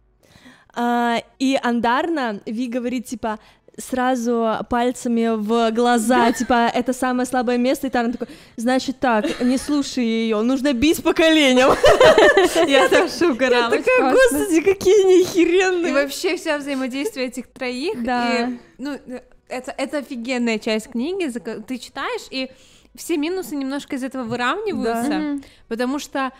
Speaker 2: а, и Андарна, Ви говорит, типа, сразу пальцами в глаза, типа, это самое слабое место, и Таран такой, значит так, не слушай ее, нужно бить по коленям. Я так шугара. Я такая, господи,
Speaker 1: какие нехеренные. И вообще все взаимодействие этих троих. Да. Ну, это, это офигенная часть книги, ты читаешь, и все минусы немножко из этого выравниваются, потому что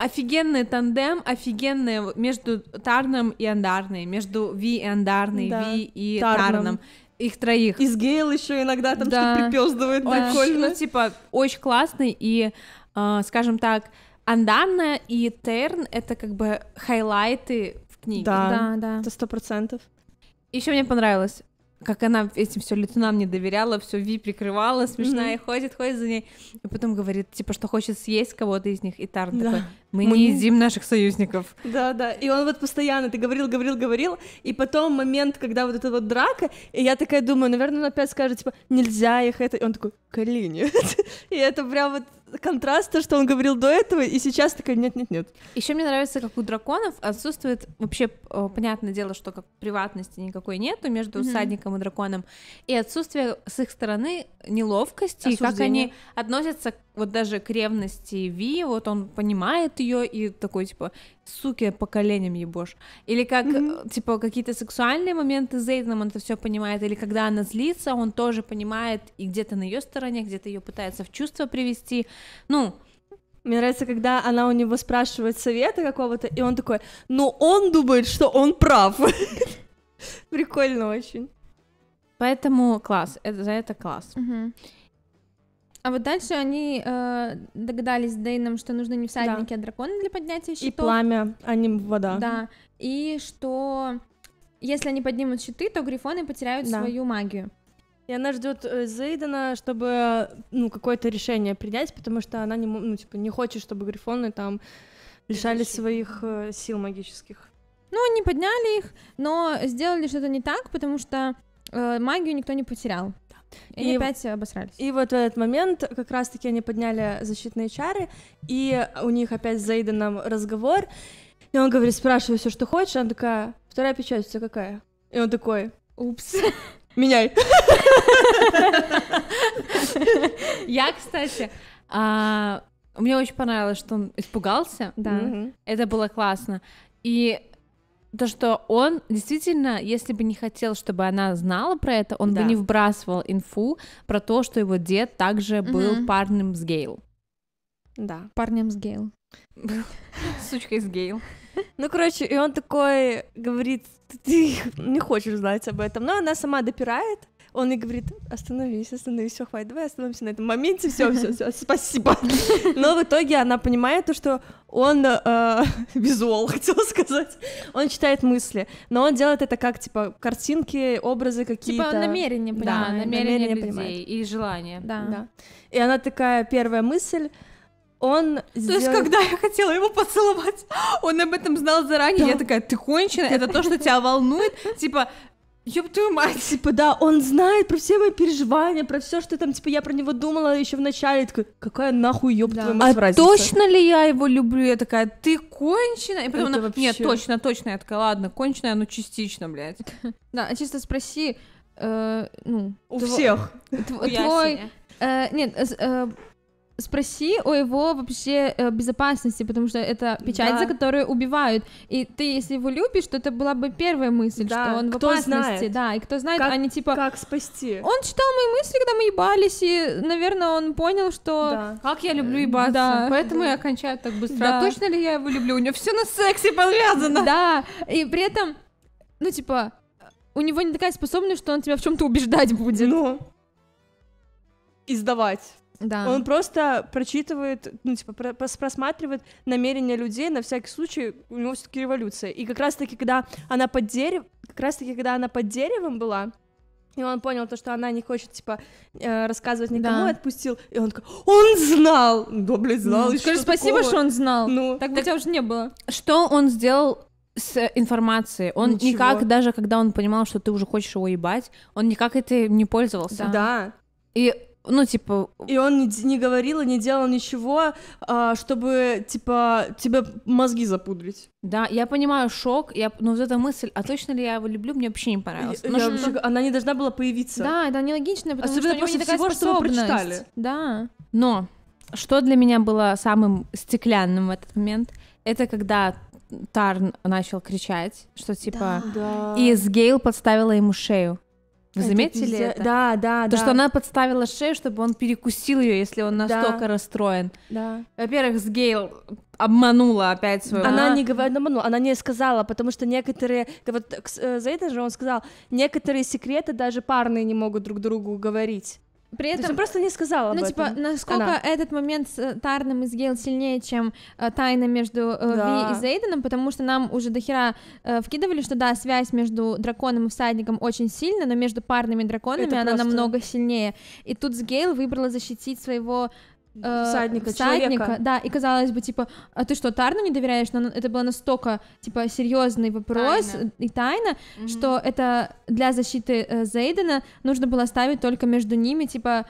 Speaker 1: офигенный тандем, офигенный между Тарном и Андарной, между Ви и Андарной, да. Ви и Тарном. Тарном. Их троих. Из Гейл еще иногда там да. что-то припездывает да. Ну, типа, очень классный и, э, скажем так, Андарна и Терн — это как бы хайлайты в книге. Да, да, да. Это сто процентов. Еще мне понравилось как она этим все летунам не доверяла, все Ви прикрывала, смешная, mm-hmm. ходит, ходит за ней, и потом говорит, типа, что
Speaker 2: хочет съесть кого-то из них, и Тарн да. такой, мы, мы не едим
Speaker 1: наших союзников.
Speaker 2: Да, да, и он вот постоянно, ты говорил, говорил, говорил, и потом момент, когда вот эта вот драка, и я такая думаю, наверное, он опять скажет, типа, нельзя их это, и он такой, Калини, и это прям вот контраста, что он говорил до этого, и сейчас такая нет-нет-нет. Еще мне нравится, как у драконов отсутствует
Speaker 1: вообще, э, понятное дело, что как приватности никакой нету между mm-hmm. всадником и драконом, и отсутствие с их стороны неловкости, Осуждение. как они относятся вот даже к ревности Ви, вот он понимает ее и такой, типа, суки, по коленям ебошь. Или как, mm-hmm. типа, какие-то сексуальные моменты с Зейденом, он это все понимает. Или когда она злится,
Speaker 2: он тоже понимает и где-то на ее стороне, где-то ее пытается в чувство привести. Ну, мне нравится, когда она у него спрашивает совета какого-то, и он такой, ну он думает, что он прав. Прикольно очень. Поэтому класс, это, за это класс.
Speaker 1: Угу. А вот дальше они э, догадались с Дейном, что нужны не всадники, да. а драконы для поднятия щитов. И пламя, а не вода. Да. И что если они поднимут щиты, то грифоны потеряют да. свою магию.
Speaker 2: И она ждет э, Зейдена, чтобы ну какое-то решение принять, потому что она не ну типа не хочет, чтобы грифоны там лишали своих э, сил магических.
Speaker 1: Ну, они подняли их, но сделали что-то не так, потому что э, магию никто не
Speaker 2: потерял. И, и опять обосрались. И вот в этот момент как раз-таки они подняли защитные чары, и у них опять с Зейденом разговор, и он говорит, спрашивай все, что хочешь, она такая, вторая печать у тебя какая? И он такой, упс, меняй. Я, кстати, а,
Speaker 1: мне очень понравилось, что он испугался. Да. Это было классно. И то, что он действительно, если бы не хотел, чтобы она знала про это, он да. бы не вбрасывал инфу про то, что его дед также был парнем с Гейл.
Speaker 2: Да, парнем с Гейл. Сучка из Гейл. Ну, короче, и он такой говорит, ты не хочешь знать об этом. Но она сама допирает, он и говорит, остановись, остановись, все, хватит, давай остановимся на этом моменте, все, все, все, спасибо. Но в итоге она понимает то, что он э, визуал, хотел сказать, он читает мысли, но он делает это как, типа, картинки, образы какие-то. Типа он намерение понимает. Да, намерение, намерение людей понимает.
Speaker 1: и желание. Да. да.
Speaker 2: И она такая, первая мысль, он То сделает... есть, когда
Speaker 1: я хотела его поцеловать, он об этом знал заранее. Да. Я такая, ты кончена, это то, что тебя
Speaker 2: волнует. Типа, ёб твою мать, типа, да, он знает про все мои переживания, про все, что там, типа, я про него думала еще в начале, такая, какая нахуй ёб да. твою мать а разница? точно ли я его люблю? Я такая, ты кончена. И потом она, вообще... нет, точно,
Speaker 1: точно, я такая, ладно, конченая, но ну, частично, блядь. Да, а чисто спроси, э, ну...
Speaker 3: У всех. Твой...
Speaker 1: Э, нет, э, спроси о его вообще э, безопасности, потому что это печать, да. за которую убивают. И ты, если его любишь, то это была бы первая мысль, да. что он кто в опасности. Знает? Да, и кто знает, как, они типа... Как спасти? Он читал мои мысли, когда мы ебались, и, наверное, он понял, что... Да. Как я люблю ебаться, да. поэтому да. я кончаю так быстро. Да. А точно ли я его люблю? У него все на сексе подвязано. Да, и при этом, ну, типа, у него не такая способность, что он тебя в чем-то убеждать будет.
Speaker 2: Ну. Но... Издавать. Да. Он просто прочитывает, ну, типа, про просматривает намерения людей, на всякий случай, у него все таки революция. И как раз-таки, когда она под деревом, как раз-таки, когда она под деревом была, и он понял то, что она не хочет, типа, э, рассказывать никому, да. отпустил. И он такой, он
Speaker 3: знал! Да, блядь, знал. Ну, скажи, что спасибо, такого? что он знал. Ну,
Speaker 2: так, так бы тебя уже не было. Что он сделал с
Speaker 1: информацией. Он Ничего. никак, даже когда он понимал, что ты уже хочешь его ебать, он никак это не
Speaker 2: пользовался. Да. да. И ну, типа... И он не, не говорил и не делал ничего, а, чтобы, типа, тебе мозги запудрить. Да, я понимаю шок,
Speaker 1: я, но вот эта мысль, а точно ли я его люблю, мне вообще не понравилось. Я, я вообще, она не должна была появиться. Да, это нелогично, потому Особенно что после всего, что мы прочитали. Да. Но что для меня было самым стеклянным в этот момент, это когда Тарн начал кричать, что типа... Да. И Сгейл подставила ему шею. Вы Заметили это? это? Да, да, То, да. что она подставила шею, чтобы он перекусил ее, если он настолько да. расстроен. Да.
Speaker 2: Во-первых, с Гейл обманула опять свою... Она а? не говорила, обманула, она не сказала, потому что некоторые... Вот э, за это же он сказал, некоторые секреты даже парные не могут друг другу говорить при этом... То есть просто не сказала Ну, типа, насколько Она. этот момент с э, Тарном
Speaker 1: и с Гейл сильнее, чем э, тайна между э, да. Ви и Зейденом, потому что нам уже дохера э, вкидывали, что да, связь между драконом и всадником очень сильна, но между парными драконами Это она просто... намного сильнее. И тут с Гейл выбрала защитить своего Э, всадника, всадника человека. да, и казалось бы, типа, а ты что, Тарну не доверяешь? Но это было настолько, типа, серьезный вопрос тайна. и тайна, mm что это для защиты э, Зейдена нужно было ставить только между ними, типа,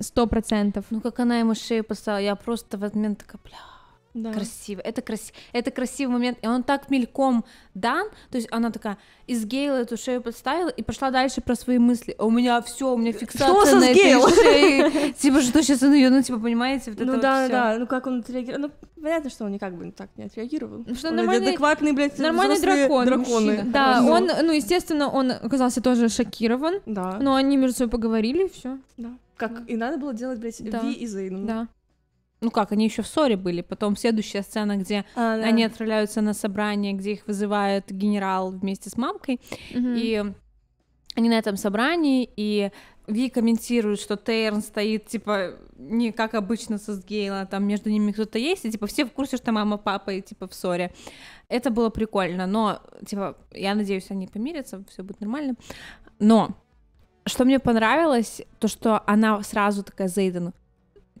Speaker 1: сто процентов. Ну, как она ему шею поставила, я просто в этот момент такая, бля, да. Красиво. Это, крас... это красивый момент. И он так мельком дан. То есть она такая из эту шею подставила и пошла дальше про свои мысли. А у меня все,
Speaker 2: у меня фиксация на этой шее. Типа, что сейчас он ее, ну, типа, понимаете, вот ну, да, да, ну как он отреагировал. Ну, понятно, что он никак бы так не отреагировал. Ну, что нормальный, адекватный, блядь, нормальный дракон. Драконы. Да, ну. он,
Speaker 1: ну, естественно, он оказался тоже шокирован. Да. Но они между собой
Speaker 2: поговорили, и все. Да. Как и надо было делать, блядь, Ви и Зейну. Да.
Speaker 1: Ну как, они еще в ссоре были. Потом следующая сцена, где а, да. они отправляются на собрание, где их вызывает генерал вместе с мамкой. Угу. И они на этом собрании, и Ви комментирует, что Тейрн стоит, типа, не как обычно со Сгейла, а там между ними кто-то есть, и, типа, все в курсе, что мама, папа, и, типа, в ссоре. Это было прикольно, но, типа, я надеюсь, они помирятся, все будет нормально. Но что мне понравилось, то, что она сразу такая Зейдену,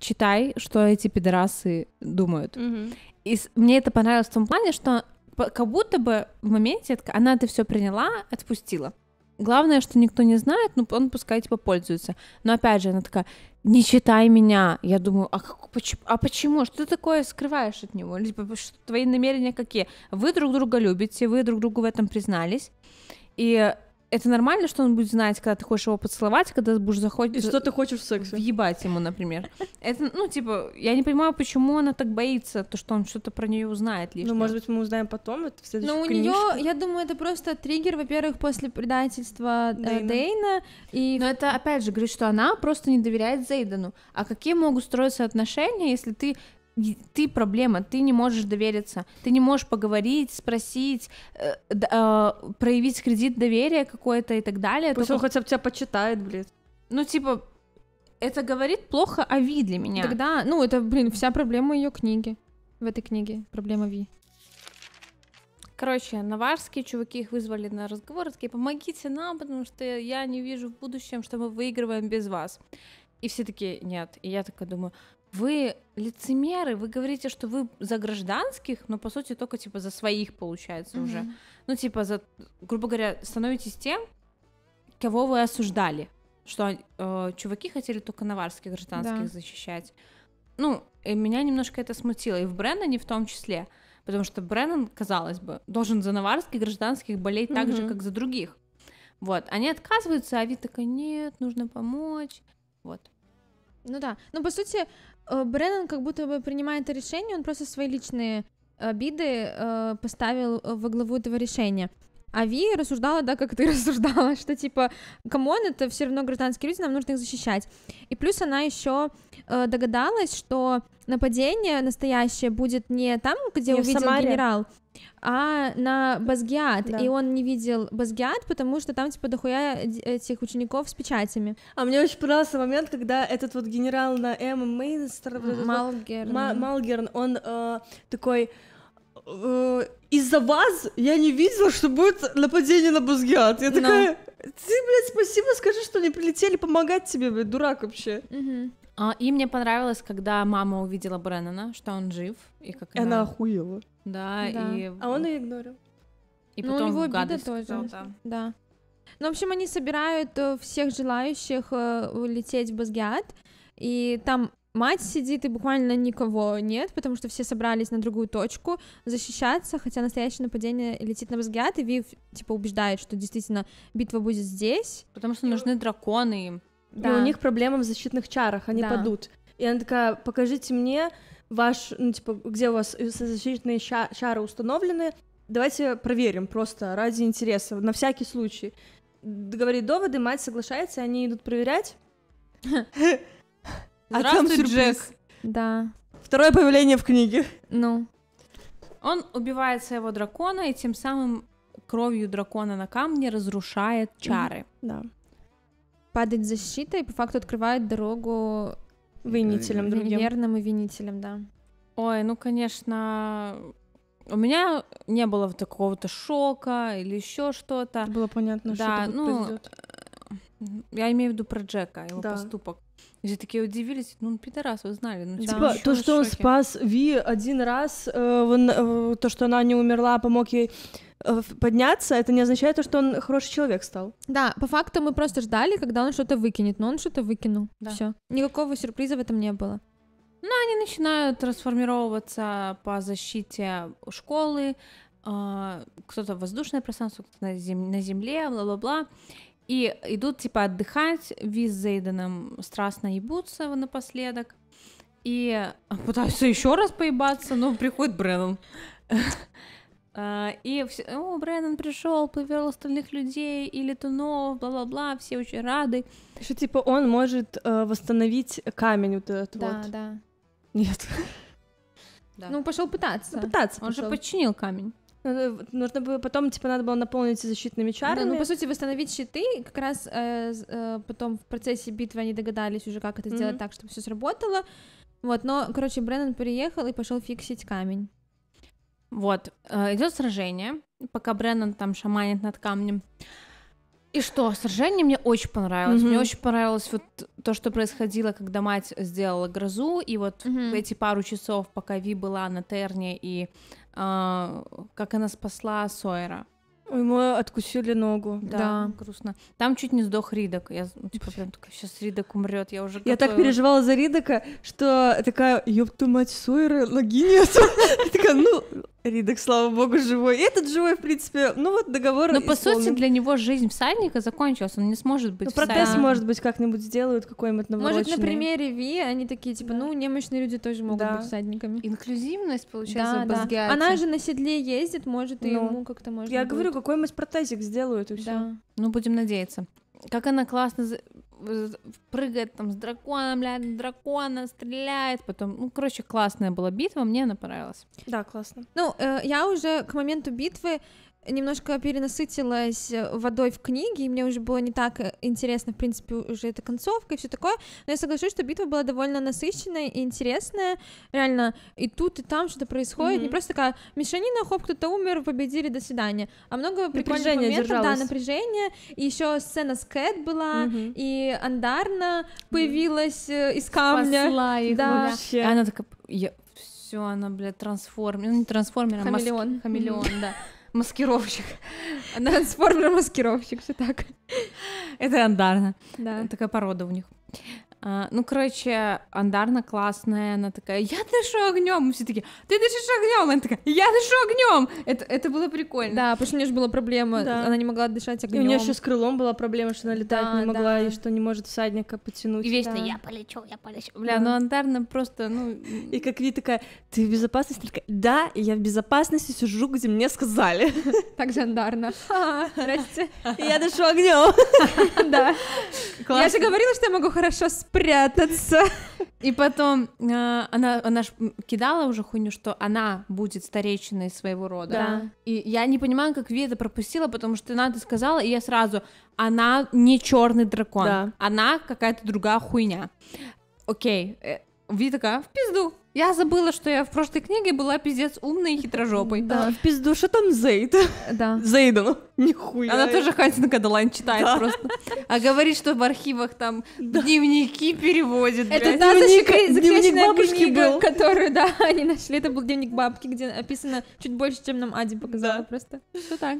Speaker 1: читай, что эти пидорасы думают. Угу. И мне это понравилось в том плане, что как будто бы в моменте она это все приняла, отпустила. Главное, что никто не знает, ну он пускай типа пользуется. Но опять же, она такая, не читай меня. Я думаю, а, как, почему, а почему? Что ты такое скрываешь от него? Типа, что, твои намерения какие? Вы друг друга любите, вы друг другу в этом признались. И это нормально, что он будет знать, когда ты хочешь его поцеловать, когда будешь заходить... И что ты хочешь в сексе? Въебать ему, например. Это, ну, типа, я не понимаю, почему она так боится, то, что он что-то про нее узнает лишнее. Ну, может быть, мы узнаем потом, это в следующей Ну, у нее, я думаю, это просто триггер, во-первых, после предательства э, Дейна. Дейна и... Но это, опять же, говорит, что она просто не доверяет Зейдану. А какие могут строиться отношения, если ты ты проблема, ты не можешь довериться, ты не можешь поговорить, спросить, э, э, проявить кредит доверия какое то и так далее. Пусть только... он хотя бы тебя почитает, блин. Ну, типа, это говорит плохо о Ви для меня. Тогда, ну, это, блин, вся проблема ее книги. В этой книге проблема Ви. Короче, наварские чуваки их вызвали на разговор, такие, помогите нам, потому что я не вижу в будущем, что мы выигрываем без вас. И все такие, нет. И я такая думаю, вы лицемеры, вы говорите, что вы за гражданских, но по сути только типа за своих получается mm-hmm. уже. Ну, типа, за, грубо говоря, становитесь тем, кого вы осуждали, что э, чуваки хотели только наварских гражданских да. защищать. Ну, и меня немножко это смутило, и в Брэнноне в том числе, потому что Брэннон, казалось бы, должен за наварских гражданских болеть mm-hmm. так же, как за других. Вот, они отказываются, а Вид такой, нет, нужно помочь, вот. Ну да, ну по сути, Э, Бреннан как будто бы принимает это решение, он просто свои личные э, обиды э, поставил э, во главу этого решения. А Ви рассуждала, да, как ты рассуждала, что типа, камон, это все равно гражданские люди, нам нужно их защищать. И плюс она еще э, догадалась, что нападение настоящее будет не там, где не увидел генерал, а на Базгиат, да. и он не видел Базгиат, потому что там, типа, дохуя этих учеников с печатями.
Speaker 2: А мне очень понравился момент, когда этот вот генерал на М. Мейнстер... Малгерн. Малгерн, он э, такой Э, из-за вас я не видела, что будет нападение на Бузгиат. Я ну. такая, ты, блядь, спасибо, скажи, что они прилетели
Speaker 1: помогать тебе, блядь, дурак вообще. А, и мне понравилось, когда мама увидела Бреннана, что он жив, и как и она... охуела. Да, и... А
Speaker 2: он ее игнорил. И ну, потом у него обида тоже. да.
Speaker 1: да. Ну, в общем, они собирают э, всех желающих э, улететь в Базгиат, и там Мать сидит и буквально никого нет, потому что все собрались на другую точку защищаться, хотя настоящее нападение летит на взгляд, и Вив, типа, убеждает, что действительно битва будет здесь. Потому что нужны драконы им.
Speaker 2: Да. И у них проблема в защитных чарах, они да. падут. И она такая, покажите мне ваш, ну, типа, где у вас защитные чары установлены, давайте проверим просто ради интереса, на всякий случай. Говорит доводы, мать соглашается, они идут проверять. А Здравствуй, а Джек. Да. Второе появление в книге. Ну.
Speaker 1: Он убивает своего дракона и тем самым кровью дракона на камне разрушает чары. Да. Падает защита и по факту открывает дорогу винителям другим. Верным и винителям, да. Ой, ну конечно, у меня не было такого-то шока или еще что-то. Было понятно, да, что ну, произойдет. Э, я имею в виду про Джека, его да. поступок. И все такие удивились, ну, пидорас, ну, типа, вы знали. Ну, типа, да. то, что он спас
Speaker 2: Ви один раз, э, он, э, то, что она не умерла, помог ей э, подняться, это не означает то, что он хороший человек стал. Да, по факту мы просто ждали, когда он что-то выкинет,
Speaker 1: но он что-то выкинул. Да. Все. Никакого сюрприза в этом не было. Ну, они начинают трансформироваться по защите школы, а, кто-то в воздушное пространство, кто-то на земле, бла-бла-бла. И идут, типа, отдыхать, Виз с Зейденом страстно ебутся напоследок. И пытаются еще раз поебаться, но приходит Брэннон. А, и все, о, Брэннон
Speaker 2: пришел, повел остальных людей, и летунов, бла-бла-бла, все очень рады. Что, типа, он может э, восстановить камень вот этот да, вот. Да, да. Нет. Ну, пошел пытаться. Ну, пытаться. Он же починил камень нужно было потом, типа, надо было наполнить защитными чарами. Да, ну, по сути,
Speaker 1: восстановить щиты, как раз э, э, потом в процессе битвы они догадались уже, как это mm-hmm. сделать так, чтобы все сработало. Вот, но, короче, Бреннан приехал и пошел фиксить камень. Вот, э, идет сражение, пока Бреннан там шаманит над камнем. И что, сражение мне очень понравилось. Mm-hmm. Мне очень понравилось вот то, что происходило, когда мать сделала грозу, и вот mm-hmm. эти пару часов, пока Ви была на Терне и как она спасла Сойера.
Speaker 2: Ему откусили ногу. Да, да, грустно. Там чуть не сдох Ридок. Я ну, типа прям такая, сейчас Ридок умрет, я уже готова. Я так переживала за Ридока, что такая, ёб твою мать, Сойера,
Speaker 3: логиня. такая, ну, Ридок,
Speaker 2: слава богу, живой. И этот живой, в принципе, ну
Speaker 3: вот договор Но исполнен. по сути для
Speaker 1: него жизнь всадника закончилась, он не сможет быть ну, протез, да. может быть, как-нибудь
Speaker 2: сделают какой-нибудь Может, на примере
Speaker 1: Ви они такие, типа, да. ну, немощные люди тоже могут да. быть всадниками. Инклюзивность, получается, да, да. Она же на седле ездит, может, и ну, ему как-то может. Я будет. говорю, какой-нибудь протезик сделают, и все. да. Ну, будем надеяться. Как она классно прыгает там с драконом, блядь, дракона, стреляет, потом, ну, короче, классная была битва, мне она понравилась. Да, классно. Ну, э, я уже к моменту битвы немножко перенасытилась э, водой в книге, и мне уже было не так э, интересно, в принципе, уже эта концовка и все такое, но я соглашусь, что битва была довольно насыщенная и интересная, реально, и тут, и там что-то происходит, mm-hmm. не просто такая мешанина, хоп, кто-то умер, победили, до свидания, а много прикольных моментов, держалось. да, напряжение, и еще сцена с Кэт была, mm-hmm. и Андарна появилась mm-hmm. из камня. Спасла их да. вообще. И она такая, я... все, она, блядь, трансформер, ну не трансформер, а хамелеон. Маск... Хамелеон, mm-hmm. да. маскировщик. Трансформер-маскировщик, все так. Это Андарна. Да. Такая порода у них. А, ну, короче, Андарна классная, она такая, я дышу огнем, и все такие, ты дышишь огнем, она такая, я дышу огнем, это, это было прикольно. Да, потому что у нее же была
Speaker 2: проблема, да. она не могла дышать огнем. И у нее еще с крылом была проблема, что она летать да, не могла, да. и что не может всадника подтянуть. И вечно да. я полечу, я полечу. Бля, да. ну Андарна просто, ну... И как Ви такая, ты в безопасности? Такая, да, я в безопасности сижу, где мне сказали. Так же Андарна. Здрасте. Я дышу огнем. Да. Я же говорила,
Speaker 1: что я могу хорошо спать прятаться. И потом э, она, она ж кидала уже хуйню, что она будет старейшиной своего рода. Да. И я не понимаю, как Ви это пропустила, потому что она это сказала, и я сразу, она не черный дракон, да. она какая-то другая хуйня. Окей, э, Ви такая, в пизду, я забыла, что я в прошлой книге была пиздец умной и хитрожопой. Да, в пизду, что там Зейд?
Speaker 2: Да. Зейден, нихуя. Она тоже
Speaker 1: Хантин
Speaker 3: Кадалайн
Speaker 2: читает
Speaker 1: просто. А говорит, что в архивах там дневники
Speaker 3: переводит. Это та дневник, бабушки был.
Speaker 1: которую, да, они
Speaker 2: нашли. Это был дневник бабки, где описано чуть больше, чем нам Ади показала просто. Что так.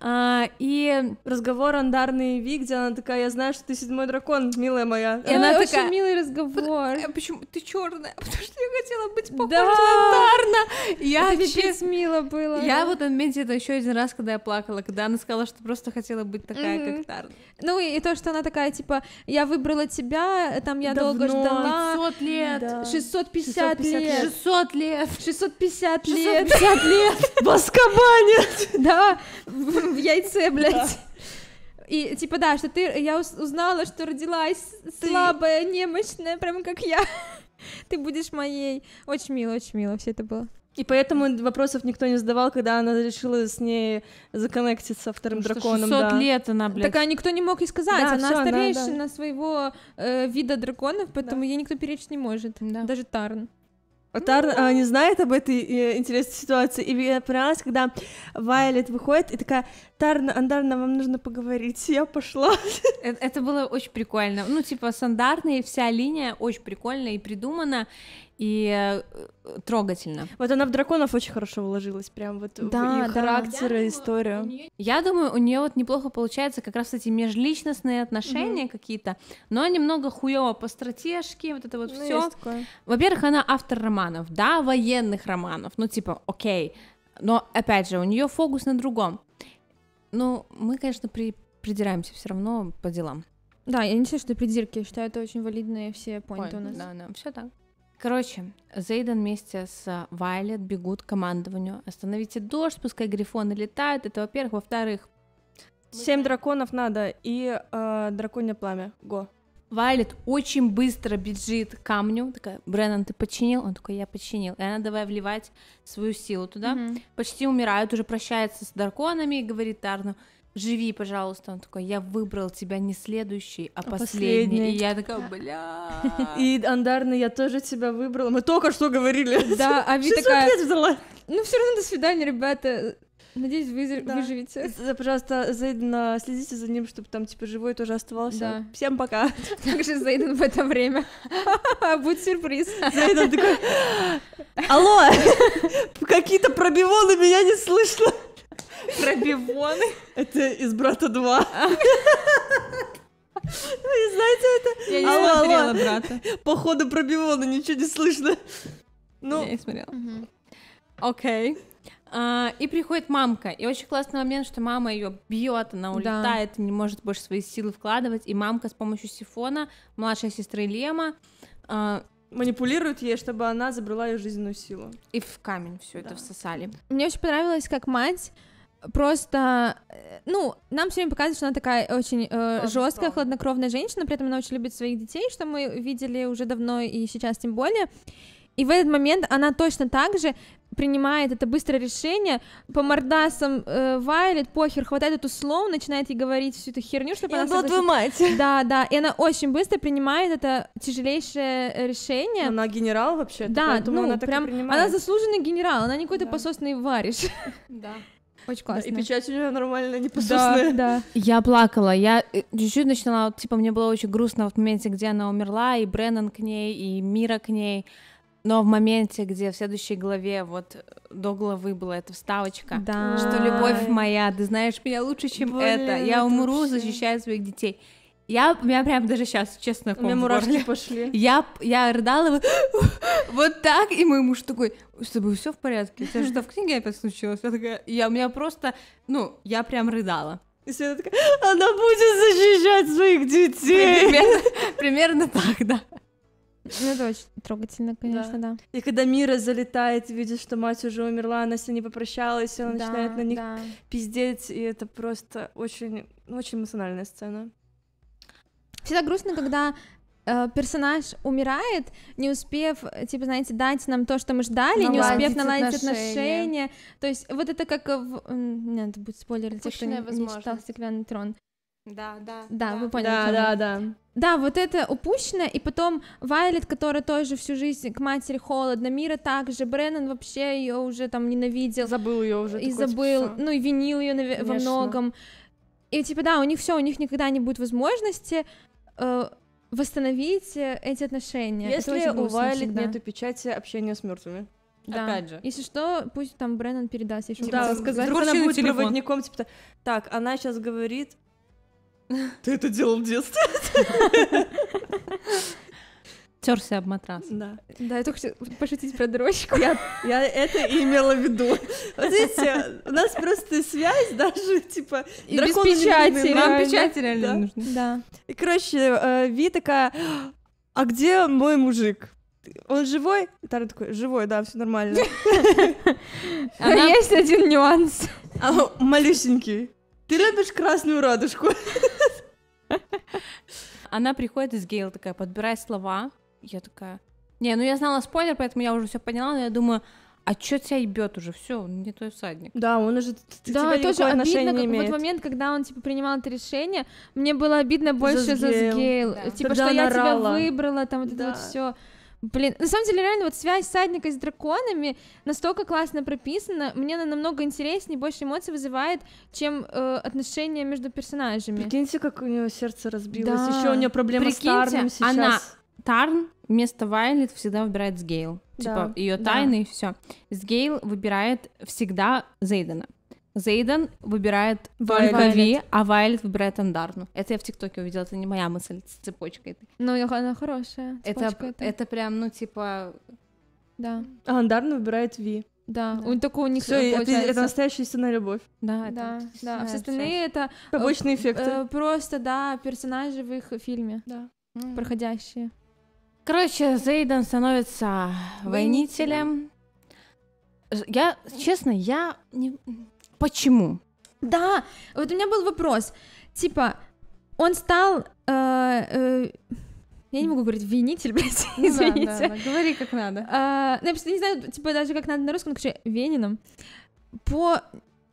Speaker 2: А, и разговор Андарны и Ви, где она такая, я знаю, что ты седьмой дракон, милая моя. И она, такая... Очень
Speaker 1: милый разговор. Под... Э, почему? Ты черная? Потому
Speaker 2: что я хотела быть похожа
Speaker 1: да! на Андарна.
Speaker 2: Я Это пипец мило
Speaker 1: было. Я вот отметила это еще один раз, когда я плакала, когда она сказала, что просто хотела быть такая, mm-hmm. как Тарна. Ну и, и то, что она такая, типа, я выбрала тебя, там я Давно. долго ждала. 600 лет. Да. 650, 650 лет. 600 лет. 650 лет. 650 лет. В Да в яйце, блядь. И типа, да, что ты, я узнала, что родилась
Speaker 2: слабая, немощная, прямо как я. Ты будешь моей. Очень мило, очень мило все это было. И поэтому вопросов никто не задавал, когда она решила с ней законнектиться вторым Потому ну драконом. 600 да. лет она, блядь. Такая, никто не мог и сказать. Да, она всё, старейшина да,
Speaker 1: да. своего э, вида драконов, поэтому да. ей никто перечить не может. Да. Даже Тарн.
Speaker 2: Тар ну. а, не знает об этой э, интересной ситуации. И я понравилась, когда Вайлет выходит и такая, Тарна, Андарна, вам нужно поговорить, я пошла. Это, это было очень прикольно.
Speaker 1: Ну, типа, стандартная вся линия очень прикольная и придумана и э, трогательно.
Speaker 2: Вот она в драконов очень хорошо вложилась, прям вот да, в их да. характер и историю.
Speaker 1: Нее... Я думаю, у нее вот неплохо получается как раз эти межличностные отношения угу. какие-то, но немного хуево по стратежке, вот это вот ну, все. Во-первых, она автор романов, да, военных романов, ну типа, окей, но опять же, у нее фокус на другом. Ну, мы, конечно, при придираемся все равно по делам. Да, я не считаю, что придирки, я считаю, это очень валидные все поинты Point, у нас. Да, да, все так. Короче, Зейден вместе
Speaker 2: с Вайлет бегут к командованию. Остановите дождь, пускай грифоны летают. Это, во-первых. Во-вторых, Семь драконов надо и э, драконье пламя. Го. Вайлет очень быстро бежит к камню. Такая, Бреннан, ты подчинил? Он такой, я подчинил.
Speaker 1: И она давай вливать свою силу туда. Угу. Почти умирает, уже прощается с драконами и говорит Тарну, живи, пожалуйста. Он такой, я выбрал тебя не следующий, а, а последний. последний. И я такая, бля.
Speaker 2: И Андарна, я тоже тебя выбрала. Мы только что говорили. Да, а Ви такая... Ну, все равно до свидания, ребята. Надеюсь, вы да. выживете. Пожалуйста, Зейден, следите за ним, чтобы там, типа, живой тоже оставался. Да. Всем пока. Также Зейден в это время. Будет сюрприз. Зейден такой,
Speaker 3: алло, какие-то пробивоны меня не слышно. Пробивоны? Это из «Брата 2». Вы знаете это? Я не алло, смотрела алло. «Брата». Походу пробивоны, ничего не слышно. Ну, Я не
Speaker 1: смотрела. Окей. А, и приходит мамка. И очень классный момент, что мама ее бьет, она улетает, да. не может больше свои силы вкладывать. И мамка с помощью сифона, младшей сестры Лема, а, манипулирует ей, чтобы она забрала ее жизненную силу. И в камень все да. это всосали. Мне очень понравилось, как мать просто, э, ну, нам все время показывают, что она такая очень э, жесткая, хладнокровная женщина, при этом она очень любит своих детей, что мы видели уже давно и сейчас тем более. И в этот момент она точно так же принимает это быстрое решение, по мордасам э, Вайлет, похер, хватает эту слоу, начинает ей говорить всю эту херню, чтобы я она... была твою мать. Да, да, и она очень быстро принимает это тяжелейшее э, решение. Она генерал вообще, да, поэтому ну, она так прям, принимает. Она заслуженный генерал, она не какой-то да. пососный вариш. Да. Очень классно. Да, и печать у нее нормальная, не пососная. Да, да. Я плакала. Я э, чуть-чуть начинала, типа, мне было очень грустно в моменте, где она умерла, и Бреннан к ней, и Мира к ней. Но в моменте, где в следующей главе, вот э, до главы была эта вставочка, да. что любовь моя, ты знаешь меня лучше, чем Блин, это, я умру, вообще... защищаю своих детей. Я, у меня прям даже сейчас, честно, У меня мурашки пошли. Я, я рыдала вот так, и мой муж такой, с тобой все в порядке? У что, в книге опять случилось? Я такая, я, у меня просто, ну, я прям рыдала. И Света такая, она будет защищать своих детей. Примерно,
Speaker 2: примерно так, да. Ну, это очень трогательно, конечно, да. да. И когда Мира залетает, видит, что мать уже умерла, она с ней не попрощалась, и она да, начинает на них да. пиздеть, и это просто очень, очень эмоциональная сцена.
Speaker 1: Всегда грустно, когда э, персонаж умирает, не успев, э, типа, знаете, дать нам то, что мы ждали, наладить не успев наладить отношения. отношения. То есть вот это как... В... Нет, это будет спойлер для тех, кто не, не читал «Стеклянный трон». Да, да. Да, да. вы поняли. Да, да, да. Да, вот это упущено, и потом Вайлет, которая тоже всю жизнь к матери холодно, Мира также, Бреннан вообще ее уже там ненавидел. Забыл ее уже. И забыл, типа, ну и винил ее во многом. И типа да, у них все, у них никогда не будет возможности э, восстановить э, эти отношения. Если у Вайлет нету
Speaker 2: печати общения с мертвыми.
Speaker 1: Да. Опять же. Если
Speaker 2: что, пусть там Бреннан передаст еще. Да, типа, сказать. Вдруг она будет телефон. проводником, типа, так, она сейчас говорит, ты это делал в детстве?
Speaker 3: Терся об матрас.
Speaker 2: Да. Да, я только хочу пошутить про дрочку.
Speaker 3: Я, я это и имела в виду. Вот видите, у нас просто связь даже, типа, и без печати. Нам печати реально нужны. Да.
Speaker 2: И, короче, э, Ви такая, а где мой мужик? Он живой? Тара такой, живой, да, все нормально.
Speaker 3: Но есть один
Speaker 2: нюанс. А, малюсенький. Ты любишь красную радужку? Она приходит
Speaker 1: из Гейл такая, подбирай слова. Я такая, не, ну я знала спойлер, поэтому я уже все поняла, но я думаю, а чё тебя ебет уже? Все, не твой всадник. Да, он уже да, тебя тоже обидно, как, имеет. вот момент, когда он типа принимал это решение, мне было обидно больше за Сгейл. Да. Типа, Тогда что я тебя выбрала, там вот да. это вот все. Блин, на самом деле, реально, вот связь всадника с драконами настолько классно прописана, мне она намного интереснее, больше эмоций вызывает, чем э, отношения между персонажами. Прикиньте, как у нее сердце разбилось, да. еще у нее проблема Прикиньте, с Тарном сейчас. она Тарн вместо Вайлет всегда выбирает Сгейл. Да. Типа ее тайны да. и все. Сгейл выбирает всегда Зейдена. Зейден выбирает только Ви, а Вайлет выбирает Андарну. Это я в ТикТоке увидела, это не моя мысль с цепочкой. Ну, она хорошая. Это, это. это прям, ну, типа... Да. А Андарна
Speaker 2: выбирает Ви. Да, да. Он такой у них Всё, это, это настоящая истинная любовь. Да, это, да, да. А все остальные
Speaker 1: это э, обычные э, эффекты. Э, просто да, персонажи в их фильме. Да. Mm. Проходящие. Короче, Зейден становится войнителем. войнителем. Я, честно, я не, Почему? Да, вот у меня был вопрос, типа, он стал... Э, э, я не могу говорить винитель, блядь, ну, извините. Да, да, да, говори как надо. А, ну, я просто не знаю, типа, даже как надо на русском, короче, Венином. По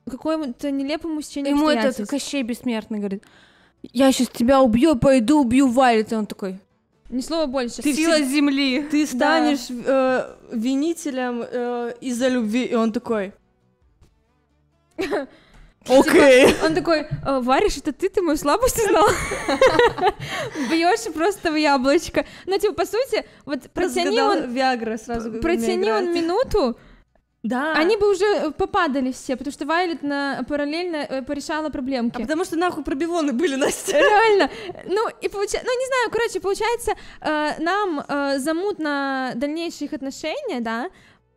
Speaker 1: какому-то нелепому стечению Ему этот Кощей бессмертный говорит, я сейчас тебя убью, пойду убью Вайлет. И он такой,
Speaker 2: ни слова больше. Ты сила всег... земли. Ты станешь да. э, винителем э, из-за любви. И он такой, Типа, Окей. Okay. Типа, он такой, э, варишь, это ты, ты мою слабость узнал? Бьешь просто
Speaker 1: в яблочко. Ну, типа, по сути, вот протяни он...
Speaker 2: Виагра сразу Протяни он
Speaker 1: минуту, да. Они бы уже э, попадали все, потому что Вайлет на, параллельно э, порешала проблемки. А потому что нахуй пробивоны были, Настя. Реально. Ну, и получается, ну, не знаю, короче, получается, э, нам э, замут на дальнейшие их отношения, да,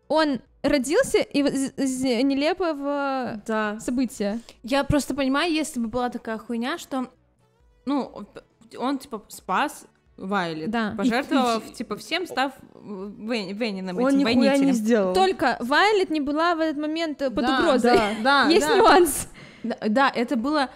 Speaker 1: он родился и нелепого да. события. Я просто понимаю, если бы была такая хуйня, что, ну, он типа спас Вайлет, да. пожертвовав и, типа всем, став Вен, Венином он этим войнителем. не сделал. Только Вайлет не была в этот момент э, под да, угрозой. Да, да, Есть нюанс. Да, это было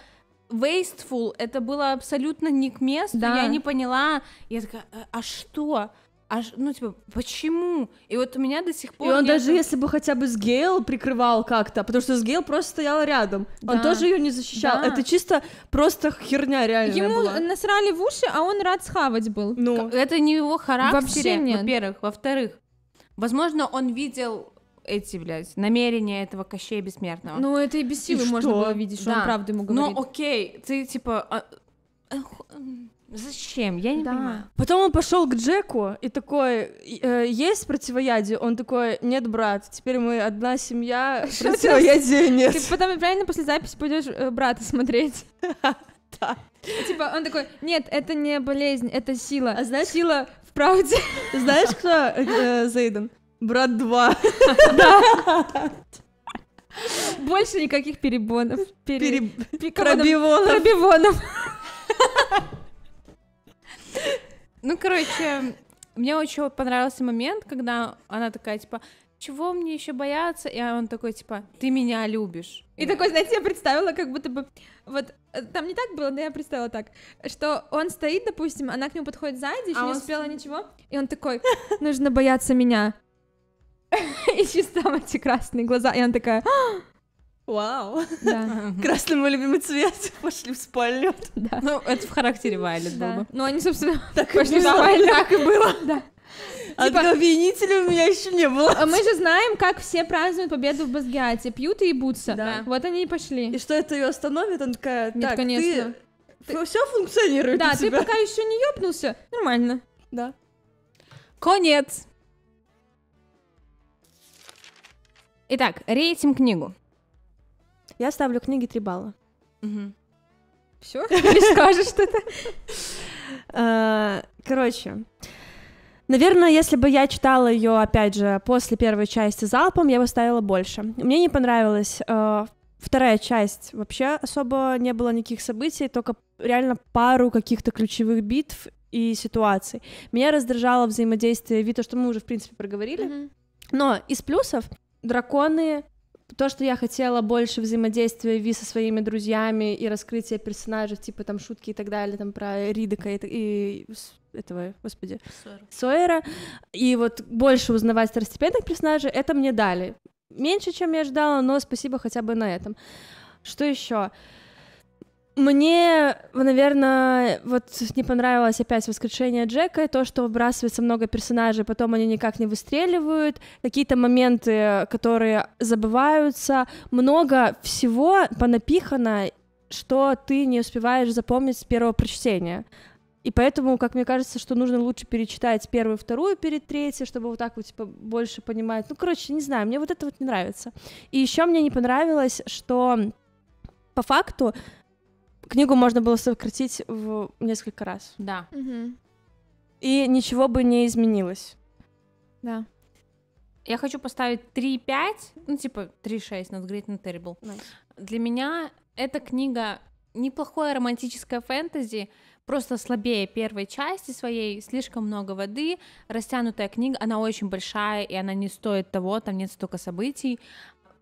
Speaker 1: wasteful, это было абсолютно не к месту. Я не поняла. Я такая, «Э, а что? а, ну, типа, почему? И вот у меня до сих пор... И он даже, если
Speaker 2: бы хотя бы с Гейл прикрывал как-то, потому что с Гейл просто стоял рядом, да. он тоже ее не защищал, да. это чисто просто херня реально Ему была. насрали в уши, а он рад схавать
Speaker 1: был. Ну. Это не его характер, Вообще нет. во-первых. Во-вторых, возможно, он видел эти, блядь, намерения этого Кощея Бессмертного. Ну, это и без силы и можно что? было видеть, что да. он правду ему ну, говорит. Ну, окей, ты, типа, а, Э, зачем?
Speaker 2: Я не да. понимаю. Потом он пошел к Джеку и такой, э, есть противоядие? Он такой, нет, брат, теперь мы одна семья, Противоядие нет. Ты потом правильно после записи пойдешь э,
Speaker 1: брата смотреть. Да. Типа, он такой, нет, это не болезнь, это сила.
Speaker 2: А знаешь, сила в правде. Знаешь, кто э, э, Зейден? Брат 2. Да. Больше никаких перебонов. Пере...
Speaker 1: Пробивонов. Пробивонов. Ну, короче, мне очень понравился момент, когда она такая, типа, чего мне еще бояться? И он такой, типа, ты меня любишь. И такой, знаете, я представила, как будто бы, вот, э, там не так было, но я представила так, что он стоит, допустим, она к нему подходит сзади, еще а не успела с... ничего, и он такой, нужно бояться меня. И чисто эти красные глаза, и она такая, «А!» Вау! Да. Красный
Speaker 3: мой любимый цвет. Пошли в спальню. Да. Ну, это в характере Вайлет да. было. Ну, они, собственно, так пошли в спальню. Так и было. Да. А типа, обвинителя у меня еще не было. А мы же
Speaker 1: знаем, как все празднуют победу в Базгиате. Пьют и ебутся. Да. Вот они и пошли. И что это ее остановит? Она такая, так, Нет, конечно. ты... ты... Все
Speaker 2: функционирует Да, ты пока
Speaker 1: еще не ёбнулся. Нормально. Да. Конец. Итак, рейтинг книгу. Я ставлю книге 3 балла. Угу. Все? Или скажешь что-то?
Speaker 2: Э, короче, Наверное, если бы я читала ее, опять же, после первой части залпом, я бы ставила больше. Мне не понравилась э, вторая часть. Вообще особо не было никаких событий, только реально пару каких-то ключевых битв и ситуаций. Меня раздражало взаимодействие Вита, что мы уже, в принципе, проговорили. Mm-hmm. Но из плюсов драконы то, что я хотела больше взаимодействия Ви со своими друзьями и раскрытия персонажей, типа там шутки и так далее, там про Ридика и, и этого, господи, Сойера. и вот больше узнавать второстепенных персонажей, это мне дали. Меньше, чем я ожидала, но спасибо хотя бы на этом. Что еще? Мне, наверное, вот не понравилось опять воскрешение Джека, то, что выбрасывается много персонажей, потом они никак не выстреливают, какие-то моменты, которые забываются, много всего понапихано, что ты не успеваешь запомнить с первого прочтения. И поэтому, как мне кажется, что нужно лучше перечитать первую, вторую перед третьей, чтобы вот так вот типа больше понимать. Ну, короче, не знаю, мне вот это вот не нравится. И еще мне не понравилось, что по факту книгу можно было сократить в несколько раз. Да. Угу. И ничего бы не изменилось.
Speaker 1: Да. Я хочу поставить 3,5, ну, типа 3,6, not great, not terrible. Nice. Для меня эта книга неплохое романтическое фэнтези, просто слабее первой части своей, слишком много воды, растянутая книга, она очень большая, и она не стоит того, там нет столько событий,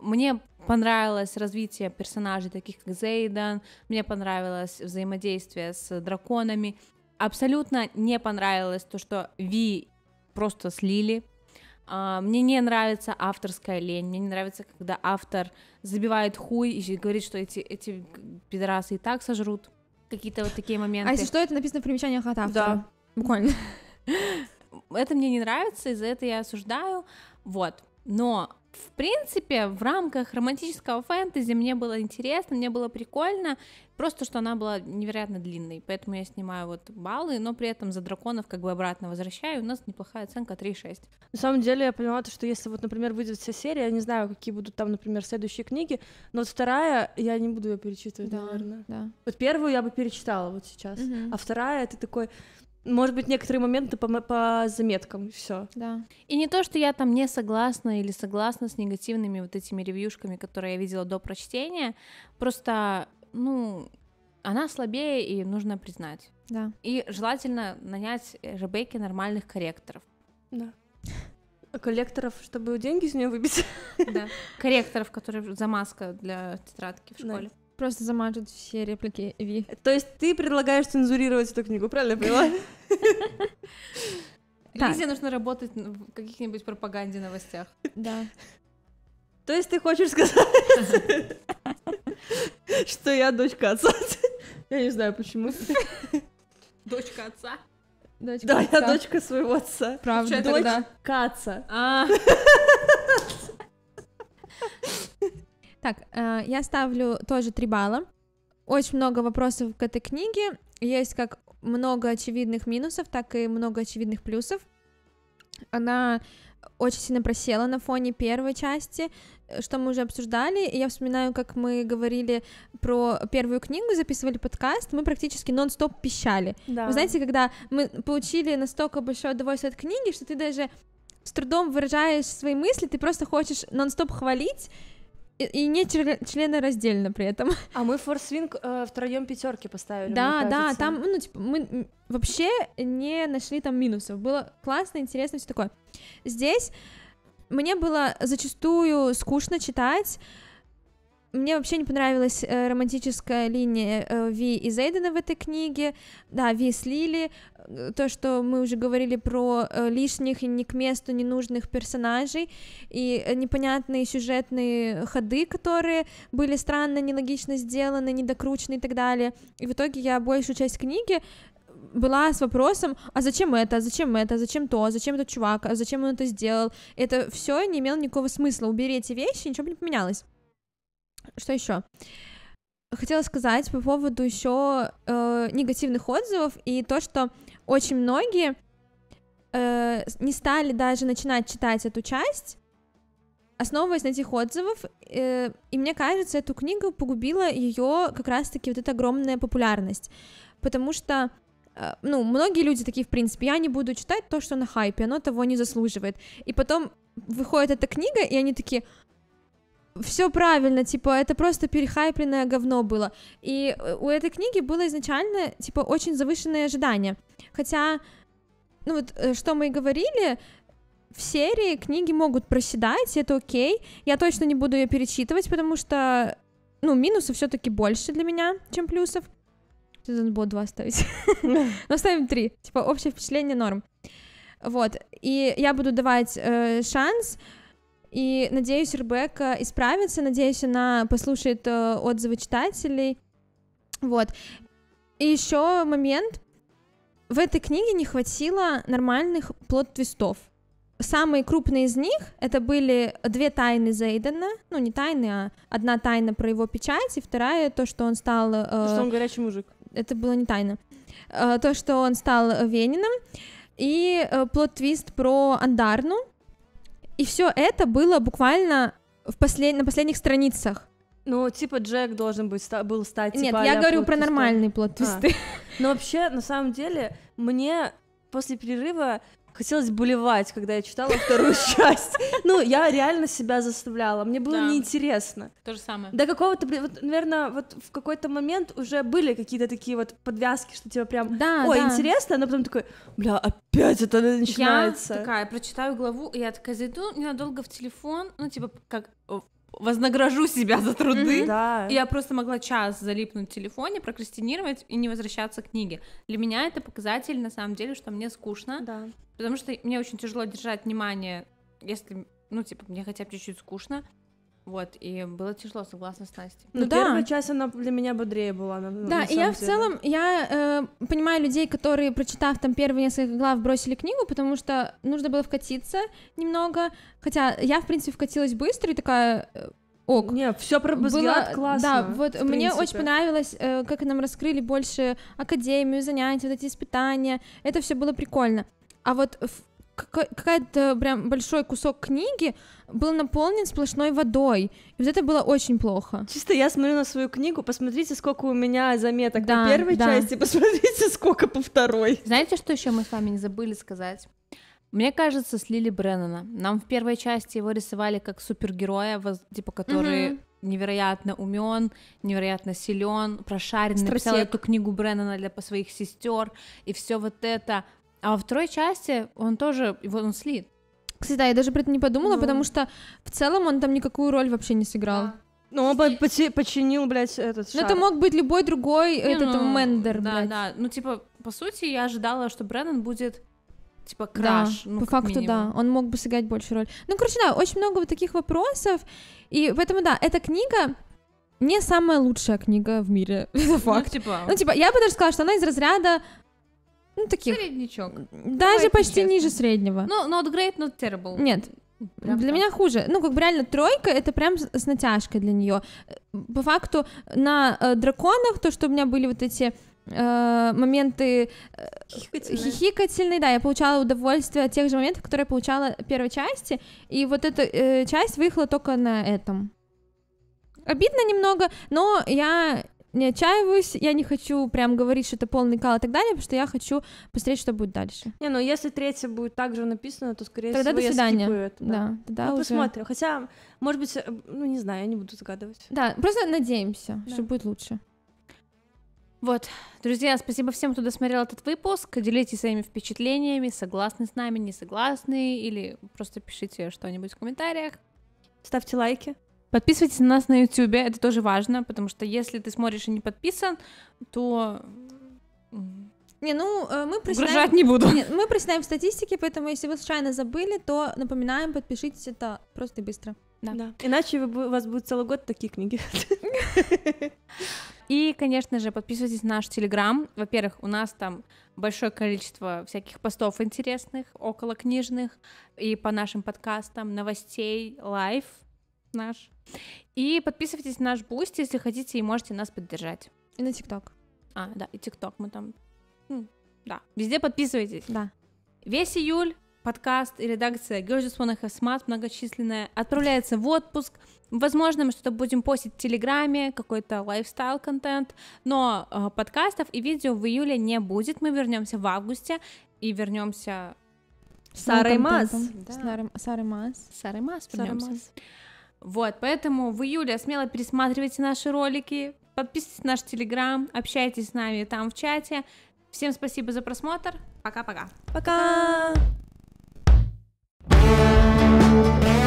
Speaker 1: мне понравилось развитие персонажей, таких как Зейдан, мне понравилось взаимодействие с драконами. Абсолютно не понравилось то, что Ви просто слили. А, мне не нравится авторская лень, мне не нравится, когда автор забивает хуй и говорит, что эти, эти пидорасы и так сожрут. Какие-то вот такие а моменты. А если что, это написано в примечаниях от автора? Да. Буквально. Это мне не нравится, из-за это я осуждаю. Вот. Но в принципе, в рамках романтического фэнтези мне было интересно, мне было прикольно, просто что она была невероятно длинной, поэтому я снимаю вот баллы, но при этом за драконов
Speaker 2: как бы обратно возвращаю, у нас неплохая оценка 3,6. На самом деле я поняла, что если вот, например, выйдет вся серия, я не знаю, какие будут там, например, следующие книги, но вот вторая, я не буду ее перечитывать, да, наверное. Да. Вот первую я бы перечитала вот сейчас, угу. а вторая, это такой может быть, некоторые моменты по, по заметкам, все. Да. И не то, что я там не согласна или
Speaker 1: согласна с негативными вот этими ревьюшками, которые я видела до прочтения, просто, ну, она слабее, и нужно признать. Да. И желательно нанять Ребекке нормальных корректоров.
Speaker 2: Да. А коллекторов, чтобы деньги из нее
Speaker 1: выбить. Да. Корректоров, которые замазка для тетрадки в школе. Да. Просто замажут все реплики Ви. То есть ты предлагаешь цензурировать эту книгу, правильно я поняла? Лизе нужно работать в каких-нибудь пропаганде новостях. Да.
Speaker 3: То есть ты хочешь сказать, что я дочка отца? Я не знаю, почему.
Speaker 2: Дочка отца?
Speaker 1: Дочка
Speaker 3: да, отца. я дочка своего отца. Правда, Дочка отца. А.
Speaker 1: Так, э, я ставлю тоже 3 балла. Очень много вопросов к этой книге. Есть как много очевидных минусов, так и много очевидных плюсов. Она очень сильно просела на фоне первой части, что мы уже обсуждали. И я вспоминаю, как мы говорили про первую книгу, записывали подкаст, мы практически нон-стоп пищали. Да. Вы знаете, когда мы получили настолько большое удовольствие от книги, что ты даже с трудом выражаешь свои мысли, ты просто хочешь нон-стоп хвалить и, и не члены раздельно при этом. А мы форсвинг э, втроем пятерки поставили. Да, да, там, ну, типа, мы вообще не нашли там минусов. Было классно, интересно, все такое. Здесь мне было зачастую скучно читать мне вообще не понравилась э, романтическая линия э, Ви и Зейдена в этой книге. Да, Ви с Лили. Э, то, что мы уже говорили про э, лишних и не к месту ненужных персонажей. И э, непонятные сюжетные ходы, которые были странно, нелогично сделаны, недокручены и так далее. И в итоге я большую часть книги была с вопросом, а зачем это, а зачем это, а зачем то, а зачем этот чувак, а зачем он это сделал. Это все не имело никакого смысла. Убери эти вещи, ничего бы не поменялось. Что еще? Хотела сказать по поводу еще э, негативных отзывов и то, что очень многие э, не стали даже начинать читать эту часть, основываясь на этих отзывов, э, и мне кажется, эту книгу погубила ее как раз-таки вот эта огромная популярность, потому что э, ну, многие люди такие, в принципе, я не буду читать то, что на хайпе, оно того не заслуживает. И потом выходит эта книга, и они такие, все правильно, типа, это просто перехайпленное говно было. И э, у этой книги было изначально, типа, очень завышенные ожидания. Хотя, ну вот, э, что мы и говорили, в серии книги могут проседать, это окей. Я точно не буду ее перечитывать, потому что, ну, минусов все-таки больше для меня, чем плюсов. Тут надо было два ставить. Но ставим три. Типа, общее впечатление норм. Вот. И я буду давать э, шанс и надеюсь, Ребекка исправится, надеюсь, она послушает э, отзывы читателей. Вот. И еще момент. В этой книге не хватило нормальных плод-твистов. Самые крупные из них это были две тайны Зейдена, ну не тайны, а одна тайна про его печать, и вторая то, что он стал... Э, то, что он горячий мужик. Это было не тайна. Э, то, что он стал Вениным, и э, плод-твист про Андарну, и все это было буквально в послед... на последних страницах.
Speaker 2: Ну, типа Джек должен быть ста... был стать. Нет, типа, я говорю про нормальные плод А. Но вообще, на самом деле, мне после перерыва Хотелось болевать, когда я читала вторую часть. Ну, я реально себя заставляла. Мне было да. неинтересно.
Speaker 1: То же самое. До
Speaker 2: какого-то, вот, наверное, вот в какой-то момент уже были какие-то такие вот подвязки, что типа прям, да, ой, да. интересно, а но потом такой, бля, опять это начинается. Я такая прочитаю главу, и я такая зайду ненадолго в телефон,
Speaker 1: ну, типа, как вознагражу себя за труды. Mm-hmm. Да. Я просто могла час залипнуть в телефоне, прокрастинировать и не возвращаться к книге. Для меня это показатель, на самом деле, что мне скучно, да. потому что мне очень тяжело держать внимание, если, ну, типа, мне хотя бы
Speaker 2: чуть-чуть скучно. Вот, и было тяжело, согласна с Настей. Ну, ну, да. первая часть, она для меня бодрее была. На, да, на и я в целом,
Speaker 1: я э, понимаю людей, которые, прочитав там первые несколько глав, бросили книгу, потому что нужно было вкатиться немного, хотя я, в принципе, вкатилась быстро и такая... Э, ок.
Speaker 2: Не, все про было... классно. Да, вот мне принципе. очень понравилось,
Speaker 1: э, как нам раскрыли больше академию, занятия, вот эти испытания. Это все было прикольно. А вот какой то прям большой кусок книги был
Speaker 2: наполнен сплошной водой. И вот это было очень плохо. Чисто я смотрю на свою книгу, посмотрите, сколько у меня заметок да, по первой да. части,
Speaker 3: посмотрите, сколько по второй.
Speaker 2: Знаете, что еще мы с вами
Speaker 1: не забыли сказать? Мне кажется, слили Бреннана. Нам в первой части его рисовали как супергероя, типа который угу. невероятно умен, невероятно силен, прошаренный Страсек. написал эту книгу Бреннана для своих сестер и все вот это. А во второй части он тоже, его он слит. Кстати, да, я даже про это не подумала, ну... потому что в целом он там никакую роль вообще не сыграл. Да. Ну, он Здесь... починил, блядь, этот шар. Ну, это мог быть любой другой не, этот ну, Мендер, да, блядь. Да, да. Ну, типа, по сути, я ожидала, что Брэннон будет типа краш. Да, ну, по факту, минимум. да, он мог бы сыграть больше роль. Ну, короче, да, очень много вот таких вопросов, и поэтому, да, эта книга не самая лучшая книга в мире, это ну, факт. Ну, типа... ну, типа, я бы даже сказала, что она из разряда ну, таких. Среднячок. Даже Давайте почти ниже среднего. Ну, not great, not terrible. Нет. Прям для так. меня хуже. Ну, как бы реально тройка, это прям с натяжкой для нее. По факту на э, драконах, то, что у меня были вот эти э, моменты э, хихикательные. хихикательные, да, я получала удовольствие от тех же моментов, которые я получала в первой части, и вот эта э, часть выехала только на этом. Обидно немного, но я не отчаиваюсь, я не хочу прям говорить, что это полный кал и так далее, потому что я хочу посмотреть, что будет дальше.
Speaker 2: Не, ну если третье будет так же написана, то, скорее тогда всего, до свидания. я это. Да,
Speaker 1: да тогда ну, уже... посмотрим.
Speaker 2: Хотя, может быть, э, ну не знаю, я не буду загадывать. Да,
Speaker 1: просто надеемся, да. что будет лучше. Вот, друзья, спасибо всем, кто досмотрел этот выпуск. Делитесь своими впечатлениями, согласны с нами, не согласны, или просто пишите что-нибудь в комментариях. Ставьте лайки. Подписывайтесь на нас на YouTube, это тоже важно, потому что если ты смотришь и не подписан, то не, ну э, мы приседаем... не буду. Не, мы приседаем в статистике, поэтому если вы случайно забыли, то напоминаем, подпишитесь, это просто и быстро.
Speaker 2: Да. да. Иначе вы, у вас будет целый год такие книги.
Speaker 1: И, конечно же, подписывайтесь на наш Телеграм. Во-первых, у нас там большое количество всяких постов интересных, около книжных, и по нашим подкастам, новостей, лайв, наш. И подписывайтесь на наш буст если хотите, и можете нас поддержать. И на ТикТок. А, да, и ТикТок мы там... Да, везде подписывайтесь. Да. Весь июль подкаст и редакция Girls Just Wanna Have Smart, многочисленная, отправляется в отпуск. Возможно, мы что-то будем постить в Телеграме, какой-то лайфстайл-контент, но э, подкастов и видео в июле не будет. Мы вернемся в августе и вернемся... Сарый Мас. Да. Сарый Мас. Сарый Мас вернемся. Вот, поэтому в июле смело пересматривайте наши ролики, подписывайтесь на наш телеграм, общайтесь с нами там в чате. Всем спасибо за просмотр. Пока-пока.
Speaker 2: Пока! -пока. Пока.